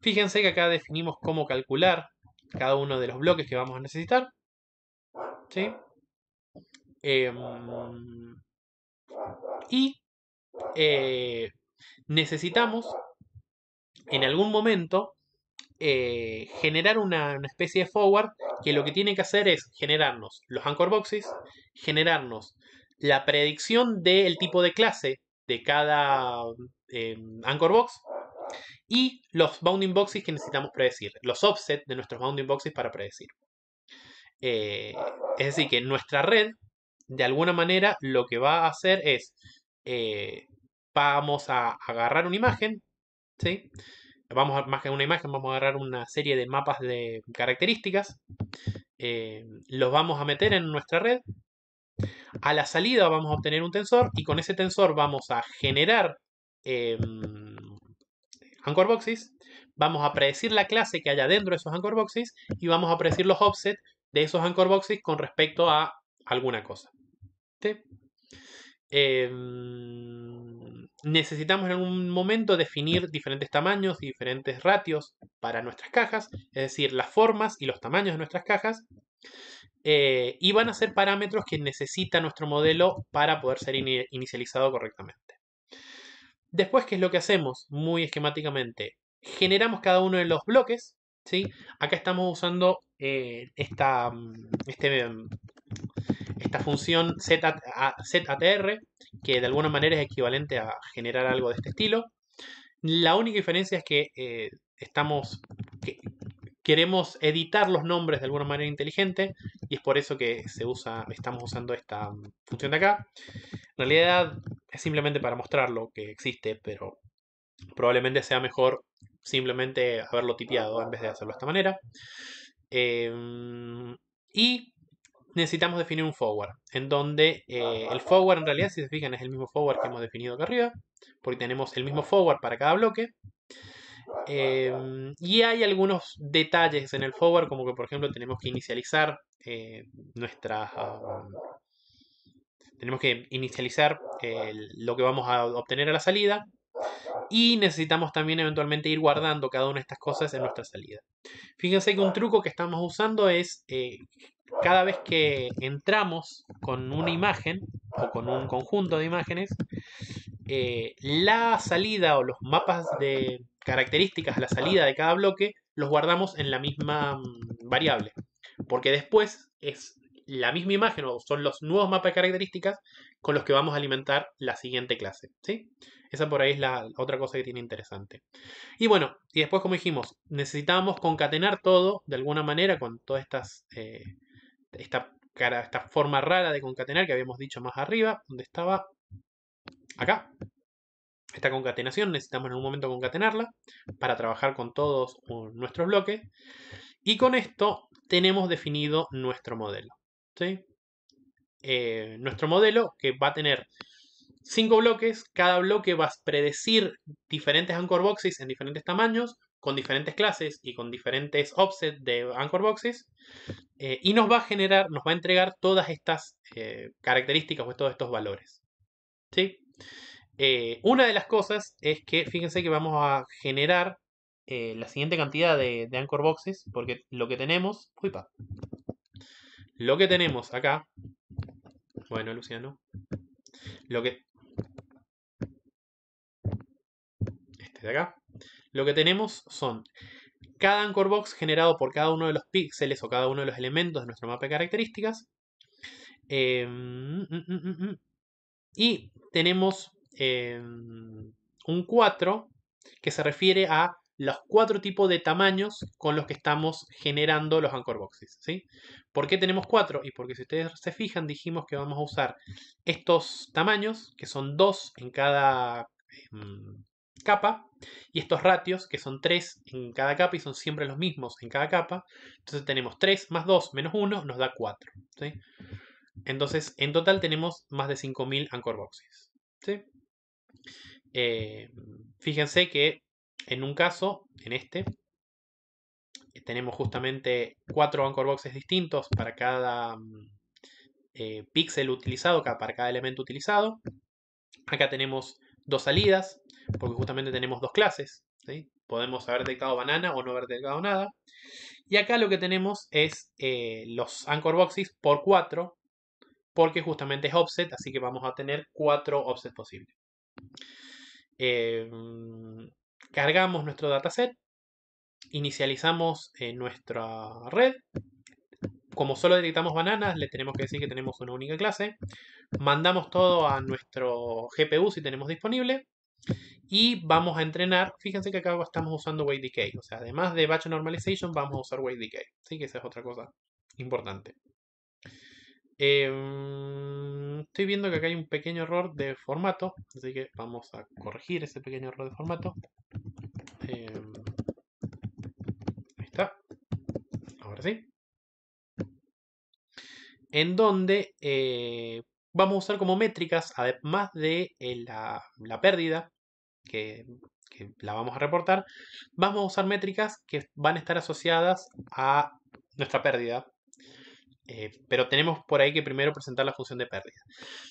Fíjense que acá definimos cómo calcular cada uno de los bloques que vamos a necesitar. ¿sí? Em, y eh, necesitamos en algún momento eh, generar una, especie de forward que lo que tiene que hacer es generarnos los anchor boxes, generarnos la predicción del tipo de clase de cada em, anchor box y los bounding boxes que necesitamos predecir, los offset de nuestros bounding boxes para predecir. Eh, es decir, que nuestra red de alguna manera lo que va a hacer es, eh, vamos a agarrar una imagen, ¿sí? Vamos a, más que una imagen, vamos a agarrar una serie de mapas de características, eh, los vamos a meter en nuestra red, a la salida vamos a obtener un tensor y con ese tensor vamos a generar eh, anchor boxes, vamos a predecir la clase que haya dentro de esos anchor boxes y vamos a predecir los offset de esos anchor boxes con respecto a alguna cosa. Em, necesitamos en algún momento definir diferentes tamaños y diferentes ratios para nuestras cajas, es decir, las formas y los tamaños de nuestras cajas, eh, y van a ser parámetros que necesita nuestro modelo para poder ser inicializado correctamente. Después, ¿qué es lo que hacemos? Muy esquemáticamente, generamos cada uno de los bloques, ¿sí? Acá estamos usando eh, esta, mm, este mm, esta función ZATR que de alguna manera es equivalente a generar algo de este estilo. La única diferencia es que eh, estamos queremos editar los nombres de alguna manera inteligente y es por eso que se usa, estamos usando esta mm, función de acá. En realidad es simplemente para mostrar lo que existe, pero probablemente sea mejor simplemente haberlo tipeado en vez de hacerlo de esta manera. Em, y necesitamos definir un forward, en donde eh, el forward en realidad, si se fijan, es el mismo forward que hemos definido acá arriba, porque tenemos el mismo forward para cada bloque. Em, y hay algunos detalles en el forward, como que por ejemplo tenemos que inicializar eh, ah, tenemos que inicializar eh, lo que vamos a obtener a la salida, y necesitamos también eventualmente ir guardando cada una de estas cosas en nuestra salida. Fíjense que un truco que estamos usando es eh, cada vez que entramos con una imagen o con un conjunto de imágenes, eh, la salida o los mapas de características a la salida de cada bloque los guardamos en la misma mm, variable. Porque después es la misma imagen o son los nuevos mapas de características con los que vamos a alimentar la siguiente clase. ¿sí? Esa por ahí es la otra cosa que tiene interesante. Y bueno, y después como dijimos, necesitamos concatenar todo de alguna manera con todas estas... Eh, esta, esta forma rara de concatenar que habíamos dicho más arriba, donde estaba acá. Esta concatenación necesitamos en un momento concatenarla para trabajar con todos nuestros bloques. Y con esto tenemos definido nuestro modelo. Eh, nuestro modelo que va a tener cinco bloques, cada bloque va a predecir diferentes anchor boxes en diferentes tamaños, con diferentes clases y con diferentes offset de anchor boxes, eh, y nos va a generar, nos va a entregar todas estas eh, características o todos estos valores. una de las cosas es que fíjense que vamos a generar la siguiente cantidad de, anchor boxes, porque lo que tenemos, pa lo que tenemos acá. Bueno, Luciano. Lo que. Este de acá. Lo que tenemos son cada anchor box generado por cada uno de los píxeles o cada uno de los elementos de nuestro mapa de características. Em, y tenemos em, un 4 que se refiere a los cuatro tipos de tamaños con los que estamos generando los anchor boxes. ¿sí? ¿Por qué tenemos cuatro? Y porque si ustedes se fijan, dijimos que vamos a usar estos tamaños, que son dos en cada em, capa, y estos ratios, que son tres en cada capa y son siempre los mismos en cada capa. Entonces tenemos tres más dos menos uno, nos da cuatro. Entonces, en total tenemos más de 5.000 anchor boxes. Eh, fíjense que en un caso, en este, tenemos justamente cuatro anchor boxes distintos para cada mm, eh, píxel utilizado, para cada elemento utilizado. Acá tenemos dos salidas, porque justamente tenemos dos clases. Podemos haber detectado banana o no haber detectado nada. Y acá lo que tenemos es eh, los anchor boxes por cuatro, porque justamente es offset, así que vamos a tener cuatro offsets posibles. Em, cargamos nuestro dataset, inicializamos eh, nuestra red. Como solo detectamos bananas, le tenemos que decir que tenemos una única clase. Mandamos todo a nuestro GPU si tenemos disponible. Y vamos a entrenar. Fíjense que acá estamos usando weight decay. O sea, además de batch normalization, vamos a usar weight Así que esa es otra cosa importante. Em, estoy viendo que acá hay un pequeño error de formato, así que vamos a corregir ese pequeño error de formato. Em, ahí está. Ahora sí. En donde eh, vamos a usar como métricas, además de eh, la, pérdida que, la vamos a reportar, vamos a usar métricas que van a estar asociadas a nuestra pérdida. Eh, pero tenemos por ahí que primero presentar la función de pérdida.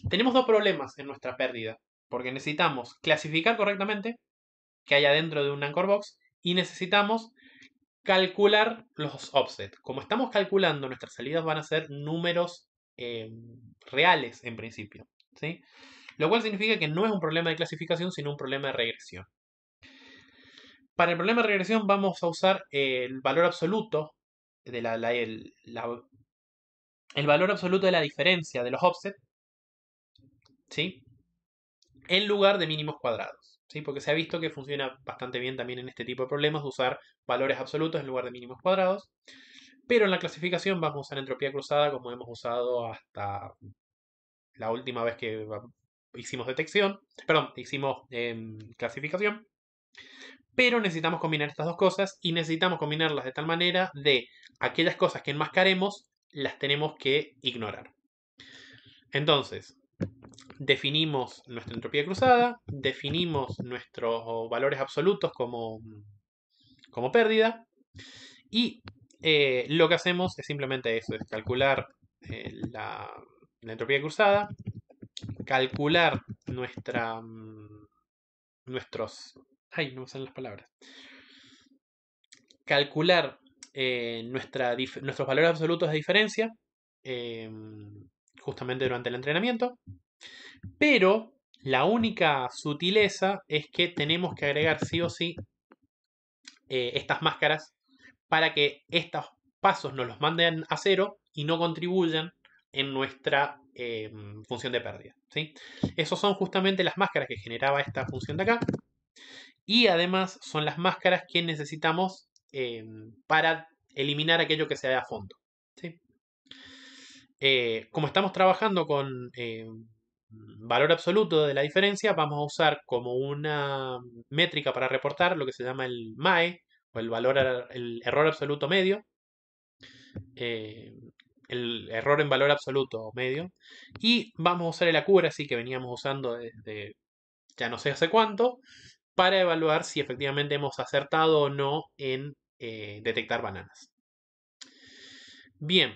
Tenemos dos problemas en nuestra pérdida, porque necesitamos clasificar correctamente que hay dentro de un anchor box y necesitamos calcular los offset. Como estamos calculando, nuestras salidas van a ser números em, reales en principio. ¿sí? Lo cual significa que no es un problema de clasificación, sino un problema de regresión. Para el problema de regresión vamos a usar el valor absoluto de la, el valor absoluto de la diferencia de los offset, ¿sí? En lugar de mínimos cuadrados porque se ha visto que funciona bastante bien también en este tipo de problemas de usar valores absolutos en lugar de mínimos cuadrados. Pero en la clasificación vamos a usar entropía cruzada como hemos usado hasta la última vez que hicimos detección, perdón, hicimos em, clasificación. Pero necesitamos combinar estas dos cosas y necesitamos combinarlas de tal manera de aquellas cosas que enmascaremos las tenemos que ignorar. Entonces, definimos nuestra entropía cruzada, definimos nuestros valores absolutos como, como pérdida y eh, lo que hacemos es simplemente eso, es calcular eh, la, entropía cruzada, calcular nuestra, mm, nuestros... Ay, no me las palabras. Calcular eh, nuestra, nuestros valores absolutos de diferencia justamente durante el entrenamiento pero la única sutileza es que tenemos que agregar sí o sí eh, estas máscaras para que estos pasos nos los manden a cero y no contribuyan en nuestra eh, función de pérdida. ¿sí? Esos son justamente las máscaras que generaba esta función de acá. Y además son las máscaras que necesitamos eh, para eliminar aquello que sea de a fondo. como estamos trabajando con valor absoluto de la diferencia vamos a usar como una métrica para reportar lo que se llama el MAE o el valor el error absoluto medio eh, el error en valor absoluto medio y vamos a usar el accuracy que veníamos usando desde ya no sé hace cuánto para evaluar si efectivamente hemos acertado o no en eh, detectar bananas bien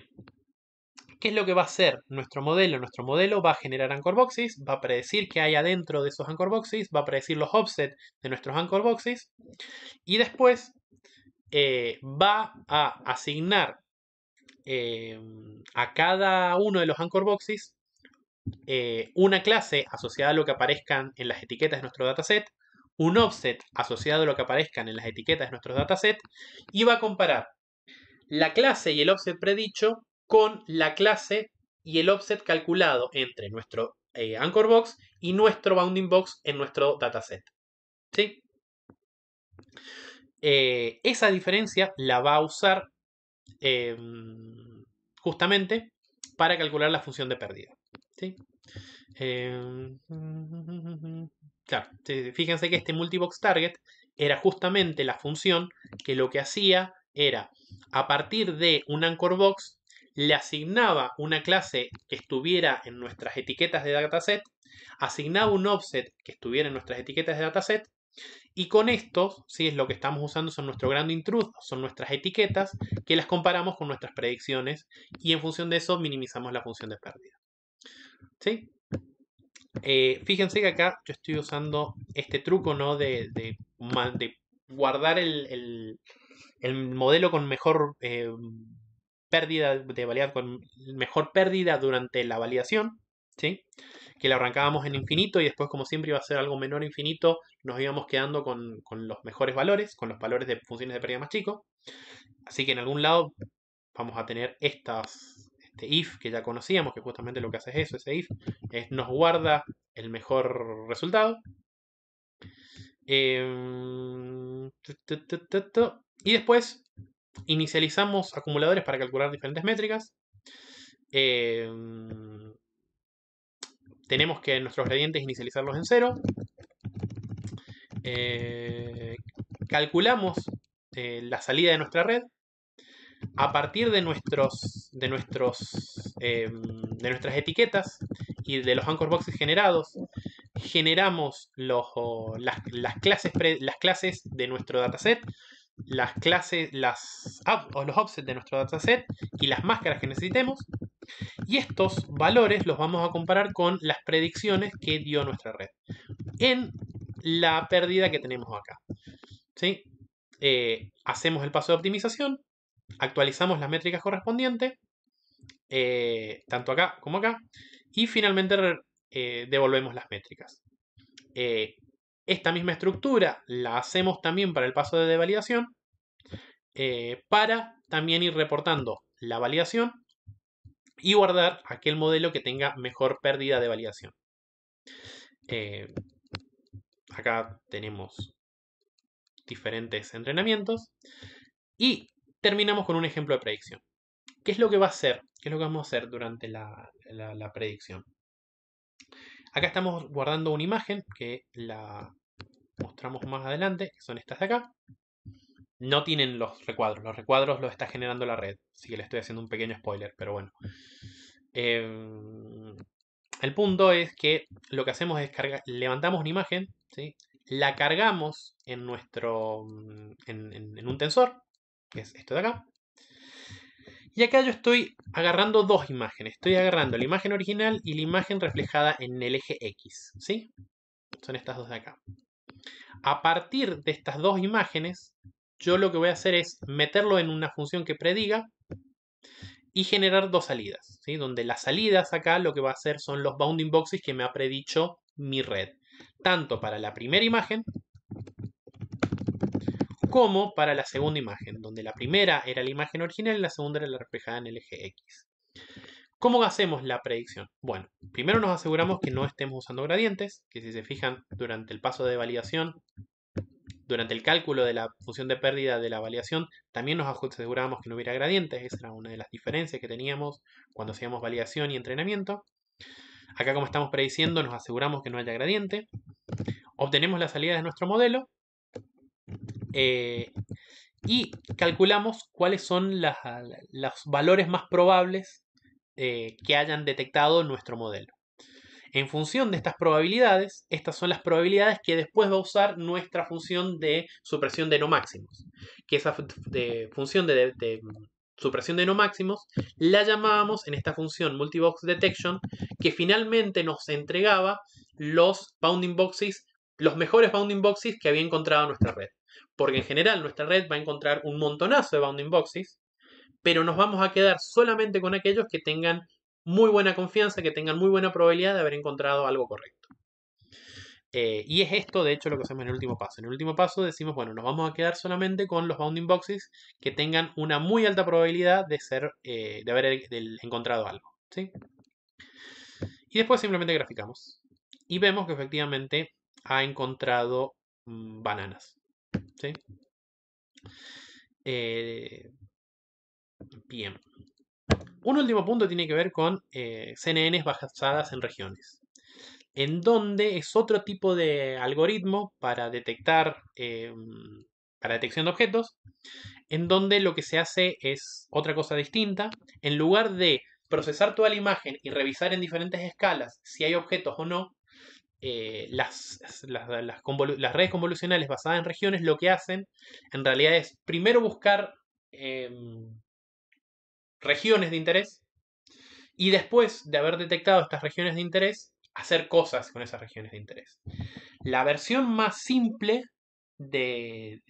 ¿Qué es lo que va a hacer nuestro modelo? Nuestro modelo va a generar anchor boxes, va a predecir qué hay adentro de esos anchor boxes, va a predecir los offset de nuestros anchor boxes y después eh, va a asignar eh, a cada uno de los anchor boxes eh, una clase asociada a lo que aparezcan en las etiquetas de nuestro dataset, un offset asociado a lo que aparezcan en las etiquetas de nuestro dataset y va a comparar la clase y el offset predicho con la clase y el offset calculado entre nuestro AnchorBox eh, anchor box y nuestro bounding box en nuestro dataset. ¿Sí? Eh, esa diferencia la va a usar em, justamente para calcular la función de pérdida. ¿Sí? Em, claro, fíjense que este MultiboxTarget target era justamente la función que lo que hacía era, a partir de un anchor box, le asignaba una clase que estuviera en nuestras etiquetas de dataset, asignaba un offset que estuviera en nuestras etiquetas de dataset, y con esto, si es lo que estamos usando, son nuestro grand intruso, son nuestras etiquetas que las comparamos con nuestras predicciones y en función de eso minimizamos la función de pérdida. ¿Sí? Eh, fíjense que acá yo estoy usando este truco ¿no? de, de, guardar el, modelo con mejor eh, pérdida de validad, con mejor pérdida durante la validación, ¿sí? que la arrancábamos en infinito y después como siempre iba a ser algo menor infinito, nos íbamos quedando con, los mejores valores, con los valores de funciones de pérdida más chicos. Así que en algún lado vamos a tener estas, este if que ya conocíamos, que justamente lo que hace es eso, ese if, es, nos guarda el mejor resultado. Em, y después inicializamos acumuladores para calcular diferentes métricas. Em, tenemos que nuestros gradientes inicializarlos en cero. Eh, calculamos eh, la salida de nuestra red. A partir de, nuestros, nuestros, em, de nuestras etiquetas y de los anchor boxes generados, generamos las, clases las clases de nuestro dataset las clases, las o los offsets de nuestro dataset y las máscaras que necesitemos. Y estos valores los vamos a comparar con las predicciones que dio nuestra red en la pérdida que tenemos acá. ¿Sí? Eh, hacemos el paso de optimización, actualizamos las métricas correspondientes, eh, tanto acá como acá, y finalmente eh, devolvemos las métricas. Esta misma estructura la hacemos también para el paso de validación, eh, para también ir reportando la validación y guardar aquel modelo que tenga mejor pérdida de validación. Eh, acá tenemos diferentes entrenamientos y terminamos con un ejemplo de predicción. ¿Qué es lo que va a hacer? ¿Qué es lo que vamos a hacer durante la predicción? Acá estamos guardando una imagen que la mostramos más adelante, que son estas de acá. No tienen los recuadros, los recuadros los está generando la red, así que le estoy haciendo un pequeño spoiler, pero bueno. Em, el punto es que lo que hacemos es levantamos una imagen, la cargamos en nuestro mm, en un tensor, que es esto de acá, y acá yo estoy agarrando dos imágenes. Estoy agarrando la imagen original y la imagen reflejada en el eje X. ¿Sí? Son estas dos de acá. A partir de estas dos imágenes, yo lo que voy a hacer es meterlo en una función que prediga y generar dos salidas, ¿sí? donde las salidas acá lo que va a hacer son los bounding boxes que me ha predicho mi red, tanto para la primera imagen como para la segunda imagen, donde la primera era la imagen original y la segunda era la reflejada en el eje X. ¿Cómo hacemos la predicción? Bueno, primero nos aseguramos que no estemos usando gradientes, que si se fijan durante el paso de validación, durante el cálculo de la función de pérdida de la validación, también nos aseguramos que no hubiera gradientes, esa era una de las diferencias que teníamos cuando hacíamos validación y entrenamiento. Acá como estamos prediciendo, nos aseguramos que no haya gradiente. Obtenemos la salida de nuestro modelo eh, y calculamos cuáles son los valores más probables eh, que hayan detectado nuestro modelo. En función de estas probabilidades, estas son las probabilidades que después va a usar nuestra función de supresión de no máximos. Que esa función de, de supresión de no máximos la llamábamos en esta función multibox detection, que finalmente nos entregaba los bounding boxes los mejores bounding boxes que había encontrado nuestra red. Porque en general nuestra red va a encontrar un montonazo de bounding boxes, pero nos vamos a quedar solamente con aquellos que tengan muy buena confianza, que tengan muy buena probabilidad de haber encontrado algo correcto. Eh, y es esto, de hecho, lo que hacemos en el último paso. En el último paso decimos, bueno, nos vamos a quedar solamente con los bounding boxes que tengan una muy alta probabilidad de ser, eh, de haber e-, encontrado algo. ¿sí? Y después simplemente graficamos. Y vemos que efectivamente ha encontrado mm, bananas. Eh, bien. Un último punto tiene que ver con eh, CNNs basadas en regiones, en donde es otro tipo de algoritmo para detectar, eh, para detección de objetos, en donde lo que se hace es otra cosa distinta. En lugar de procesar toda la imagen y revisar en diferentes escalas si hay objetos o no, eh, las, redes convolucionales basadas en regiones lo que hacen en realidad es primero buscar em, regiones de interés y después de haber detectado estas regiones de interés, hacer cosas con esas regiones de interés. La versión más simple de,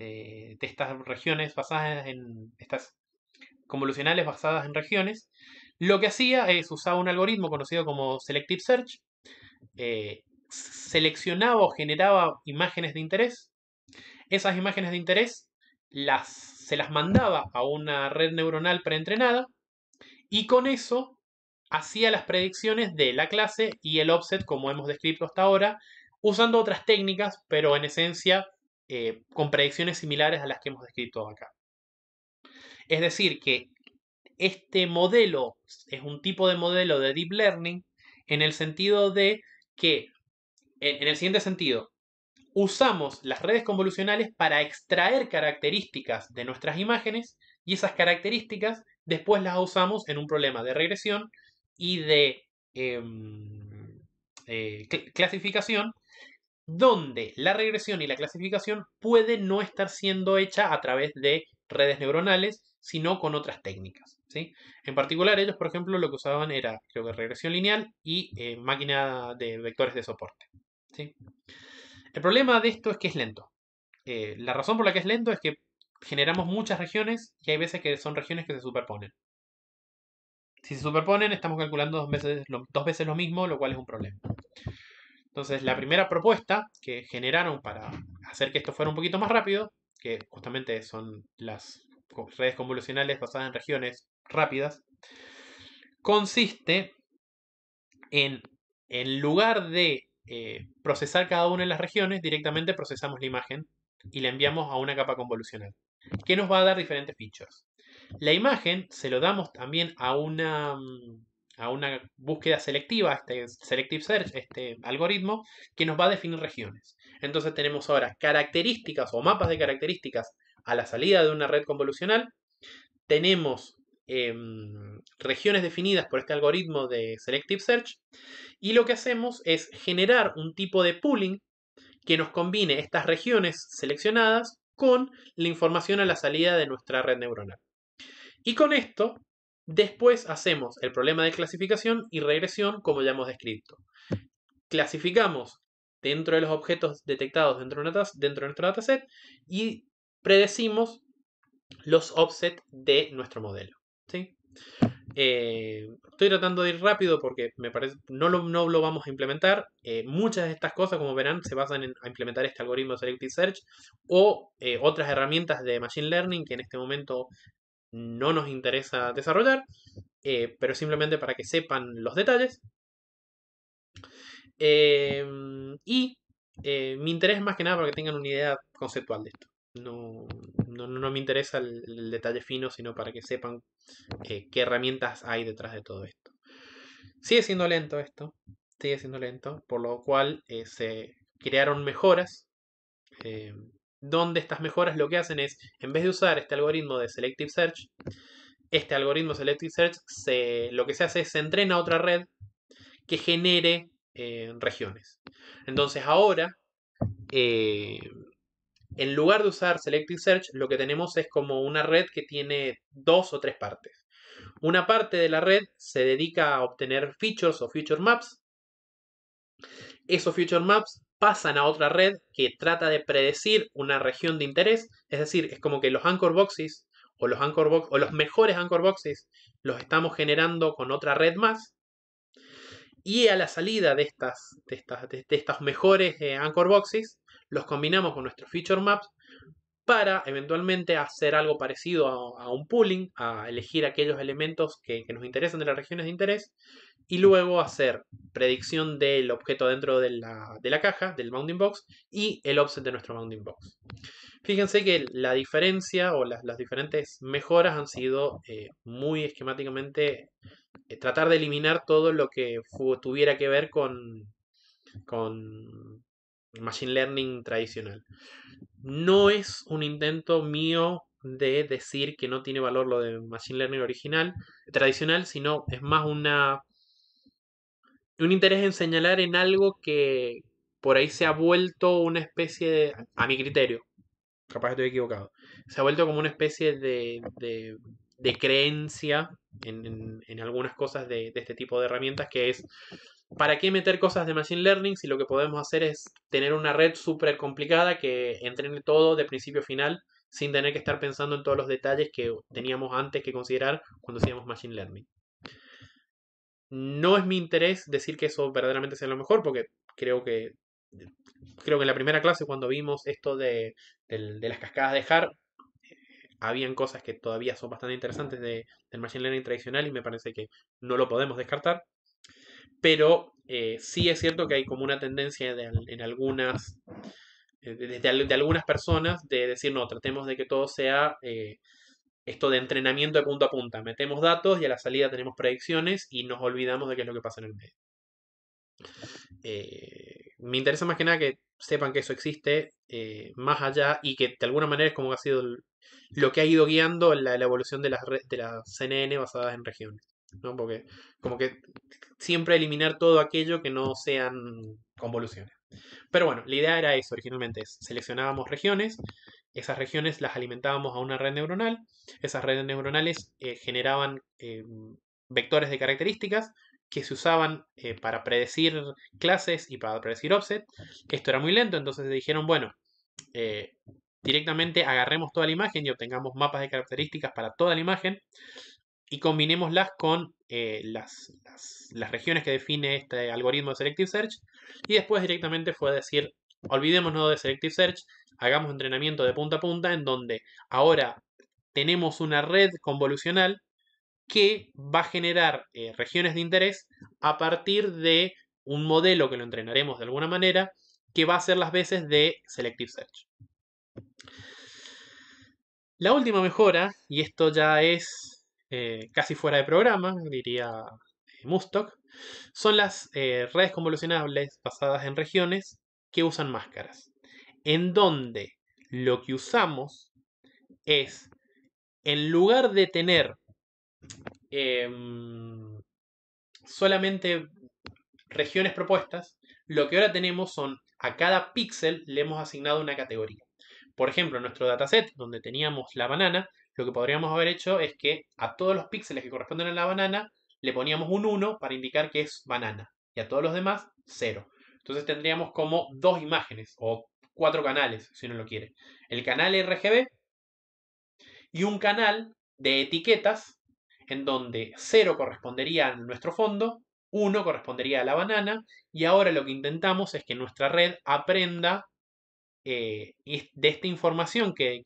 estas regiones basadas en estas convolucionales basadas en regiones, lo que hacía es usar un algoritmo conocido como Selective Search, eh, seleccionaba o generaba imágenes de interés. Esas imágenes de interés las, se las mandaba a una red neuronal preentrenada y con eso hacía las predicciones de la clase y el offset como hemos descrito hasta ahora, usando otras técnicas, pero en esencia eh, con predicciones similares a las que hemos descrito acá. Es decir, que este modelo es un tipo de modelo de deep learning en el sentido de que en, el siguiente sentido, usamos las redes convolucionales para extraer características de nuestras imágenes y esas características después las usamos en un problema de regresión y de em, eh, clasificación donde la regresión y la clasificación puede no estar siendo hecha a través de redes neuronales, sino con otras técnicas. En particular, ellos, por ejemplo, lo que usaban era, creo que regresión lineal y eh, máquina de vectores de soporte. El problema de esto es que es lento. Eh, la razón por la que es lento es que generamos muchas regiones y hay veces que son regiones que se superponen. Si se superponen, estamos calculando dos veces dos veces lo mismo, lo cual es un problema. Entonces, la primera propuesta que generaron para hacer que esto fuera un poquito más rápido, que justamente son las redes convolucionales basadas en regiones rápidas, consiste en, en lugar de eh, procesar cada una de las regiones, directamente procesamos la imagen y la enviamos a una capa convolucional, que nos va a dar diferentes features. La imagen se lo damos también a una, mm, a una búsqueda selectiva, este Selective Search, este algoritmo, que nos va a definir regiones. Entonces tenemos ahora características o mapas de características a la salida de una red convolucional. Tenemos Em, regiones definidas por este algoritmo de Selective Search. Y lo que hacemos es generar un tipo de pooling que nos combine estas regiones seleccionadas con la información a la salida de nuestra red neuronal. Y con esto, después hacemos el problema de clasificación y regresión como ya hemos descrito. Clasificamos dentro de los objetos detectados dentro de, dentro de nuestro dataset y predecimos los offset de nuestro modelo. Eh, estoy tratando de ir rápido porque me parece no lo, no lo vamos a implementar. Eh, muchas de estas cosas, como verán, se basan en implementar este algoritmo de Selective Search o eh, otras herramientas de Machine Learning que en este momento no nos interesa desarrollar, pero simplemente para que sepan los detalles. Em, y mi interés es más que nada para que tengan una idea conceptual de esto. No, no, me interesa el, detalle fino, sino para que sepan eh, qué herramientas hay detrás de todo esto. Sigue siendo lento esto, sigue siendo lento, por lo cual eh, se crearon mejoras, em, donde estas mejoras lo que hacen es, en vez de usar este algoritmo de Selective Search, este algoritmo Selective Search se, lo que se hace es se entrena otra red que genere eh, regiones. Entonces ahora en lugar de usar Selective Search, lo que tenemos es como una red que tiene dos o tres partes. Una parte de la red se dedica a obtener features o feature maps. Esos feature maps pasan a otra red que trata de predecir una región de interés. Es decir, es como que los anchor boxes o los, mejores anchor boxes los estamos generando con otra red más. Y a la salida de estas, mejores eh, anchor boxes, los combinamos con nuestros feature maps para eventualmente hacer algo parecido a, un pooling, a elegir aquellos elementos que, nos interesan de las regiones de interés y luego hacer predicción del objeto dentro de la, caja, del bounding box y el offset de nuestro bounding box. Fíjense que la diferencia o las, diferentes mejoras han sido eh, muy esquemáticamente eh, tratar de eliminar todo lo que tuviera que ver con, con machine learning tradicional. No es un intento mío de decir que no tiene valor lo de machine learning original, tradicional, sino es más una un interés en señalar en algo que por ahí se ha vuelto una especie de, a mi criterio, capaz estoy equivocado, se ha vuelto como una especie de, de, de creencia en, en, algunas cosas de, de este tipo de herramientas que es ¿para qué meter cosas de Machine Learning si lo que podemos hacer es tener una red súper complicada que entrene todo de principio a final sin tener que estar pensando en todos los detalles que teníamos antes que considerar cuando hacíamos Machine Learning? No es mi interés decir que eso verdaderamente sea lo mejor porque creo que... Creo que en la primera clase cuando vimos esto de, las cascadas de Hard, habían cosas que todavía son bastante interesantes de, del Machine Learning tradicional y me parece que no lo podemos descartar pero eh, sí es cierto que hay como una tendencia de, en algunas, eh, algunas personas de decir, no, tratemos de que todo sea eh, esto de entrenamiento de punta a punta. Metemos datos y a la salida tenemos predicciones y nos olvidamos de qué es lo que pasa en el medio. me interesa más que nada que sepan que eso existe más allá y que de alguna manera es como ha sido lo que ha ido guiando la, evolución de las, de las CNN basadas en regiones. Porque como que siempre eliminar todo aquello que no sean convoluciones. Pero bueno, la idea era eso originalmente, seleccionábamos regiones, esas regiones las alimentábamos a una red neuronal, esas redes neuronales eh, generaban eh, vectores de características que se usaban eh, para predecir clases y para predecir offset. Esto era muy lento, entonces dijeron, bueno, directamente agarremos toda la imagen y obtengamos mapas de características para toda la imagen y combinémoslas con eh, las, regiones que define este algoritmo de Selective Search. Y después directamente fue a decir, olvidémonos de Selective Search, hagamos entrenamiento de punta a punta en donde ahora tenemos una red convolucional que va a generar eh, regiones de interés a partir de un modelo que lo entrenaremos de alguna manera que va a ser las veces de Selective Search. La última mejora, y esto ya es eh, casi fuera de programa, diría eh, Mustok, son las eh, redes convolucionables basadas en regiones que usan máscaras, en donde lo que usamos es, en lugar de tener em, solamente regiones propuestas, lo que ahora tenemos son a cada píxel le hemos asignado una categoría. Por ejemplo, en nuestro dataset, donde teníamos la banana, lo que podríamos haber hecho es que a todos los píxeles que corresponden a la banana le poníamos un 1 para indicar que es banana y a todos los demás 0. Entonces tendríamos como dos imágenes o cuatro canales, si uno lo quiere. El canal RGB y un canal de etiquetas en donde 0 correspondería a nuestro fondo, 1 correspondería a la banana y ahora lo que intentamos es que nuestra red aprenda eh, de esta información que,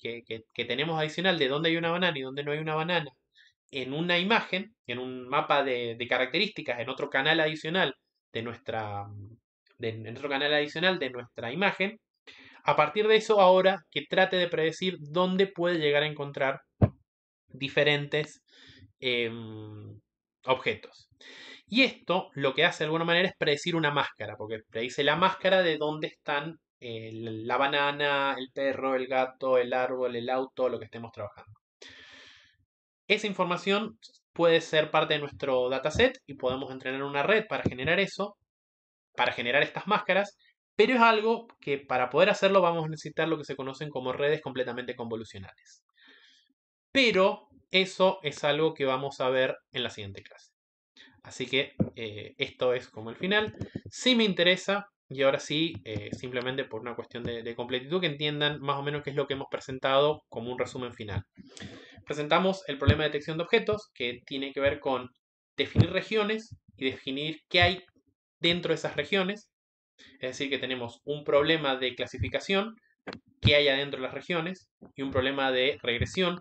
tenemos adicional de dónde hay una banana y dónde no hay una banana en una imagen, en un mapa de, características, en otro canal adicional de nuestra, de, canal adicional de nuestra imagen, a partir de eso ahora que trate de predecir dónde puede llegar a encontrar diferentes eh, objetos. Y esto lo que hace de alguna manera es predecir una máscara, porque predice la máscara de dónde están la banana, el perro, el gato, el árbol, el auto, lo que estemos trabajando. Esa información puede ser parte de nuestro dataset y podemos entrenar una red para generar eso, para generar estas máscaras, pero es algo que para poder hacerlo vamos a necesitar lo que se conocen como redes completamente convolucionales. Pero eso es algo que vamos a ver en la siguiente clase. Así que eh, esto es como el final. Si me interesa, y ahora sí, eh, simplemente por una cuestión de, de, completitud, que entiendan más o menos qué es lo que hemos presentado como un resumen final. Presentamos el problema de detección de objetos, que tiene que ver con definir regiones y definir qué hay dentro de esas regiones. Es decir, que tenemos un problema de clasificación, qué hay adentro de las regiones, y un problema de regresión,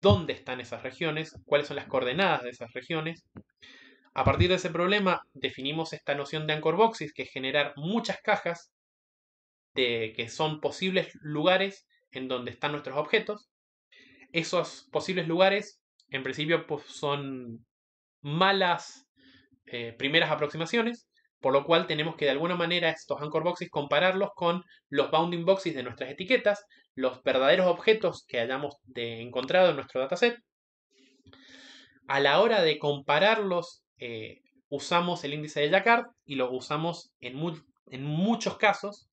dónde están esas regiones, cuáles son las coordenadas de esas regiones. A partir de ese problema definimos esta noción de anchor boxes, que es generar muchas cajas de, que son posibles lugares en donde están nuestros objetos. Esos posibles lugares, en principio, pues, son malas eh, primeras aproximaciones, por lo cual tenemos que de alguna manera estos anchor boxes compararlos con los bounding boxes de nuestras etiquetas, los verdaderos objetos que hayamos encontrado en nuestro dataset. A la hora de compararlos eh, usamos el índice de Jacquard y lo usamos en, muchos casos,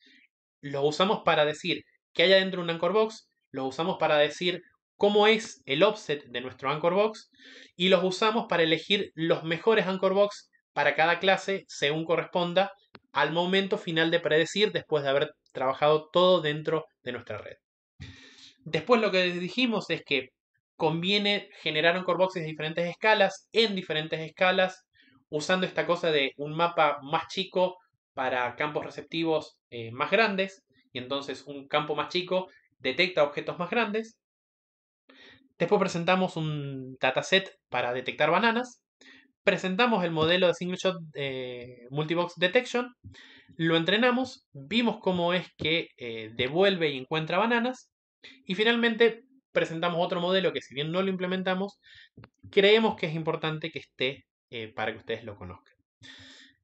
lo usamos para decir que hay dentro un anchor box, lo usamos para decir cómo es el offset de nuestro anchor box y los usamos para elegir los mejores anchor box para cada clase según corresponda al momento final de predecir después de haber trabajado todo dentro de nuestra red. Después lo que dijimos es que conviene generar un de diferentes escalas, en diferentes escalas, usando esta cosa de un mapa más chico para campos receptivos eh, más grandes, y entonces un campo más chico detecta objetos más grandes. Después presentamos un dataset para detectar bananas. Presentamos el modelo de single shot eh, multibox detection. Lo entrenamos, vimos cómo es que eh, devuelve y encuentra bananas. Y finalmente presentamos otro modelo que si bien no lo implementamos, creemos que es importante que esté eh, para que ustedes lo conozcan.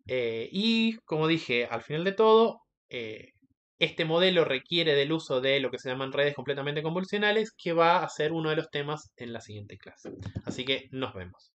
Eh, y como dije, al final de todo, eh, este modelo requiere del uso de lo que se llaman redes completamente convolucionales, que va a ser uno de los temas en la siguiente clase. Así que nos vemos.